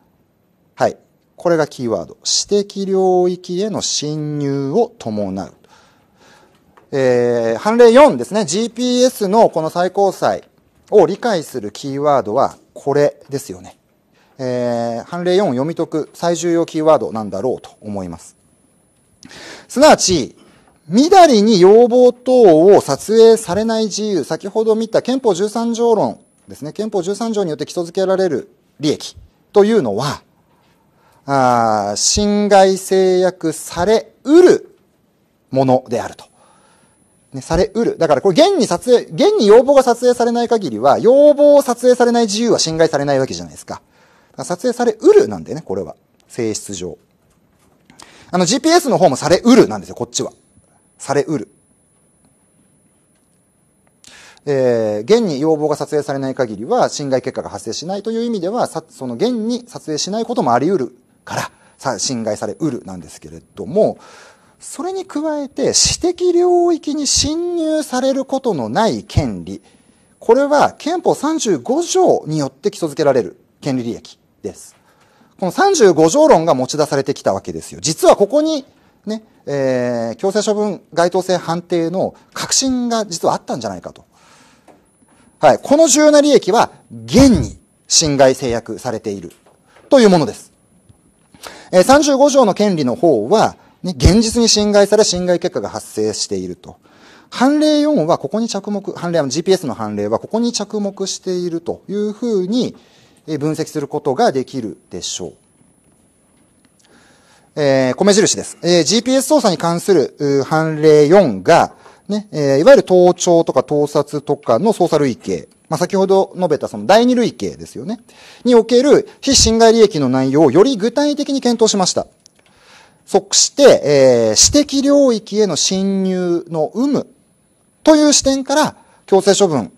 はい、これがキーワード。私的領域への侵入を伴う。えー、判例4ですね。GPS のこの最高裁を理解するキーワードはこれですよね。えー、判例4を読み解く最重要キーワードなんだろうと思います。すなわち、みだりに要望等を撮影されない自由、先ほど見た憲法13条論ですね、憲法13条によって基礎づけられる利益というのは、あ侵害制約されうるものであると。ね、されうる。だからこれ現に撮影、現に要望が撮影されない限りは、要望を撮影されない自由は侵害されないわけじゃないですか。か撮影されうるなんでね、これは。性質上。あの GPS の方もされうるなんですよ、こっちは。されうる。えー、現に要望が撮影されない限りは侵害結果が発生しないという意味では、その現に撮影しないこともあり得るから、侵害されうるなんですけれども、それに加えて私的領域に侵入されることのない権利、これは憲法35条によって基礎づけられる権利利益です。この35条論が持ち出されてきたわけですよ。実はここにねえー、強制処分該当性判定の確信が実はあったんじゃないかと。はい、この重要な利益は現に侵害制約されているというものです。えー、35条の権利の方は、ね、現実に侵害され侵害結果が発生していると。判例4はここに着目、判例、GPS の判例はここに着目しているというふうに分析することができるでしょう。えー、米印です。えー、GPS 操作に関する判例4が、ね、えー、いわゆる盗聴とか盗撮とかの捜査類型。まあ、先ほど述べたその第二類型ですよね。における非侵害利益の内容をより具体的に検討しました。即して、えー、私的領域への侵入の有無という視点から強制処分、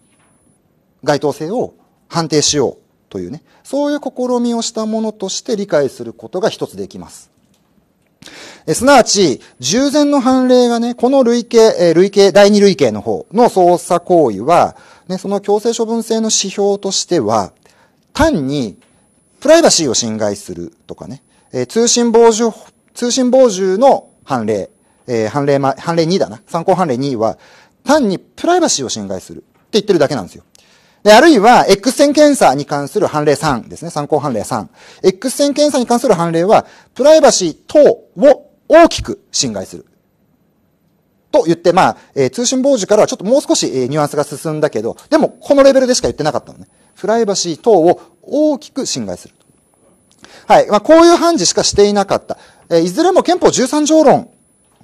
該当性を判定しようというね、そういう試みをしたものとして理解することが一つできます。えすなわち、従前の判例がね、この類型、え類型、第二類型の方の捜査行為は、ね、その強制処分制の指標としては、単に、プライバシーを侵害するとかね、え通信傍受、通信傍受の判例、えー、判例、ま、判例2だな。参考判例2は、単にプライバシーを侵害するって言ってるだけなんですよ。で、あるいは、X 線検査に関する判例3ですね。参考判例3。X 線検査に関する判例は、プライバシー等を大きく侵害する。と言って、まあ、えー、通信傍受からはちょっともう少し、えー、ニュアンスが進んだけど、でもこのレベルでしか言ってなかったのね。プライバシー等を大きく侵害する。はい。まあ、こういう判事しかしていなかった。えー、いずれも憲法13条論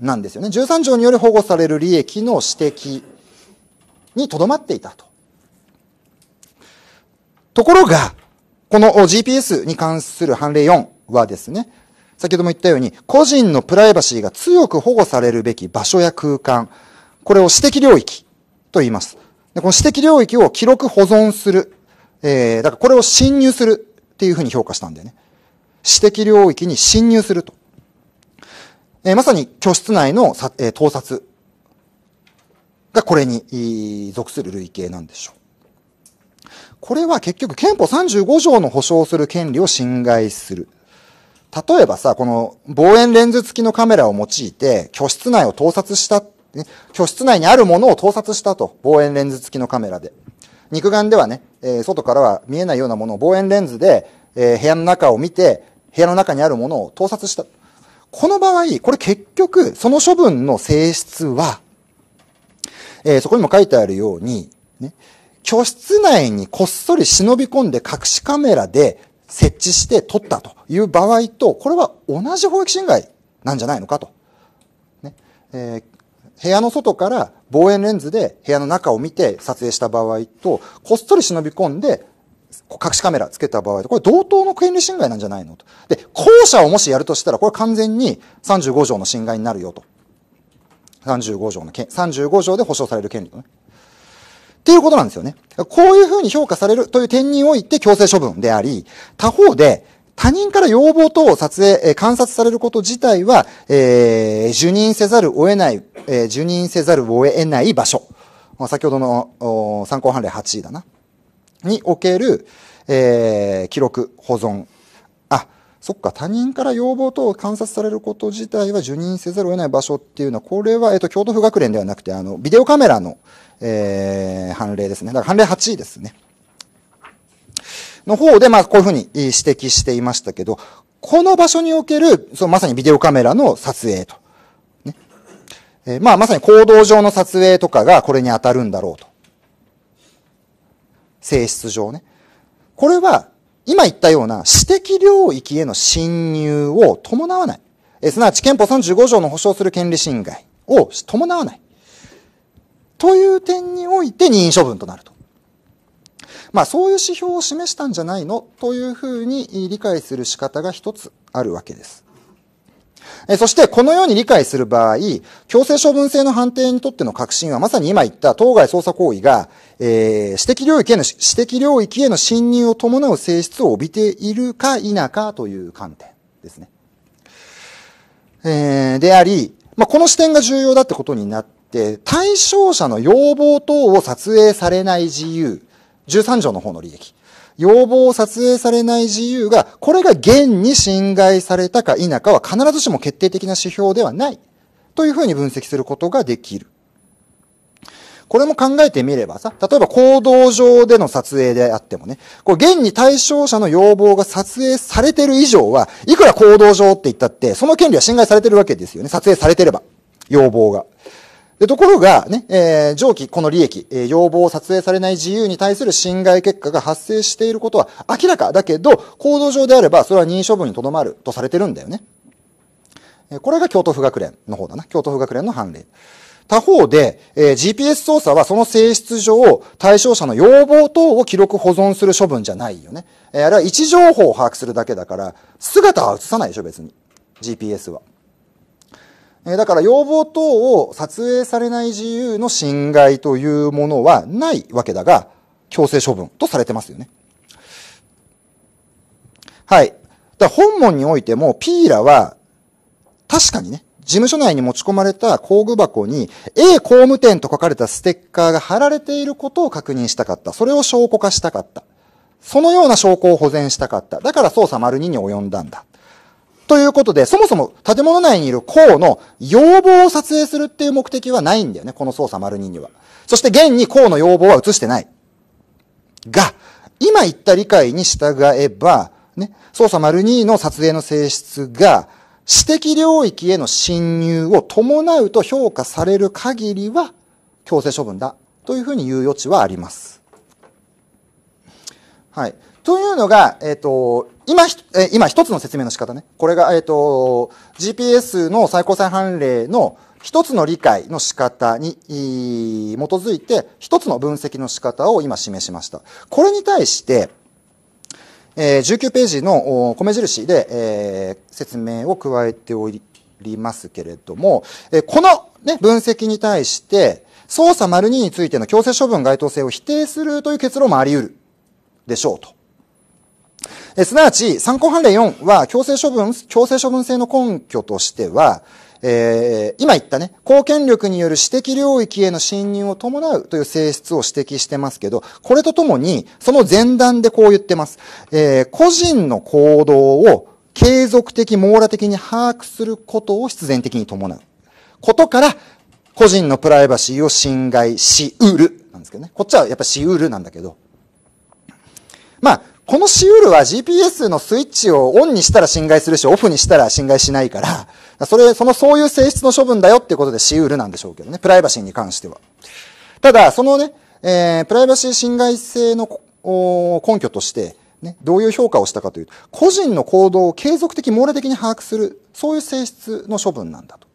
なんですよね。13条により保護される利益の指摘にとどまっていたと。ところが、この GPS に関する判例4はですね、先ほども言ったように、個人のプライバシーが強く保護されるべき場所や空間、これを私的領域と言います。でこの私的領域を記録保存する。えー、だからこれを侵入するっていうふうに評価したんだよね。私的領域に侵入すると。えー、まさに居室内の、えー、盗撮がこれに属する類型なんでしょう。これは結局憲法35条の保障する権利を侵害する。例えばさ、この望遠レンズ付きのカメラを用いて、居室内を盗撮した、ね、居室内にあるものを盗撮したと。望遠レンズ付きのカメラで。肉眼ではね、えー、外からは見えないようなものを望遠レンズで、えー、部屋の中を見て、部屋の中にあるものを盗撮した。この場合、これ結局、その処分の性質は、えー、そこにも書いてあるように、ね、居室内にこっそり忍び込んで隠しカメラで設置して取ったという場合と、これは同じ法益侵害なんじゃないのかと。ねえー、部屋の外から望遠レンズで部屋の中を見て撮影した場合と、こっそり忍び込んで隠しカメラつけた場合と、これ同等の権利侵害なんじゃないのと。で、後者をもしやるとしたら、これ完全に35条の侵害になるよと。35条の権、35条で保障される権利とね。っていうことなんですよね。こういうふうに評価されるという点において強制処分であり、他方で、他人から要望等を撮影、観察されること自体は、えー、受任せざるを得ない、えー、受任せざるを得ない場所。先ほどの参考判例8だな。における、えー、記録、保存、そっか、他人から要望等を観察されること自体は受任せざるを得ない場所っていうのは、これは、えっと、京都府学連ではなくて、あの、ビデオカメラの、えー、判例ですね。だから判例8位ですね。の方で、まあ、こういうふうに指摘していましたけど、この場所における、そのまさにビデオカメラの撮影と。ね。えー、まあ、まさに行動上の撮影とかがこれに当たるんだろうと。性質上ね。これは、今言ったような私的領域への侵入を伴わない。えすなわち憲法35条の保障する権利侵害を伴わない。という点において任意処分となると。まあそういう指標を示したんじゃないのというふうに理解する仕方が一つあるわけです。えそして、このように理解する場合、強制処分制の判定にとっての確信は、まさに今言った当該捜査行為が、えー、私的領域への、私的領域への侵入を伴う性質を帯びているか否かという観点ですね。えー、であり、まあ、この視点が重要だってことになって、対象者の要望等を撮影されない自由、13条の方の利益。要望を撮影されない自由が、これが現に侵害されたか否かは必ずしも決定的な指標ではない。というふうに分析することができる。これも考えてみればさ、例えば行動上での撮影であってもね、こう現に対象者の要望が撮影されてる以上は、いくら行動上って言ったって、その権利は侵害されてるわけですよね、撮影されてれば。要望が。で、ところが、ね、えー、上記この利益、えー、要望を撮影されない自由に対する侵害結果が発生していることは明らかだけど、行動上であれば、それは任処分にとどまるとされてるんだよね。えー、これが京都府学連の方だな。京都府学連の判例。他方で、えー、GPS 操作はその性質上、対象者の要望等を記録保存する処分じゃないよね。えー、あれは位置情報を把握するだけだから、姿は映さないでしょ、別に。GPS は。だから要望等を撮影されない自由の侵害というものはないわけだが、強制処分とされてますよね。はい。だ本門においても、ピーラは、確かにね、事務所内に持ち込まれた工具箱に A 工務店と書かれたステッカーが貼られていることを確認したかった。それを証拠化したかった。そのような証拠を保全したかった。だから捜査丸2に及んだんだ。ということで、そもそも建物内にいる項の要望を撮影するっていう目的はないんだよね、この操作丸2には。そして現に項の要望は映してない。が、今言った理解に従えば、ね、操作丸2の撮影の性質が、私的領域への侵入を伴うと評価される限りは、強制処分だ。というふうに言う余地はあります。はい。というのが、えっ、ー、と、今ひ、今一つの説明の仕方ね。これが、えっ、ー、と、GPS の最高裁判例の一つの理解の仕方に、基づいて、一つの分析の仕方を今示しました。これに対して、えー、19ページの米印で、えー、説明を加えておりますけれども、えー、この、ね、分析に対して、操作丸2についての強制処分該当性を否定するという結論もあり得るでしょうと。えすなわち、参考判例4は、強制処分、強制処分性の根拠としては、えー、今言ったね、公権力による私的領域への侵入を伴うという性質を指摘してますけど、これとともに、その前段でこう言ってます。えー、個人の行動を継続的、網羅的に把握することを必然的に伴う。ことから、個人のプライバシーを侵害しうる。なんですけどね。こっちはやっぱしうるなんだけど。まあ、このシウルは GPS のスイッチをオンにしたら侵害するし、オフにしたら侵害しないから、それ、そのそういう性質の処分だよってことでシウルなんでしょうけどね、プライバシーに関しては。ただ、そのね、えー、プライバシー侵害性の根拠として、ね、どういう評価をしたかというと、個人の行動を継続的、網羅的に把握する、そういう性質の処分なんだと。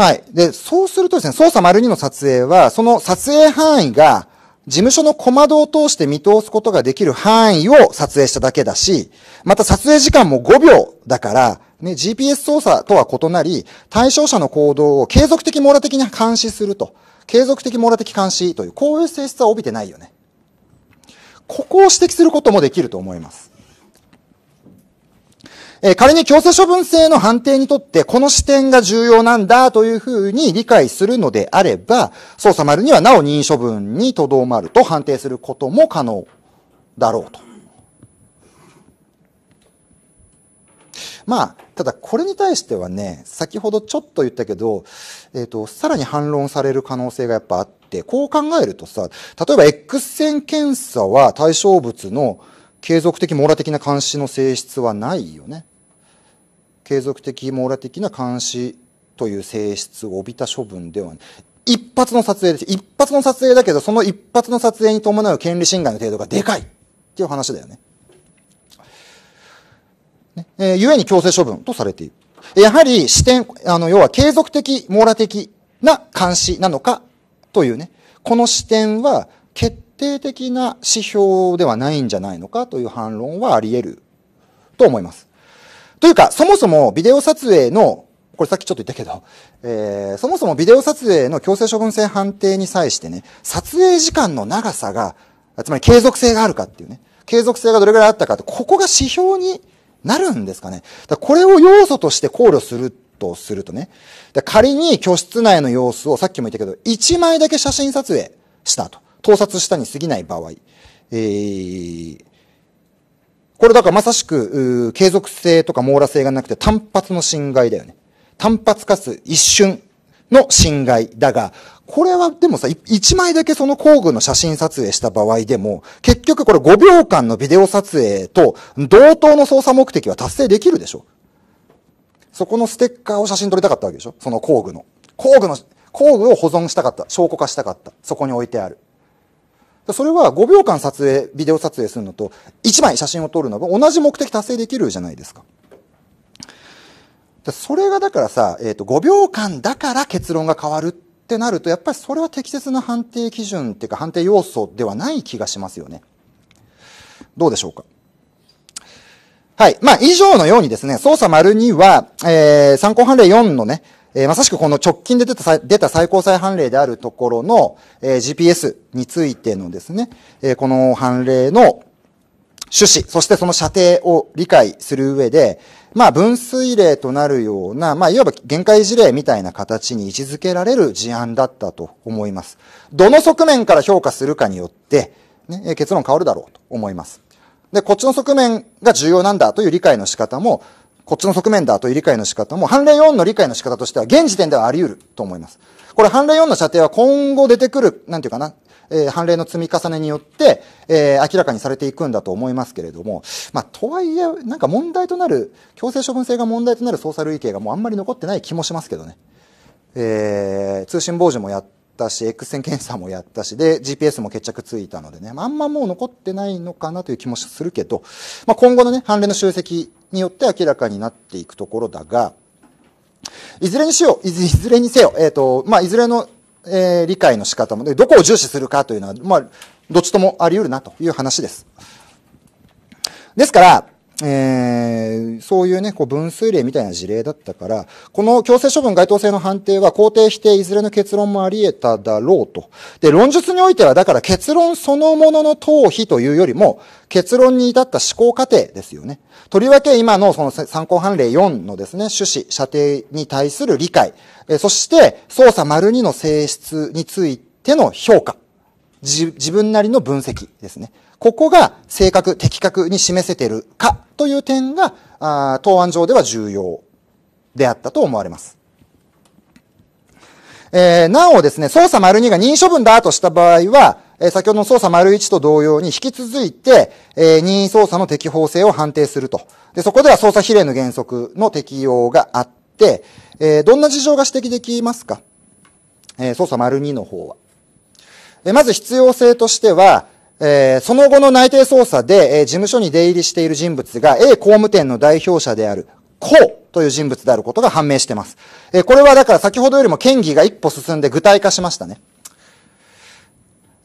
はい。で、そうするとですね、操作丸2の撮影は、その撮影範囲が、事務所の小窓を通して見通すことができる範囲を撮影しただけだし、また撮影時間も5秒だから、ね、GPS 操作とは異なり、対象者の行動を継続的網羅的に監視すると。継続的網羅的監視という、こういう性質は帯びてないよね。ここを指摘することもできると思います。えー、仮に強制処分制の判定にとってこの視点が重要なんだというふうに理解するのであれば、捜査丸にはなお任意処分にとどまると判定することも可能だろうと。まあ、ただこれに対してはね、先ほどちょっと言ったけど、えっ、ー、と、さらに反論される可能性がやっぱあって、こう考えるとさ、例えば X 線検査は対象物の継続的網羅的な監視の性質はないよね。継続的網羅的な監視という性質を帯びた処分ではない。一発の撮影です。一発の撮影だけど、その一発の撮影に伴う権利侵害の程度がでかいっていう話だよね。ねえー、ゆえに強制処分とされている。やはり視点、あの、要は継続的、網羅的な監視なのかというね、この視点は決定的な指標ではないんじゃないのかという反論はあり得ると思います。というか、そもそもビデオ撮影の、これさっきちょっと言ったけど、えー、そもそもビデオ撮影の強制処分性判定に際してね、撮影時間の長さが、つまり継続性があるかっていうね、継続性がどれくらいあったかって、ここが指標になるんですかね。だこれを要素として考慮するとするとね、仮に居室内の様子をさっきも言ったけど、1枚だけ写真撮影したと。盗撮したに過ぎない場合、えこれだからまさしく、継続性とか網羅性がなくて単発の侵害だよね。単発かつ一瞬の侵害だが、これはでもさ、一枚だけその工具の写真撮影した場合でも、結局これ5秒間のビデオ撮影と同等の操作目的は達成できるでしょそこのステッカーを写真撮りたかったわけでしょその工具の。工具の、工具を保存したかった。証拠化したかった。そこに置いてある。それは5秒間撮影、ビデオ撮影するのと、1枚写真を撮るのと同じ目的達成できるじゃないですか。それがだからさ、えっ、ー、と、5秒間だから結論が変わるってなると、やっぱりそれは適切な判定基準っていうか判定要素ではない気がしますよね。どうでしょうかはい。まあ、以上のようにですね、操作丸には、えー、参考判例4のね、えー、まさしくこの直近で出た出た最高裁判例であるところの、えー、GPS についてのですね、えー、この判例の趣旨、そしてその射程を理解する上で、まあ分水例となるような、まあいわば限界事例みたいな形に位置づけられる事案だったと思います。どの側面から評価するかによって、ね、結論変わるだろうと思います。で、こっちの側面が重要なんだという理解の仕方も、こっちの側面だという理解の仕方も、判例4の理解の仕方としては、現時点ではあり得ると思います。これ、判例4の射程は今後出てくる、なんていうかな、えー、判例の積み重ねによって、えー、明らかにされていくんだと思いますけれども、まあ、とはいえ、なんか問題となる、強制処分性が問題となる捜査類型がもうあんまり残ってない気もしますけどね。えー、通信傍受もやったし X 線検査もやったしで GPS も決着ついたのでねまああんまもう残ってないのかなという気もするけど、まあ、今後のね判例の集積によって明らかになっていくところだがいずれにしよういずれにせよ、えーとまあ、いずれの、えー、理解の仕方もでどこを重視するかというのは、まあ、どっちともあり得るなという話です。ですからえー、そういうね、こう分数例みたいな事例だったから、この強制処分該当性の判定は肯定していずれの結論もあり得ただろうと。で、論述においては、だから結論そのものの逃避というよりも、結論に至った思考過程ですよね。とりわけ今のその参考判例4のですね、趣旨、射程に対する理解、えそして操作丸2の性質についての評価。自分なりの分析ですね。ここが正確、的確に示せてるかという点が、あ答案上では重要であったと思われます。えー、なおですね、操作丸2が任意処分だとした場合は、えー、先ほどの操作丸1と同様に引き続いて、えー、任意操作の適法性を判定すると。で、そこでは操作比例の原則の適用があって、えー、どんな事情が指摘できますかえー、操作丸2の方は。えー、まず必要性としては、えー、その後の内定捜査で、えー、事務所に出入りしている人物が A 工務店の代表者である、こうという人物であることが判明しています。えー、これはだから先ほどよりも嫌疑が一歩進んで具体化しましたね。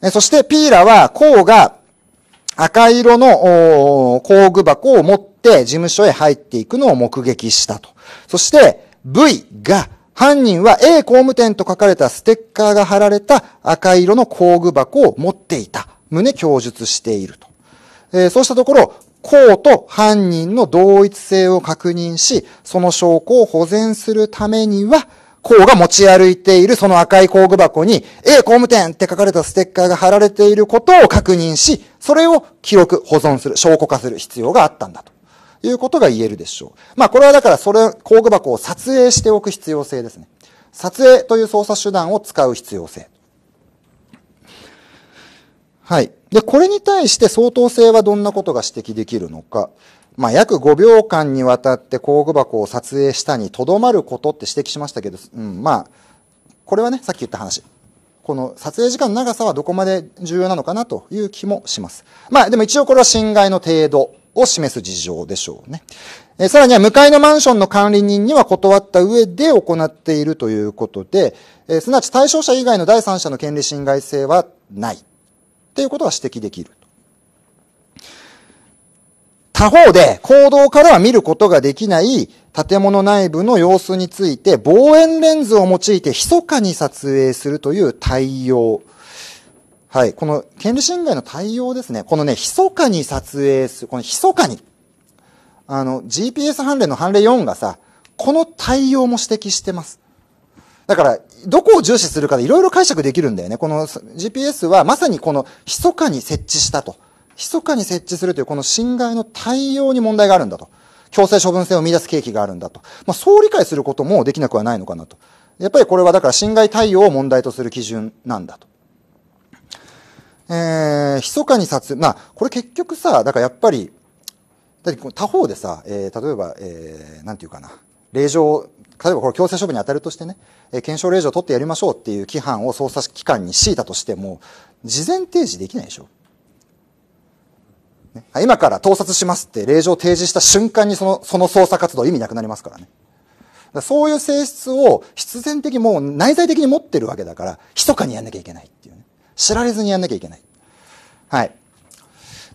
えー、そしてピーラは、こうが赤色の工具箱を持って事務所へ入っていくのを目撃したと。そして V が、犯人は A 工務店と書かれたステッカーが貼られた赤色の工具箱を持っていた。旨供述していると。えー、そうしたところ、公と犯人の同一性を確認し、その証拠を保全するためには、公が持ち歩いているその赤い工具箱に、A 工務店って書かれたステッカーが貼られていることを確認し、それを記録、保存する、証拠化する必要があったんだと。いうことが言えるでしょう。まあこれはだからそれ、工具箱を撮影しておく必要性ですね。撮影という操作手段を使う必要性。はい。で、これに対して相当性はどんなことが指摘できるのか。まあ、約5秒間にわたって工具箱を撮影したにとどまることって指摘しましたけど、うん、まあ、これはね、さっき言った話。この撮影時間の長さはどこまで重要なのかなという気もします。まあ、でも一応これは侵害の程度を示す事情でしょうね。えさらには向かいのマンションの管理人には断った上で行っているということで、えすなわち対象者以外の第三者の権利侵害性はないっていうことは指摘できる。他方で、行動からは見ることができない建物内部の様子について、望遠レンズを用いて密かに撮影するという対応。はい。この権利侵害の対応ですね。このね、密かに撮影する。この密かに。あの、GPS 判例の判例4がさ、この対応も指摘してます。だから、どこを重視するかでいろいろ解釈できるんだよね。この GPS はまさにこの密かに設置したと。密かに設置するというこの侵害の対応に問題があるんだと。強制処分性を見出す契機があるんだと。まあ、そう理解することもできなくはないのかなと。やっぱりこれはだから侵害対応を問題とする基準なんだと。えー、密かに撮、まあ、これ結局さ、だからやっぱり、だって他方でさ、えー、例えば、えー、なんていうかな、令状、例えばこれ強制処分に当たるとしてね、検証令状を取ってやりましょうっていう規範を捜査機関に強いたとしても、事前提示できないでしょ。今から盗撮しますって令状を提示した瞬間にその、その捜査活動意味なくなりますからね。らそういう性質を必然的もう内在的に持ってるわけだから、密かにやんなきゃいけないっていうね。知られずにやんなきゃいけない。はい。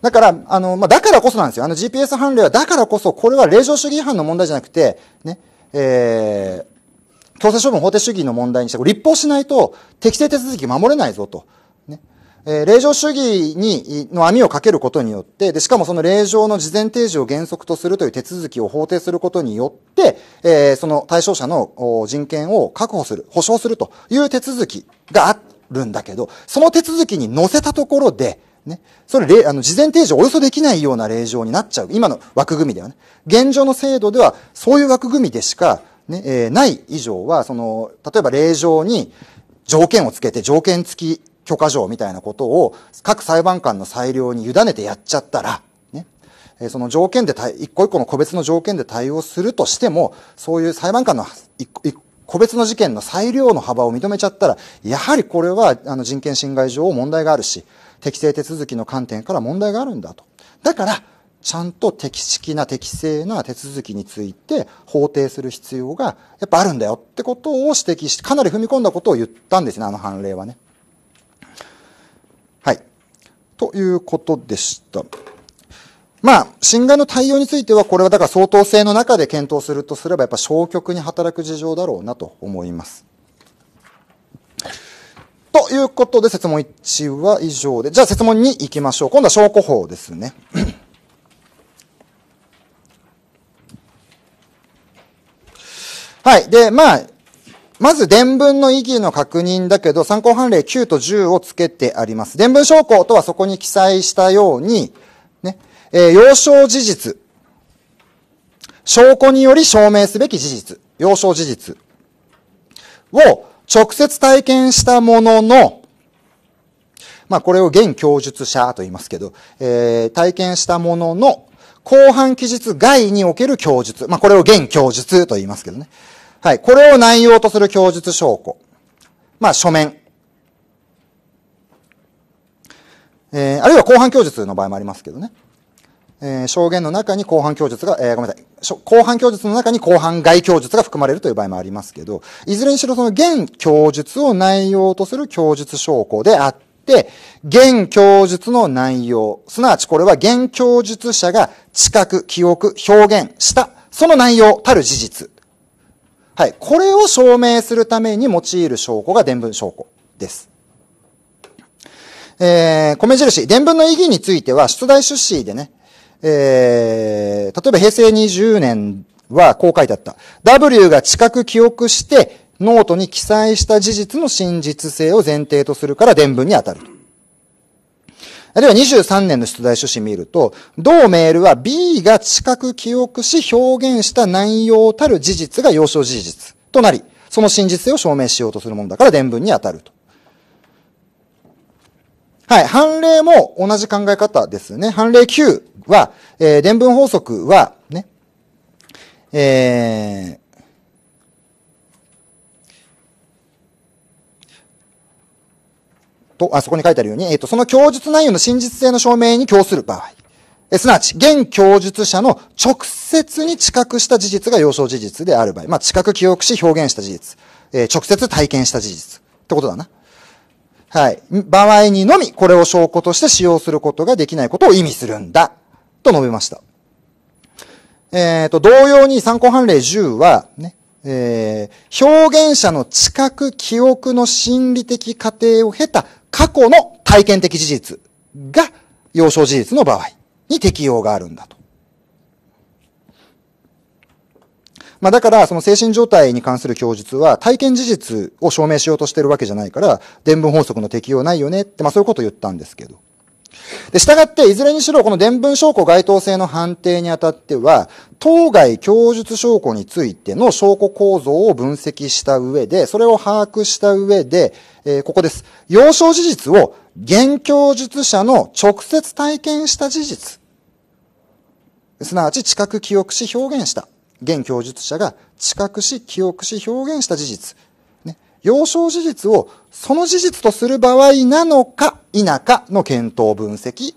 だから、あの、まあ、だからこそなんですよ。あの GPS 判例は、だからこそ、これは令状主義違反の問題じゃなくて、ね、えー、強制処分法定主義の問題にして、立法しないと適正手続き守れないぞと。ね。えー、令状主義に、の網をかけることによって、で、しかもその令状の事前提示を原則とするという手続きを法定することによって、えー、その対象者の人権を確保する、保障するという手続きがあるんだけど、その手続きに載せたところで、ね。それ、あの、事前提示をおよそできないような令状になっちゃう。今の枠組みではね。現状の制度では、そういう枠組みでしか、ねえー、ない以上は、その、例えば令状に条件をつけて、条件付き許可状みたいなことを各裁判官の裁量に委ねてやっちゃったら、ね、その条件で、一個一個の個別の条件で対応するとしても、そういう裁判官の個別の事件の裁量の幅を認めちゃったら、やはりこれはあの人権侵害上問題があるし、適正手続きの観点から問題があるんだと。だから、ちゃんと適式な適正な手続きについて法定する必要がやっぱあるんだよってことを指摘してかなり踏み込んだことを言ったんですねあの判例はね。はい。ということでした。まあ、侵害の対応については、これはだから相当性の中で検討するとすれば、やっぱ消極に働く事情だろうなと思います。ということで、説問1は以上で、じゃあ説問2行きましょう。今度は証拠法ですね。はい。で、まあ、まず伝文の意義の確認だけど、参考判例9と10をつけてあります。伝文証拠とはそこに記載したように、ね、えー、要証事実。証拠により証明すべき事実。要証事実。を直接体験したものの、まあこれを現供述者と言いますけど、えー、体験したものの、後半記述外における供述。まあこれを現供述と言いますけどね。はい。これを内容とする供述証拠。まあ、書面。えー、あるいは公判供述の場合もありますけどね。えー、証言の中に公判供述が、えー、ごめんなさい。公判供述の中に公判外供述が含まれるという場合もありますけど、いずれにしろその現供述を内容とする供述証拠であって、現供述の内容、すなわちこれは現供述者が知覚、記憶、表現した、その内容たる事実はい。これを証明するために用いる証拠が伝文証拠です。えー、米印、伝文の意義については、出題出資でね、えー、例えば平成20年はこう書いてあった。W が近く記憶して、ノートに記載した事実の真実性を前提とするから伝文に当たると。あるいは23年の出題書誌見ると、同メールは B が近く記憶し表現した内容たる事実が要所事実となり、その真実性を証明しようとするものだから伝聞に当たると。はい。判例も同じ考え方ですね。判例9は、えー、伝聞法則は、ね、えー、と、あそこに書いてあるように、えっ、と、その供述内容の真実性の証明に供する場合、えすなわち、現供述者の直接に知覚した事実が幼少事実である場合、まあ、知覚記憶し表現した事実、えー、直接体験した事実ってことだな。はい。場合にのみ、これを証拠として使用することができないことを意味するんだ。と述べました。えっ、ー、と、同様に参考判例10は、ね、えー、表現者の知覚、記憶の心理的過程を経た過去の体験的事実が要所事実の場合に適用があるんだと。まあだから、その精神状態に関する供述は体験事実を証明しようとしてるわけじゃないから、伝聞法則の適用ないよねって、まあそういうことを言ったんですけど。で、従って、いずれにしろ、この伝聞証拠該当性の判定にあたっては、当該供述証拠についての証拠構造を分析した上で、それを把握した上で、えー、ここです。要証事実を、現供述者の直接体験した事実。すなわち、知覚記憶し表現した。現供述者が知覚し、記憶し、表現した事実。ね。要証事実を、その事実とする場合なのか、否かの検討分析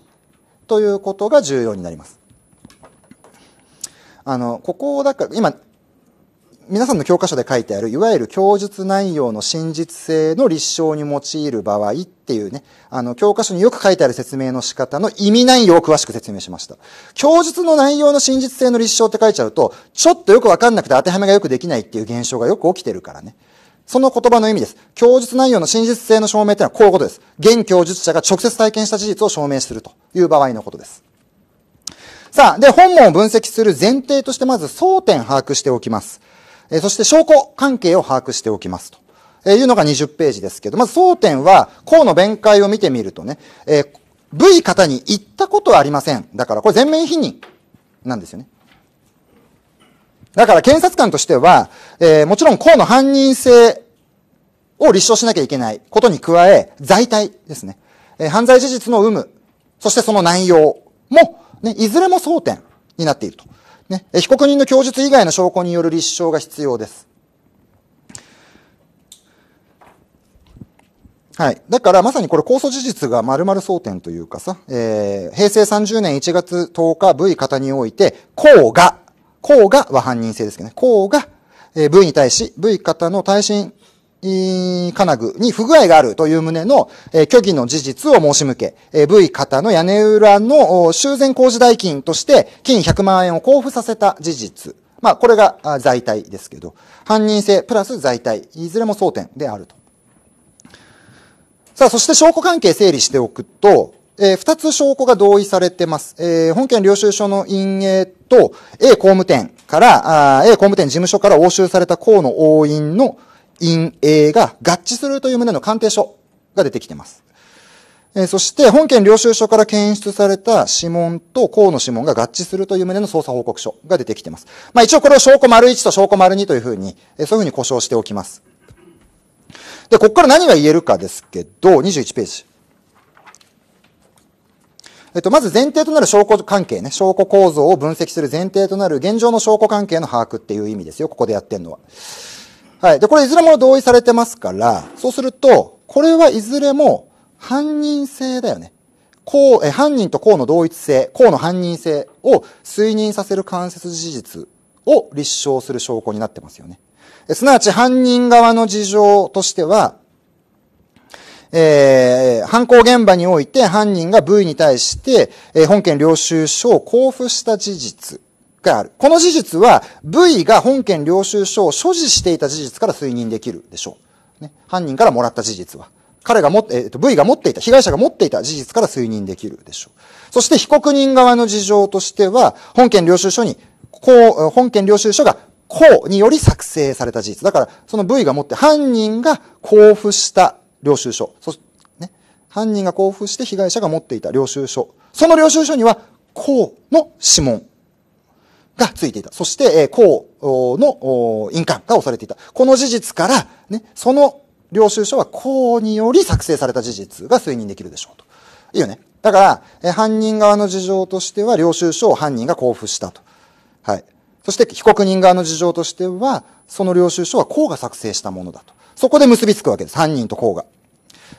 ということが重要になります。あの、ここだから、今、皆さんの教科書で書いてある、いわゆる供述内容の真実性の立証に用いる場合っていうね、あの、教科書によく書いてある説明の仕方の意味内容を詳しく説明しました。供述の内容の真実性の立証って書いちゃうと、ちょっとよくわかんなくて当てはめがよくできないっていう現象がよく起きてるからね。その言葉の意味です。供述内容の真実性の証明というのはこういうことです。現供述者が直接体験した事実を証明するという場合のことです。さあ、で、本文を分析する前提としてまず争点把握しておきます。えー、そして証拠関係を把握しておきますと。えいうのが20ページですけど、まず争点は、項の弁解を見てみるとね、えー、V 方に言ったことはありません。だからこれ全面否認なんですよね。だから検察官としては、えー、もちろん公の犯人性を立証しなきゃいけないことに加え、在体ですね。えー、犯罪事実の有無、そしてその内容も、ね、いずれも争点になっていると。ね、被告人の供述以外の証拠による立証が必要です。はい。だから、まさにこれ、控訴事実が丸々争点というかさ、えー、平成30年1月10日、V 型において、公が、項がは犯人性ですけどね。項が、え V に対し、V 型の耐震金具に不具合があるという旨の、え虚偽の事実を申し向け、え V 型の屋根裏の修繕工事代金として金100万円を交付させた事実。まあ、これが在体ですけど、犯人性プラス在体、いずれも争点であると。さあ、そして証拠関係整理しておくと、えー、2つ証拠が同意されてます。えー、本件領収書の陰影と A 工務店からあ、A 工務店事務所から押収された公の押印の陰影が合致するという旨の鑑定書が出てきてます。えー、そして、本件領収書から検出された指紋と公の指紋が合致するという旨の捜査報告書が出てきてます。まあ一応これを証拠丸1と証拠丸2というふうに、えー、そういうふうに故障しておきます。で、ここから何が言えるかですけど、21ページ。えっと、まず前提となる証拠関係ね、証拠構造を分析する前提となる現状の証拠関係の把握っていう意味ですよ、ここでやってんのは。はい。で、これいずれも同意されてますから、そうすると、これはいずれも犯人性だよね。こう、え、犯人と公の同一性、公の犯人性を推認させる間接事実を立証する証拠になってますよね。すなわち犯人側の事情としては、えー、犯行現場において犯人が部位に対して、えー、本件領収書を交付した事実がある。この事実は、部位が本件領収書を所持していた事実から推認できるでしょう。ね、犯人からもらった事実は。彼が持って、えっ、ー、と、部位が持っていた、被害者が持っていた事実から推認できるでしょう。そして被告人側の事情としては、本件領収書に、こう、本件領収書がこうにより作成された事実。だから、その部位が持って、犯人が交付した領収書。そして、ね、犯人が交付して被害者が持っていた領収書。その領収書には、公の指紋がついていた。そして、えう公の印鑑が押されていた。この事実から、ね、その領収書は公により作成された事実が推認できるでしょうと。いいよね。だから、え犯人側の事情としては、領収書を犯人が交付したと。はい。そして、被告人側の事情としては、その領収書は公が作成したものだと。そこで結びつくわけです。犯人と公が。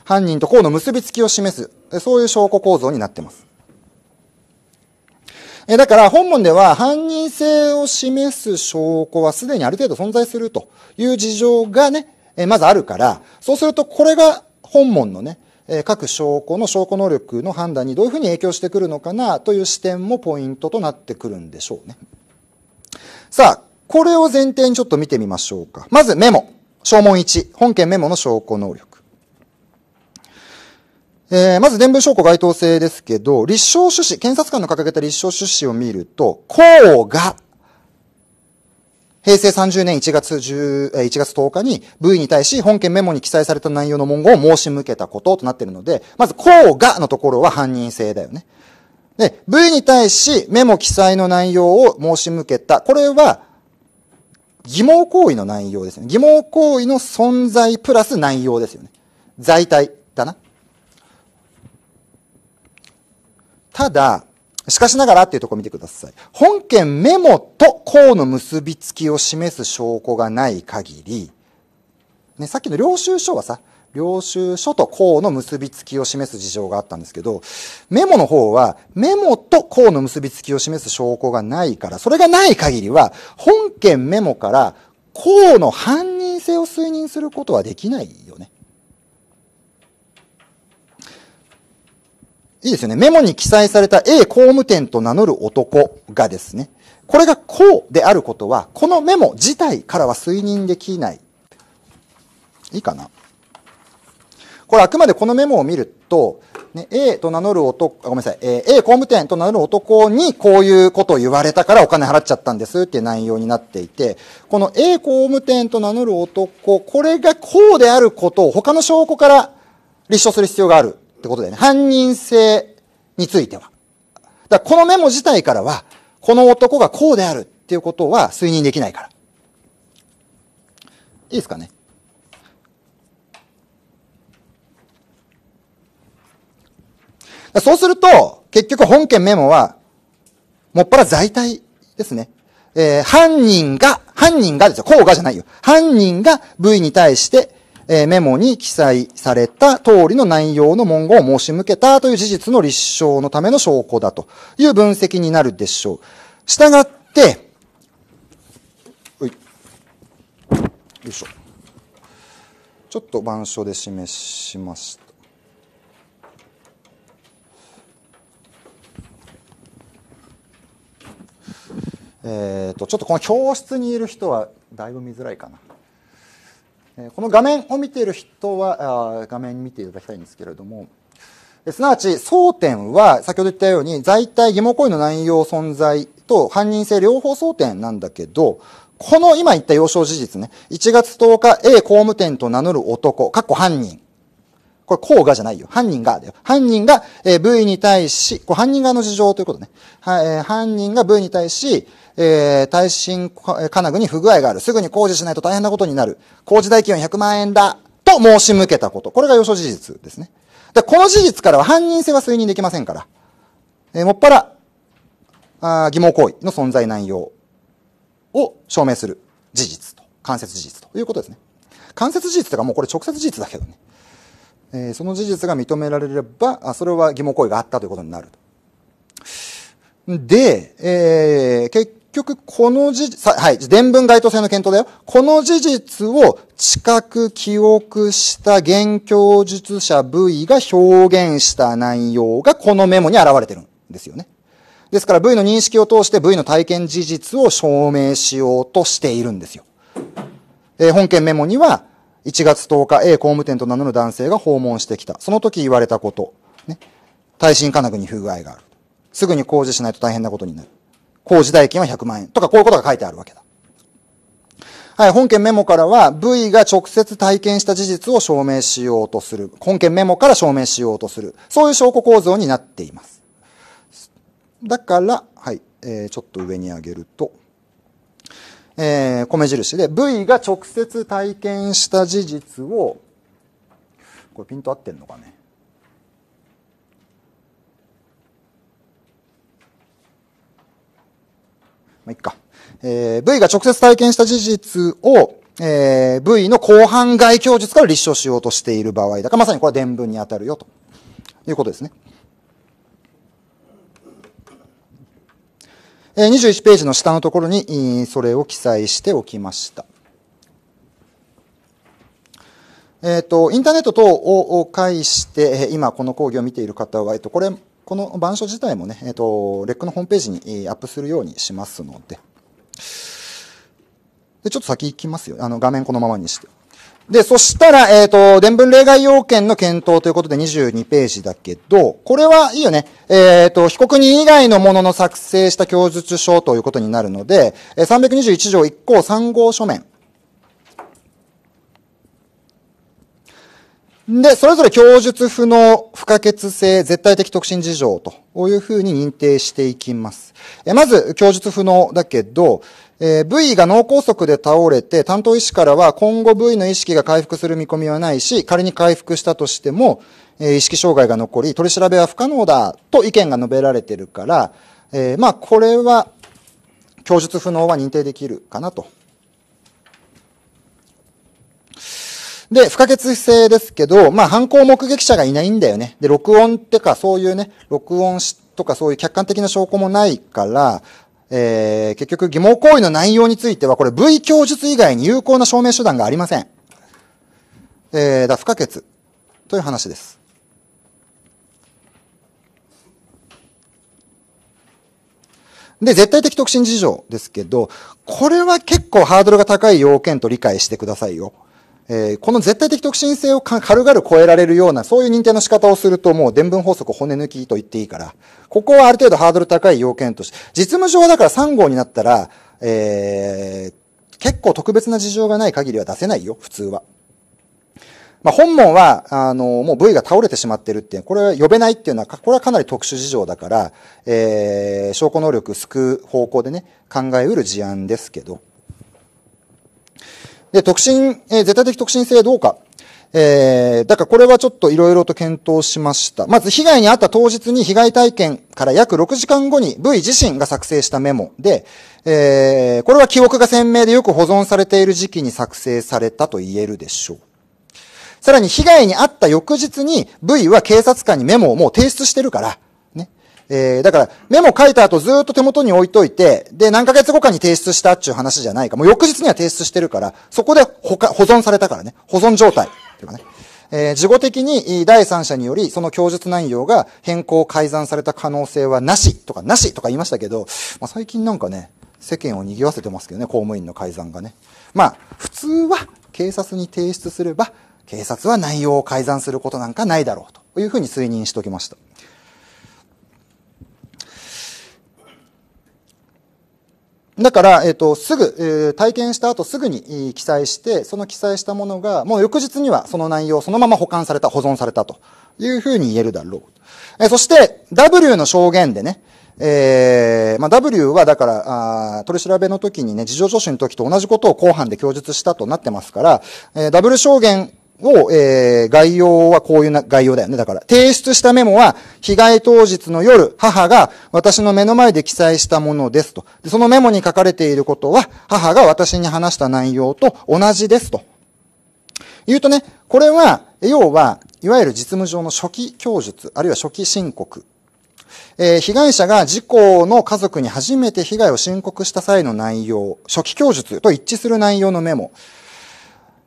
犯人と公の結びつきを示す。そういう証拠構造になってます。えだから本文では犯人性を示す証拠はすでにある程度存在するという事情がね、えまずあるから、そうするとこれが本文のね、え各証拠の証拠能力の判断にどういうふうに影響してくるのかなという視点もポイントとなってくるんでしょうね。さあ、これを前提にちょっと見てみましょうか。まずメモ。証文1、本件メモの証拠能力。えー、まず伝聞証拠該当性ですけど、立証趣旨、検察官の掲げた立証趣旨を見ると、うが、平成30年1月 ,10 1月10日に部位に対し本件メモに記載された内容の文言を申し向けたこととなっているので、まずうがのところは犯人性だよね。で、部位に対しメモ記載の内容を申し向けた。これは疑問行為の内容ですよね。疑問行為の存在プラス内容ですよね。在体だな。ただ、しかしながらっていうとこ見てください。本件メモと項の結びつきを示す証拠がない限り、ね、さっきの領収書はさ、領収書と項の結びつきを示す事情があったんですけど、メモの方はメモと項の結びつきを示す証拠がないから、それがない限りは、本件メモから項の犯人性を推認することはできないよね。いいですよね。メモに記載された A 公務店と名乗る男がですね、これが公であることは、このメモ自体からは推認できない。いいかなこれあくまでこのメモを見ると、ね、A と名乗る男、ごめんなさい、え A 工務店と名乗る男にこういうことを言われたからお金払っちゃったんですっていう内容になっていて、この A 工務店と名乗る男、これがこうであることを他の証拠から立証する必要があるってことだよね。犯人性については。だこのメモ自体からは、この男がこうであるっていうことは推認できないから。いいですかね。そうすると、結局本件メモは、もっぱら在体ですね。えー、犯人が、犯人がですよ。こうがじゃないよ。犯人が部位に対して、えー、メモに記載された通りの内容の文言を申し向けたという事実の立証のための証拠だという分析になるでしょう。したがって、よいしょ。ちょっと板書で示しました。えーと、ちょっとこの教室にいる人はだいぶ見づらいかな、えー、この画面を見ている人はあ画面見ていただきたいんですけれどもすなわち争点は先ほど言ったように在体疑問行為の内容存在と犯人性両方争点なんだけどこの今言った要衝事実ね1月10日 A 公務店と名乗る男かっこ犯人これ、こうがじゃないよ。犯人がだよ。犯人が、えー、V に対し、これ犯人側の事情ということね。はえー、犯人が V に対し、えー、耐震金具に不具合がある。すぐに工事しないと大変なことになる。工事代金は100万円だ。と申し向けたこと。これが要所事実ですね。で、この事実からは犯人性は推認できませんから。えー、もっぱら、あ疑問行為の存在内容を証明する事実と、間接事実ということですね。間接事実というかもうこれ直接事実だけどね。えその事実が認められればあ、それは疑問行為があったということになると。で、えー、結局、この事実、はい、伝文該当性の検討だよ。この事実を知覚、記憶した現況術者部位が表現した内容がこのメモに現れてるんですよね。ですから V の認識を通して V の体験事実を証明しようとしているんですよ。えー、本件メモには、1月10日 A 工務店と名乗る男性が訪問してきた。その時言われたこと。ね。耐震金具に不具合がある。すぐに工事しないと大変なことになる。工事代金は100万円。とかこういうことが書いてあるわけだ。はい、本件メモからは V が直接体験した事実を証明しようとする。本件メモから証明しようとする。そういう証拠構造になっています。だから、はい、えー、ちょっと上に上げると。えー、米印で、V が直接体験した事実を、これピント合ってんのかね。まあ、いっか。えー、V が直接体験した事実を、えー、V の後半外供述から立証しようとしている場合だから、まさにこれは伝聞に当たるよということですね。21ページの下のところにそれを記載しておきました。えっ、ー、と、インターネット等を介して、今この講義を見ている方は、えっと、これ、この板書自体もね、えっと、レックのホームページにアップするようにしますので、でちょっと先行きますよ。あの、画面このままにして。で、そしたら、えっ、ー、と、伝文例外要件の検討ということで22ページだけど、これはいいよね。えっ、ー、と、被告人以外のものの作成した供述書ということになるので、321条1項3号書面。で、それぞれ供述不能、不可欠性、絶対的特進事情というふうに認定していきます。えまず、供述不能だけど、えー、V が脳梗塞で倒れて、担当医師からは今後 V の意識が回復する見込みはないし、仮に回復したとしても、えー、意識障害が残り、取り調べは不可能だと意見が述べられてるから、えー、まあ、これは、供述不能は認定できるかなと。で、不可欠性ですけど、まあ、犯行目撃者がいないんだよね。で、録音ってか、そういうね、録音しとかそういう客観的な証拠もないから、えー、結局、疑問行為の内容については、これ、V 供述以外に有効な証明手段がありません。えー、だ、不可欠。という話です。で、絶対的特進事情ですけど、これは結構ハードルが高い要件と理解してくださいよ。えー、この絶対的特進性を軽々超えられるような、そういう認定の仕方をすると、もう伝文法則骨抜きと言っていいから、ここはある程度ハードル高い要件として、実務上だから3号になったら、えー、結構特別な事情がない限りは出せないよ、普通は。まあ、本門は、あの、もう部位が倒れてしまってるっていう、これは呼べないっていうのは、これはかなり特殊事情だから、えー、証拠能力救う方向でね、考えうる事案ですけど、で、特進、えー、絶対的特進性どうか。えー、だからこれはちょっと色々と検討しました。まず被害に遭った当日に被害体験から約6時間後に V 自身が作成したメモで、えー、これは記憶が鮮明でよく保存されている時期に作成されたと言えるでしょう。さらに被害に遭った翌日に V は警察官にメモをもう提出してるから、えー、だから、メモ書いた後ずっと手元に置いといて、で、何ヶ月後かに提出したっていう話じゃないか。もう翌日には提出してるから、そこで保保存されたからね。保存状態。というかね。えー、事後的に第三者により、その供述内容が変更改ざんされた可能性はなしとか、なしとか言いましたけど、まあ、最近なんかね、世間を賑わせてますけどね、公務員の改ざんがね。まあ、普通は警察に提出すれば、警察は内容を改ざんすることなんかないだろうというふうに推認しておきました。だから、えっ、と、すぐ、えー、体験した後すぐに記載して、その記載したものが、もう翌日にはその内容そのまま保管された、保存されたというふうに言えるだろう。えー、そして、W の証言でね、えー、まあ、W はだから、あ取り調べの時にね、事情聴取の時と同じことを後半で供述したとなってますから、えー、W 証言を、えー、概要はこういうな概要だよね。だから、提出したメモは、被害当日の夜、母が私の目の前で記載したものですと。でそのメモに書かれていることは、母が私に話した内容と同じですと。言うとね、これは、要は、いわゆる実務上の初期供述、あるいは初期申告えー、被害者が事故の家族に初めて被害を申告した際の内容、初期供述と一致する内容のメモ。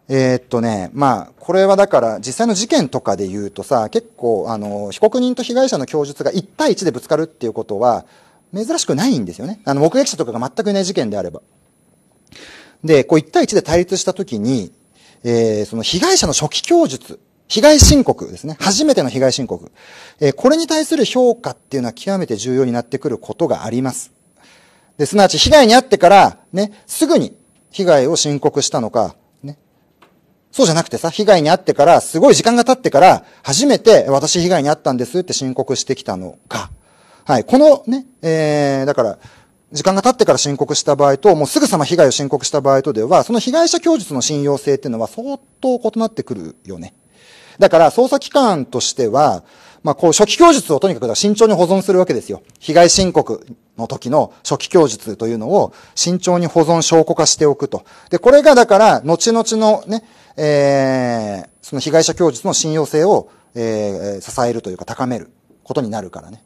えー、っとね、まあ、これはだから実際の事件とかで言うとさ、結構、あの、被告人と被害者の供述が1対1でぶつかるっていうことは、珍しくないんですよね。あの、目撃者とかが全くいない事件であれば。で、こう1対1で対立したときに、えー、その被害者の初期供述、被害申告ですね。初めての被害申告。えー、これに対する評価っていうのは極めて重要になってくることがあります。で、すなわち被害に遭ってから、ね、すぐに被害を申告したのか、そうじゃなくてさ、被害に遭ってから、すごい時間が経ってから、初めて私被害に遭ったんですって申告してきたのか。はい。このね、えー、だから、時間が経ってから申告した場合と、もうすぐさま被害を申告した場合とでは、その被害者供述の信用性っていうのは相当異なってくるよね。だから、捜査機関としては、まあ、こう、初期供述をとにかく慎重に保存するわけですよ。被害申告の時の初期供述というのを慎重に保存証拠化しておくと。で、これがだから、後々のね、えー、その被害者供述の信用性を、えー、支えるというか高めることになるからね。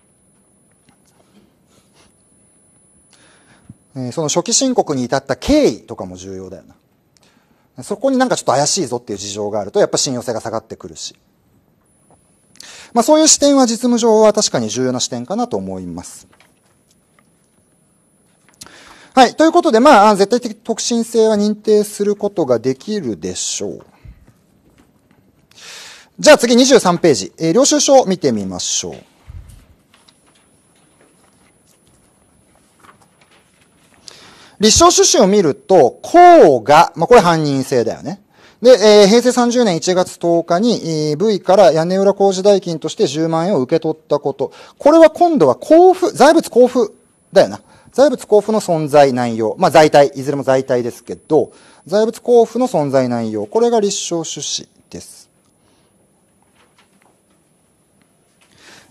えー、その初期申告に至った経緯とかも重要だよな。そこになんかちょっと怪しいぞっていう事情があると、やっぱ信用性が下がってくるし。まあそういう視点は実務上は確かに重要な視点かなと思います。はい。ということで、まあ、絶対的特進性は認定することができるでしょう。じゃあ次23ページ、えー、領収書を見てみましょう。立証趣旨を見ると、公が、まあ、これ犯人性だよね。で、えー、平成30年1月10日に、えー、V から屋根裏工事代金として10万円を受け取ったこと。これは今度は交付、財物交付だよな。財物交付の存在内容、まあ、在体、いずれも在体ですけど、財物交付の存在内容、これが立証趣旨です。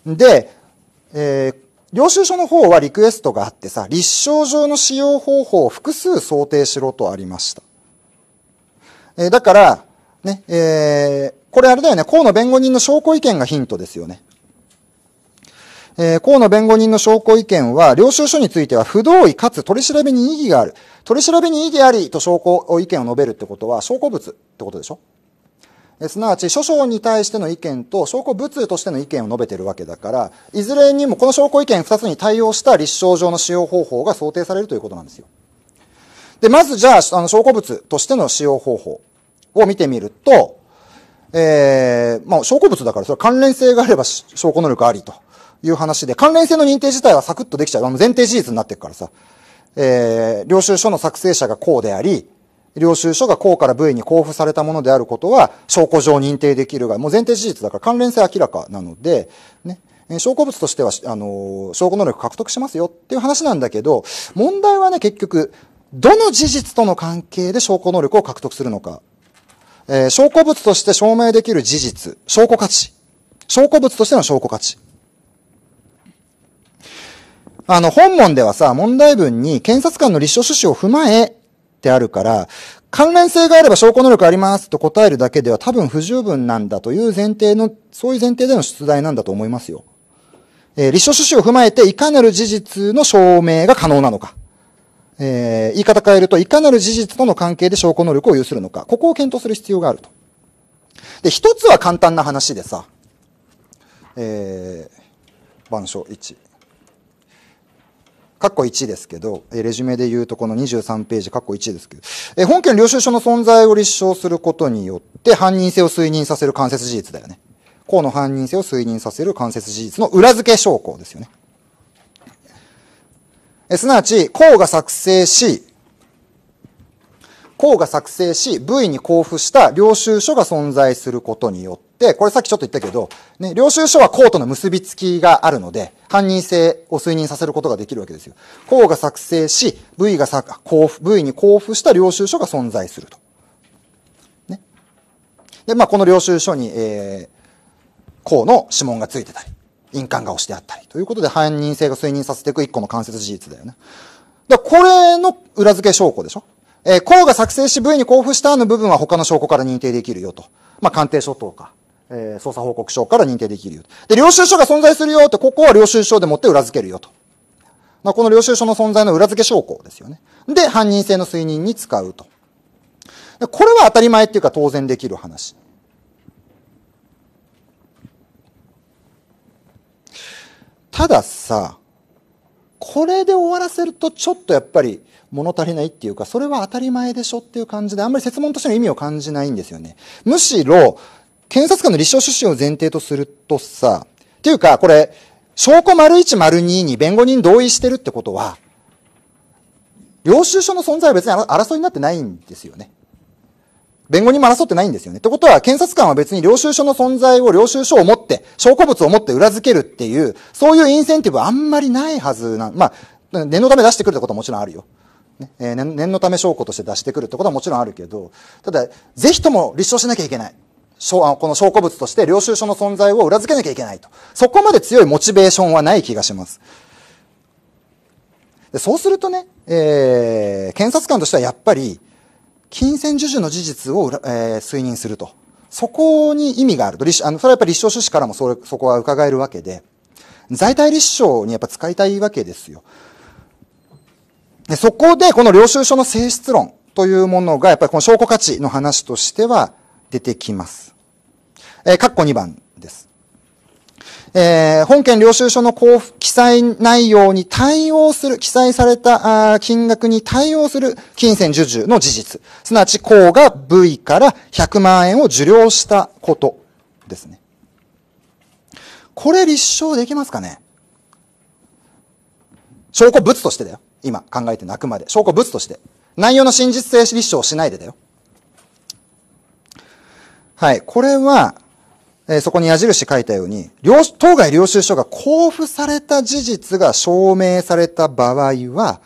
で、えー、領収書の方はリクエストがあってさ、立証上の使用方法を複数想定しろとありました。えー、だから、ね、えー、これあれだよね、河野弁護人の証拠意見がヒントですよね。えー、河野弁護人の証拠意見は、領収書については不同意かつ取り調べに意義がある。取り調べに意義ありと証拠意見を述べるってことは、証拠物ってことでしょえすなわち、書証に対しての意見と証拠物としての意見を述べてるわけだから、いずれにもこの証拠意見2つに対応した立証上の使用方法が想定されるということなんですよ。で、まずじゃあ、あの証拠物としての使用方法を見てみると、えー、まあ、証拠物だから、それ関連性があれば証拠能力ありと。いう話で、関連性の認定自体はサクッとできちゃう。あの前提事実になっていくからさ。えー、領収書の作成者がこうであり、領収書がこうから部位に交付されたものであることは証拠上認定できるが、もう前提事実だから関連性明らかなので、ね、証拠物としては、あの、証拠能力獲得しますよっていう話なんだけど、問題はね、結局、どの事実との関係で証拠能力を獲得するのか。えー、証拠物として証明できる事実、証拠価値。証拠物としての証拠価値。あの、本文ではさ、問題文に検察官の立証趣旨を踏まえってあるから、関連性があれば証拠能力ありますと答えるだけでは多分不十分なんだという前提の、そういう前提での出題なんだと思いますよ。えー、立証趣旨を踏まえていかなる事実の証明が可能なのか。えー、言い方変えると、いかなる事実との関係で証拠能力を有するのか。ここを検討する必要があると。で、一つは簡単な話でさ、えー、板書1。カッコ1ですけど、えレジュメで言うとこの23ページ、カッコ1ですけど、え本件領収書の存在を立証することによって、犯人性を推認させる間接事実だよね。項の犯人性を推認させる間接事実の裏付け証拠ですよね。えすなわち、項が作成し、公が作成し、部位に交付した領収書が存在することによって、これさっきちょっと言ったけど、ね、領収書は公との結びつきがあるので、犯人性を推認させることができるわけですよ。公が作成し、部位が交付、部位に交付した領収書が存在すると。ね。で、まあ、この領収書に、えー、公の指紋がついてたり、印鑑が押してあったり、ということで犯人性が推認させていく一個の間接事実だよね。で、これの裏付け証拠でしょえー、うが作成し部位に交付したの部分は他の証拠から認定できるよと。まあ、鑑定書等か、えー、捜査報告書から認定できるよ。で、領収書が存在するよって、ここは領収書でもって裏付けるよと。まあ、この領収書の存在の裏付け証拠ですよね。で、犯人性の推認に使うと。でこれは当たり前っていうか当然できる話。たださ、これで終わらせるとちょっとやっぱり物足りないっていうか、それは当たり前でしょっていう感じで、あんまり説問としての意味を感じないんですよね。むしろ、検察官の立証趣旨を前提とするとさ、っていうか、これ、証拠丸1丸2に弁護人同意してるってことは、領収書の存在は別に争いになってないんですよね。弁護人も争ってないんですよね。ってことは、検察官は別に領収書の存在を領収書を持って、証拠物を持って裏付けるっていう、そういうインセンティブはあんまりないはずな、まあ、念のため出してくるってことはもちろんあるよ。ねえ念のため証拠として出してくるってことはもちろんあるけど、ただ、ぜひとも立証しなきゃいけない。この証拠物として領収書の存在を裏付けなきゃいけないと。そこまで強いモチベーションはない気がします。でそうするとね、えー、検察官としてはやっぱり、金銭授受の事実を、えー、推認すると。そこに意味があると。あのそれはやっぱり立証趣旨からもそれそこは伺えるわけで、在体立証にやっぱ使いたいわけですよ。でそこで、この領収書の性質論というものが、やっぱりこの証拠価値の話としては出てきます。えー、括弧2番です。えー、本件領収書の交付、記載内容に対応する、記載された金額に対応する金銭授受の事実。すなわち、公が部位から100万円を受領したことですね。これ立証できますかね証拠物としてだよ。今考えて泣くまで。証拠物として。内容の真実性立証しないでだよ。はい。これは、えー、そこに矢印書いたように、当該領収書が交付された事実が証明された場合は、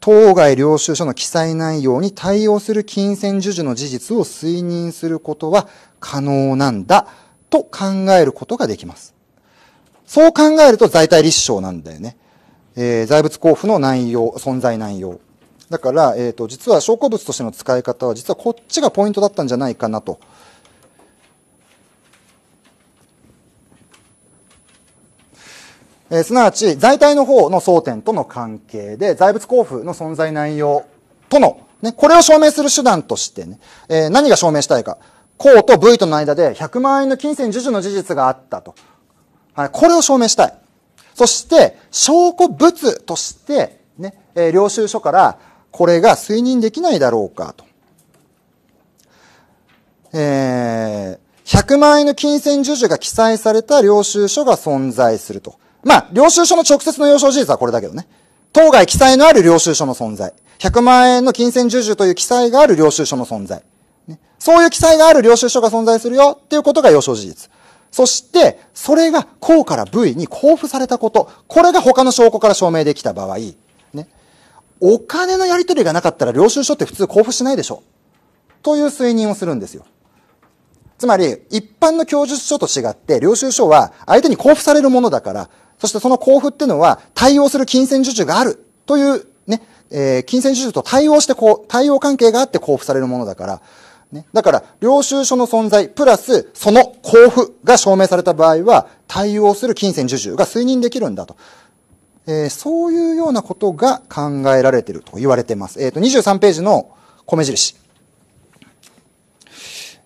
当該領収書の記載内容に対応する金銭授受の事実を推認することは可能なんだと考えることができます。そう考えると在体立証なんだよね。えー、財物交付の内容、存在内容。だから、えっ、ー、と、実は証拠物としての使い方は、実はこっちがポイントだったんじゃないかなと。えー、すなわち、財体の方の争点との関係で、財物交付の存在内容との、ね、これを証明する手段としてね、えー、何が証明したいか。公と V との間で100万円の金銭授受の事実があったと。はい、これを証明したい。そして、証拠物として、ね、えー、領収書からこれが推認できないだろうかと。えー、100万円の金銭授受が記載された領収書が存在すると。まあ、領収書の直接の要証事実はこれだけどね。当該記載のある領収書の存在。100万円の金銭授受という記載がある領収書の存在。ね、そういう記載がある領収書が存在するよっていうことが要証事実。そして、それが項から部位に交付されたこと、これが他の証拠から証明できた場合、ね、お金のやり取りがなかったら領収書って普通交付しないでしょ。という推認をするんですよ。つまり、一般の供述書と違って、領収書は相手に交付されるものだから、そしてその交付ってのは対応する金銭受注があるというね、えー、金銭受注と対応してこう、対応関係があって交付されるものだから、ね、だから、領収書の存在、プラス、その交付が証明された場合は、対応する金銭授受が推認できるんだと。えー、そういうようなことが考えられていると言われています。えっ、ー、と、23ページの米印。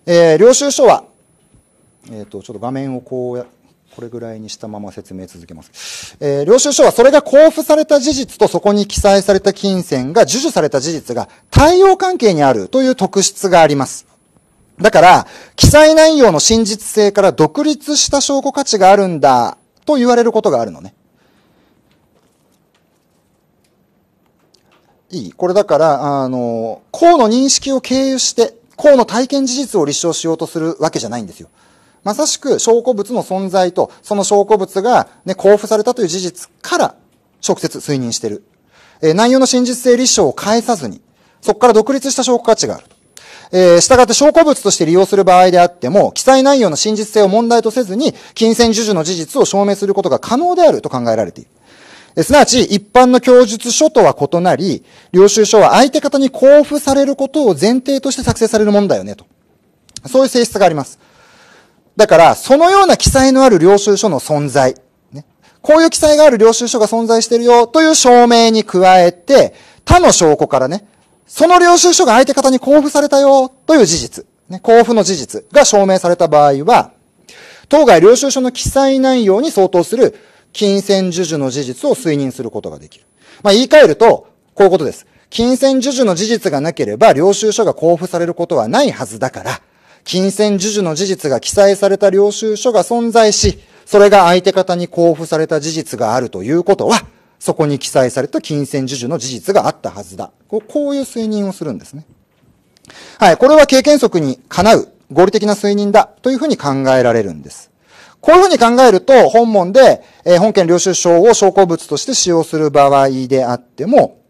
えー、領収書は、えっ、ー、と、ちょっと画面をこうやって、これぐらいにしたまま説明続けます。えー、領収書はそれが交付された事実とそこに記載された金銭が授受された事実が対応関係にあるという特質があります。だから、記載内容の真実性から独立した証拠価値があるんだと言われることがあるのね。いいこれだから、あの、公の認識を経由して、公の体験事実を立証しようとするわけじゃないんですよ。まさしく証拠物の存在と、その証拠物が、ね、交付されたという事実から直接推認している。えー、内容の真実性立証を返さずに、そこから独立した証拠価値がある。えー、従って証拠物として利用する場合であっても、記載内容の真実性を問題とせずに、金銭授受の事実を証明することが可能であると考えられている。えー、すなわち、一般の供述書とは異なり、領収書は相手方に交付されることを前提として作成されるものだよね、と。そういう性質があります。だから、そのような記載のある領収書の存在、ね、こういう記載がある領収書が存在してるよという証明に加えて、他の証拠からね、その領収書が相手方に交付されたよという事実、ね、交付の事実が証明された場合は、当該領収書の記載内容に相当する金銭授受の事実を推認することができる。まあ、言い換えると、こういうことです。金銭授受の事実がなければ、領収書が交付されることはないはずだから、金銭授受の事実が記載された領収書が存在し、それが相手方に交付された事実があるということは、そこに記載された金銭授受の事実があったはずだ。こういう推認をするんですね。はい。これは経験則にかなう合理的な推認だというふうに考えられるんです。こういうふうに考えると、本文で、えー、本件領収書を証拠物として使用する場合であっても、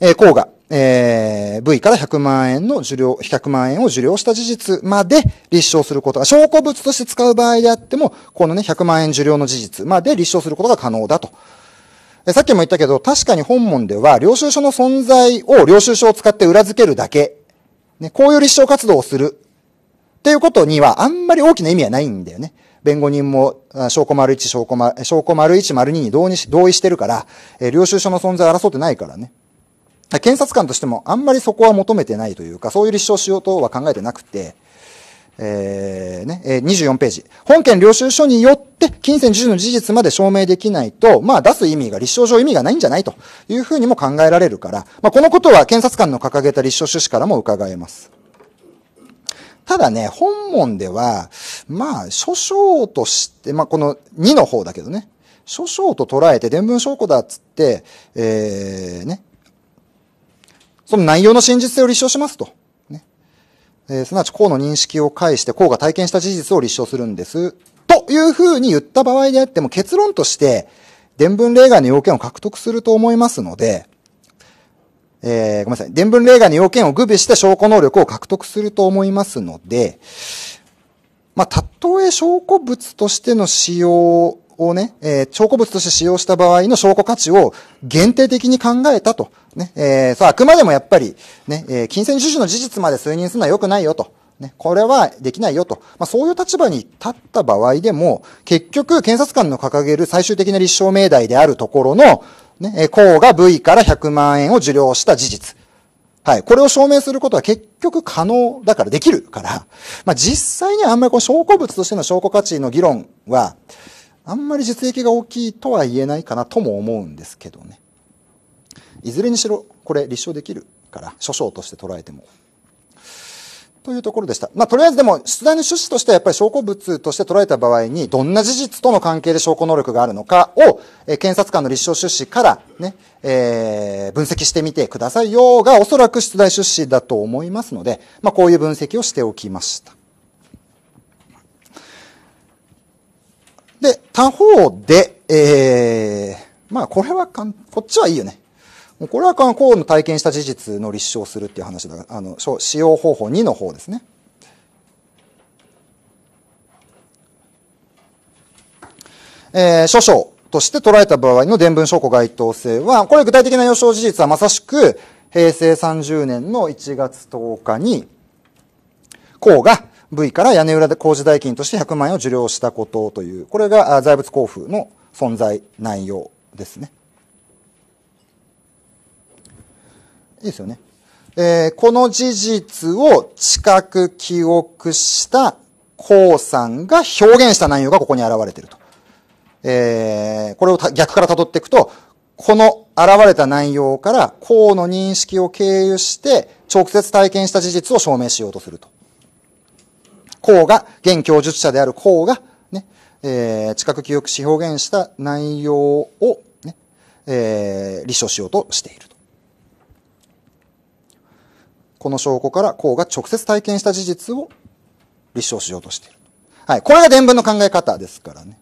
えー、うがえー、から100万円の受領、100万円を受領した事実まで立証することが、証拠物として使う場合であっても、このね、100万円受領の事実まで立証することが可能だと。さっきも言ったけど、確かに本門では、領収書の存在を領収書を使って裏付けるだけ、ね、こういう立証活動をする、っていうことには、あんまり大きな意味はないんだよね。弁護人も、証拠丸1、証拠丸、証拠丸1、丸2に同意し同意してるから、え領収書の存在を争ってないからね。検察官としてもあんまりそこは求めてないというか、そういう立証しようとは考えてなくて、えー、ね、24ページ。本件領収書によって金銭授受の事実まで証明できないと、まあ出す意味が立証上意味がないんじゃないというふうにも考えられるから、まあこのことは検察官の掲げた立証趣旨からも伺えます。ただね、本文では、まあ、書証として、まあこの2の方だけどね、書証と捉えて伝聞証拠だっつって、えー、ね、その内容の真実性を立証しますと。ね。えー、すなわち、こうの認識を介して、こうが体験した事実を立証するんです。というふうに言った場合であっても、結論として、伝文例外の要件を獲得すると思いますので、えー、ごめんなさい。伝文例外の要件を具備して証拠能力を獲得すると思いますので、まあ、たとえ証拠物としての使用をね、えー、証拠物として使用した場合の証拠価値を限定的に考えたと。ね、えー、そう、あくまでもやっぱり、ね、えー、金銭授受の事実まで推認するのは良くないよと。ね、これはできないよと。まあ、そういう立場に立った場合でも、結局、検察官の掲げる最終的な立証命題であるところの、ね、えー、公が V から100万円を受領した事実。はい。これを証明することは結局可能だからできるから、まあ、実際にはあんまりこう証拠物としての証拠価値の議論は、あんまり実益が大きいとは言えないかなとも思うんですけどね。いずれにしろ、これ立証できるから、諸証として捉えても。というところでした。まあ、とりあえずでも、出題の趣旨としてはやっぱり証拠物として捉えた場合に、どんな事実との関係で証拠能力があるのかを、え検察官の立証趣旨からね、えー、分析してみてくださいよが、おそらく出題趣旨だと思いますので、まあ、こういう分析をしておきました。で、他方で、えー、まあこれはかん、こっちはいいよね。もうこれはこう、の体験した事実の立証するっていう話だあの、使用方法2の方ですね。えー、諸書として捉えた場合の伝文証拠該当性は、これ具体的な予想事実はまさしく、平成30年の1月10日に、こうが、部位から屋根裏で工事代金として100万円を受領したことという、これが財物交付の存在内容ですね。いいですよね。えー、この事実を近く記憶した江さんが表現した内容がここに現れていると。えー、これを逆から辿っていくと、この現れた内容から、うの認識を経由して、直接体験した事実を証明しようとすると。孔が、現教述者である孔が、ね、えー、知覚記憶し表現した内容を、ね、えー、立証しようとしていると。この証拠から孔が直接体験した事実を立証しようとしている。はい。これが伝文の考え方ですからね。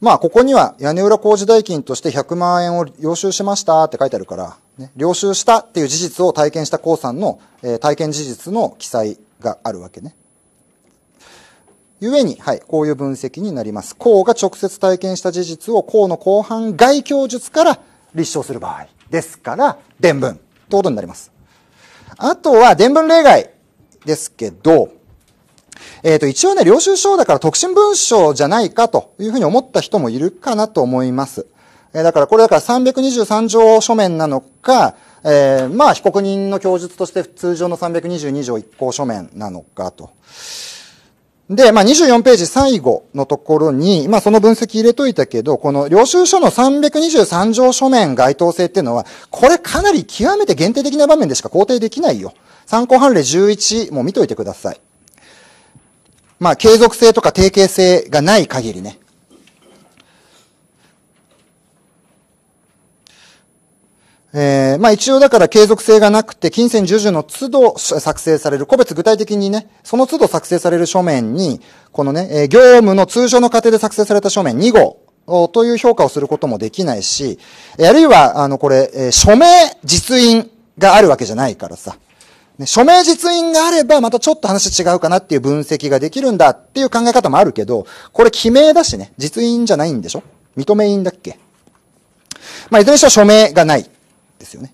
まあ、ここには屋根裏工事代金として100万円を領収しましたって書いてあるから、ね、領収したっていう事実を体験した江さんの、えー、体験事実の記載があるわけね。故に、はい、こういう分析になります。江が直接体験した事実を江の後半外教術から立証する場合ですから、伝文とてうことになります。あとは、伝文例外ですけど、えっ、ー、と、一応ね、領収書だから特進文書じゃないかというふうに思った人もいるかなと思います。えだからこれだから323条書面なのか、えー、まあ被告人の供述として通常の322条一項書面なのかと。で、まあ、24ページ最後のところに、まあ、その分析入れといたけど、この領収書の323条書面該当性っていうのは、これかなり極めて限定的な場面でしか肯定できないよ。参考判例11も見といてください。まあ、継続性とか定型性がない限りね。えー、まあ一応だから継続性がなくて、金銭授受の都度作成される、個別具体的にね、その都度作成される書面に、このね、えー、業務の通常の過程で作成された書面2号という評価をすることもできないし、あるいは、あの、これ、え署名実印があるわけじゃないからさ、ね、署名実印があれば、またちょっと話違うかなっていう分析ができるんだっていう考え方もあるけど、これ記名だしね、実印じゃないんでしょ認め印だっけまあ、いずれにしろ署名がない。ですよね。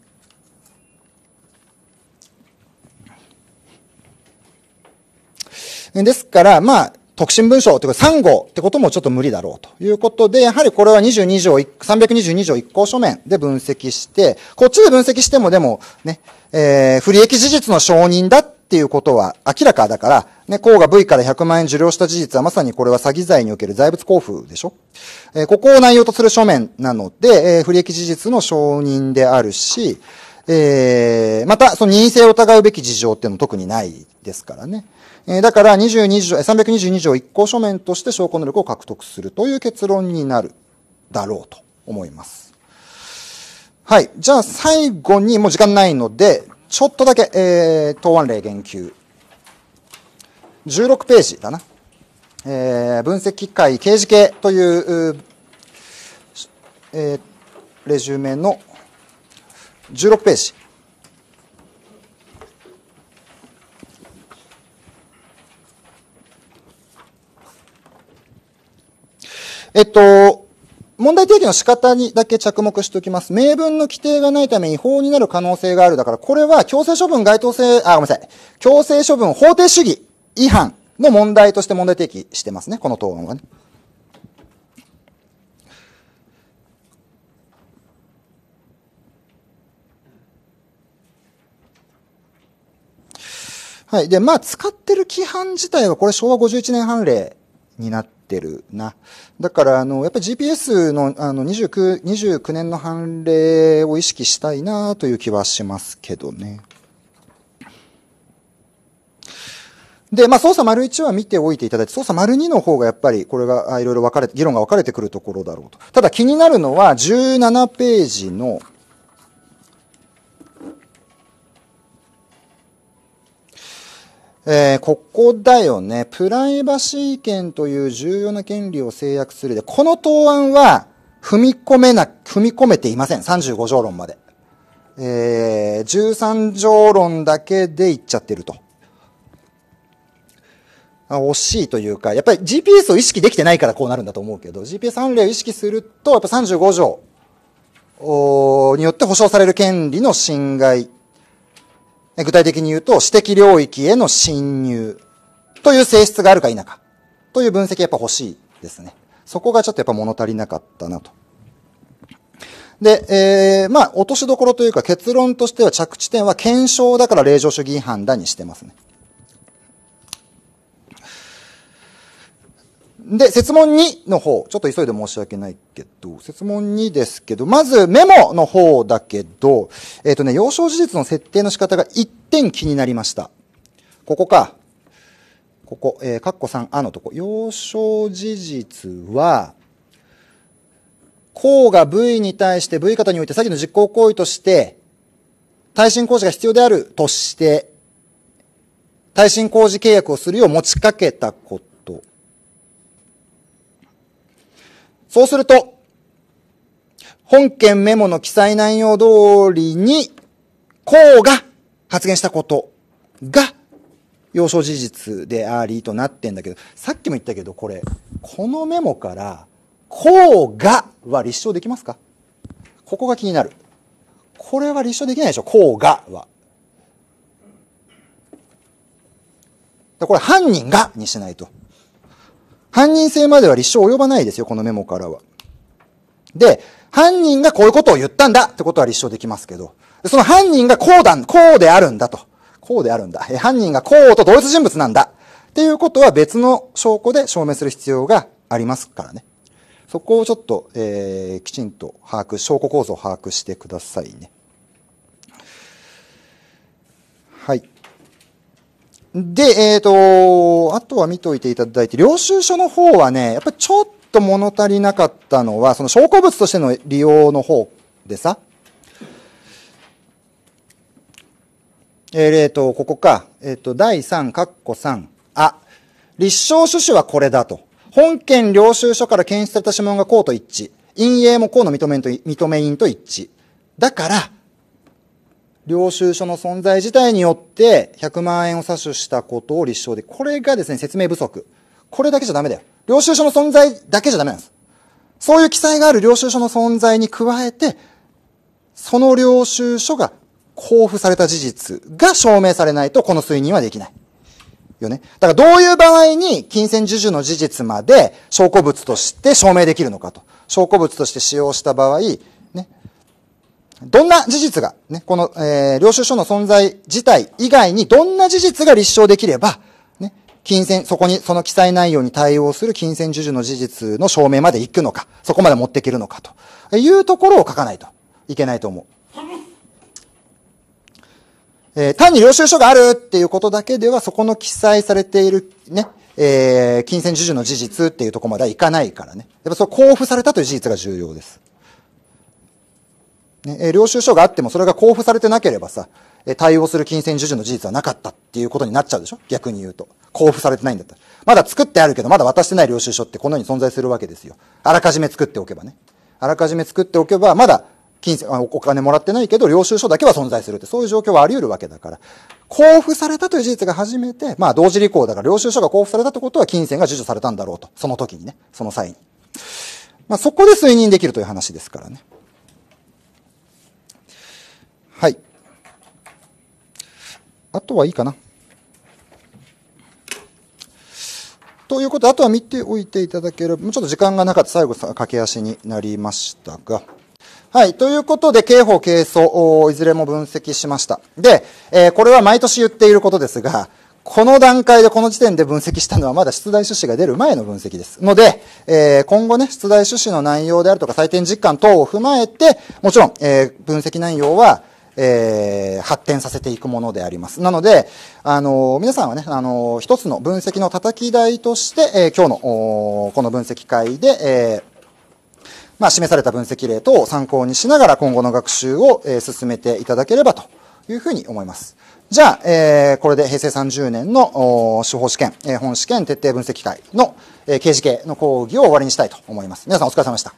ですから、まあ、特進文書というか3号ってこともちょっと無理だろうということで、やはりこれは22条、322条1項書面で分析して、こっちで分析してもでもね、えー、不利益事実の承認だっっていうことは明らかだから、ね、甲が V から100万円受領した事実はまさにこれは詐欺罪における財物交付でしょえー、ここを内容とする書面なので、えー、不利益事実の承認であるし、えー、また、その任意性を疑うべき事情っていうのも特にないですからね。えー、だから22条、322条一項書面として証拠能力を獲得するという結論になるだろうと思います。はい。じゃあ最後に、もう時間ないので、ちょっとだけ、えー、答案例言及。16ページだな。えー、分析機会刑事系という、えー、レジュメの16ページ。えっと、問題提起の仕方にだけ着目しておきます。明文の規定がないため違法になる可能性がある。だから、これは強制処分該当性、あ、ごめんなさい。強制処分法定主義違反の問題として問題提起してますね。この答案はね。はい。で、まあ、使ってる規範自体は、これ昭和51年判例になってってるな。だから、あの、やっぱり GPS の、あの、29、29年の判例を意識したいなという気はしますけどね。で、まあ、操作丸1は見ておいていただいて、操作丸2の方がやっぱり、これが、いろいろ分かれ議論が分かれてくるところだろうと。ただ気になるのは、17ページの、えー、ここだよね。プライバシー権という重要な権利を制約するで、この答案は踏み込めな、踏み込めていません。35条論まで。えー、13条論だけでいっちゃってると。惜しいというか、やっぱり GPS を意識できてないからこうなるんだと思うけど、GPS 判例を意識すると、やっぱ35条によって保障される権利の侵害具体的に言うと、私的領域への侵入という性質があるか否かという分析やっぱ欲しいですね。そこがちょっとやっぱ物足りなかったなと。で、えー、まあ、落としどころというか結論としては着地点は検証だから令状主義違反だにしてますね。で、説問2の方、ちょっと急いで申し訳ないけど、説問2ですけど、まずメモの方だけど、えっ、ー、とね、幼少事実の設定の仕方が1点気になりました。ここか。ここ、えー、カッコ3あのとこ。幼少事実は、項が V に対して V 型において詐欺の実行行為として、耐震工事が必要であるとして、耐震工事契約をするよう持ちかけたこと。そうすると、本件メモの記載内容通りに、こうが発言したことが、要所事実でありとなってんだけど、さっきも言ったけど、これ、このメモから、こうがは立証できますかここが気になる。これは立証できないでしょこうがは。これ犯人がにしないと。犯人性までは立証及ばないですよ、このメモからは。で、犯人がこういうことを言ったんだってことは立証できますけど、その犯人がこうだ、こうであるんだと。こうであるんだ。え犯人がこうと同一人物なんだ。っていうことは別の証拠で証明する必要がありますからね。そこをちょっと、えー、きちんと把握、証拠構造を把握してくださいね。で、えっ、ー、と、あとは見といていただいて、領収書の方はね、やっぱりちょっと物足りなかったのは、その証拠物としての利用の方でさ、えー、えー、と、ここか。えっ、ー、と、第3、括弧3。あ、立証趣旨はこれだと。本件領収書から検出された指紋がうと一致。陰影もうの認めんと認め印と一致。だから、領収書の存在自体によって100万円を詐取したことを立証で、これがですね、説明不足。これだけじゃダメだよ。領収書の存在だけじゃダメなんです。そういう記載がある領収書の存在に加えて、その領収書が交付された事実が証明されないと、この推認はできない。よね。だからどういう場合に金銭授受の事実まで証拠物として証明できるのかと。証拠物として使用した場合、どんな事実が、ね、この、えー、領収書の存在自体以外にどんな事実が立証できれば、ね、金銭、そこに、その記載内容に対応する金銭授受の事実の証明まで行くのか、そこまで持っていけるのか、というところを書かないといけないと思う。えー、単に領収書があるっていうことだけでは、そこの記載されている、ね、えー、金銭授受の事実っていうところまではいかないからね。やっぱそう、交付されたという事実が重要です。ね、え領収書があってもそれが交付されてなければさ、え対応する金銭授受の事実はなかったっていうことになっちゃうでしょ逆に言うと。交付されてないんだったら。まだ作ってあるけど、まだ渡してない領収書ってこのように存在するわけですよ。あらかじめ作っておけばね。あらかじめ作っておけば、まだ金銭、お金もらってないけど、領収書だけは存在するって、そういう状況はあり得るわけだから。交付されたという事実が初めて、まあ同時履行だから領収書が交付されたってことは金銭が授受されたんだろうと。その時にね。その際に。まあそこで推認できるという話ですからね。はい。あとはいいかな。ということで、あとは見ておいていただければ、もうちょっと時間がなかった、最後、駆け足になりましたが。はい。ということで、刑法、係訴、いずれも分析しました。で、えー、これは毎年言っていることですが、この段階で、この時点で分析したのは、まだ出題趣旨が出る前の分析です。ので、えー、今後ね、出題趣旨の内容であるとか、採点実感等を踏まえて、もちろん、えー、分析内容は、えー、発展させていくものであります。なので、あのー、皆さんはね、あのー、一つの分析の叩き台として、えー、今日の、この分析会で、えーまあ、示された分析例等を参考にしながら今後の学習を、えー、進めていただければというふうに思います。じゃあ、えー、これで平成30年の司法試験、えー、本試験徹底分析会の、えー、刑事系の講義を終わりにしたいと思います。皆さんお疲れ様でした。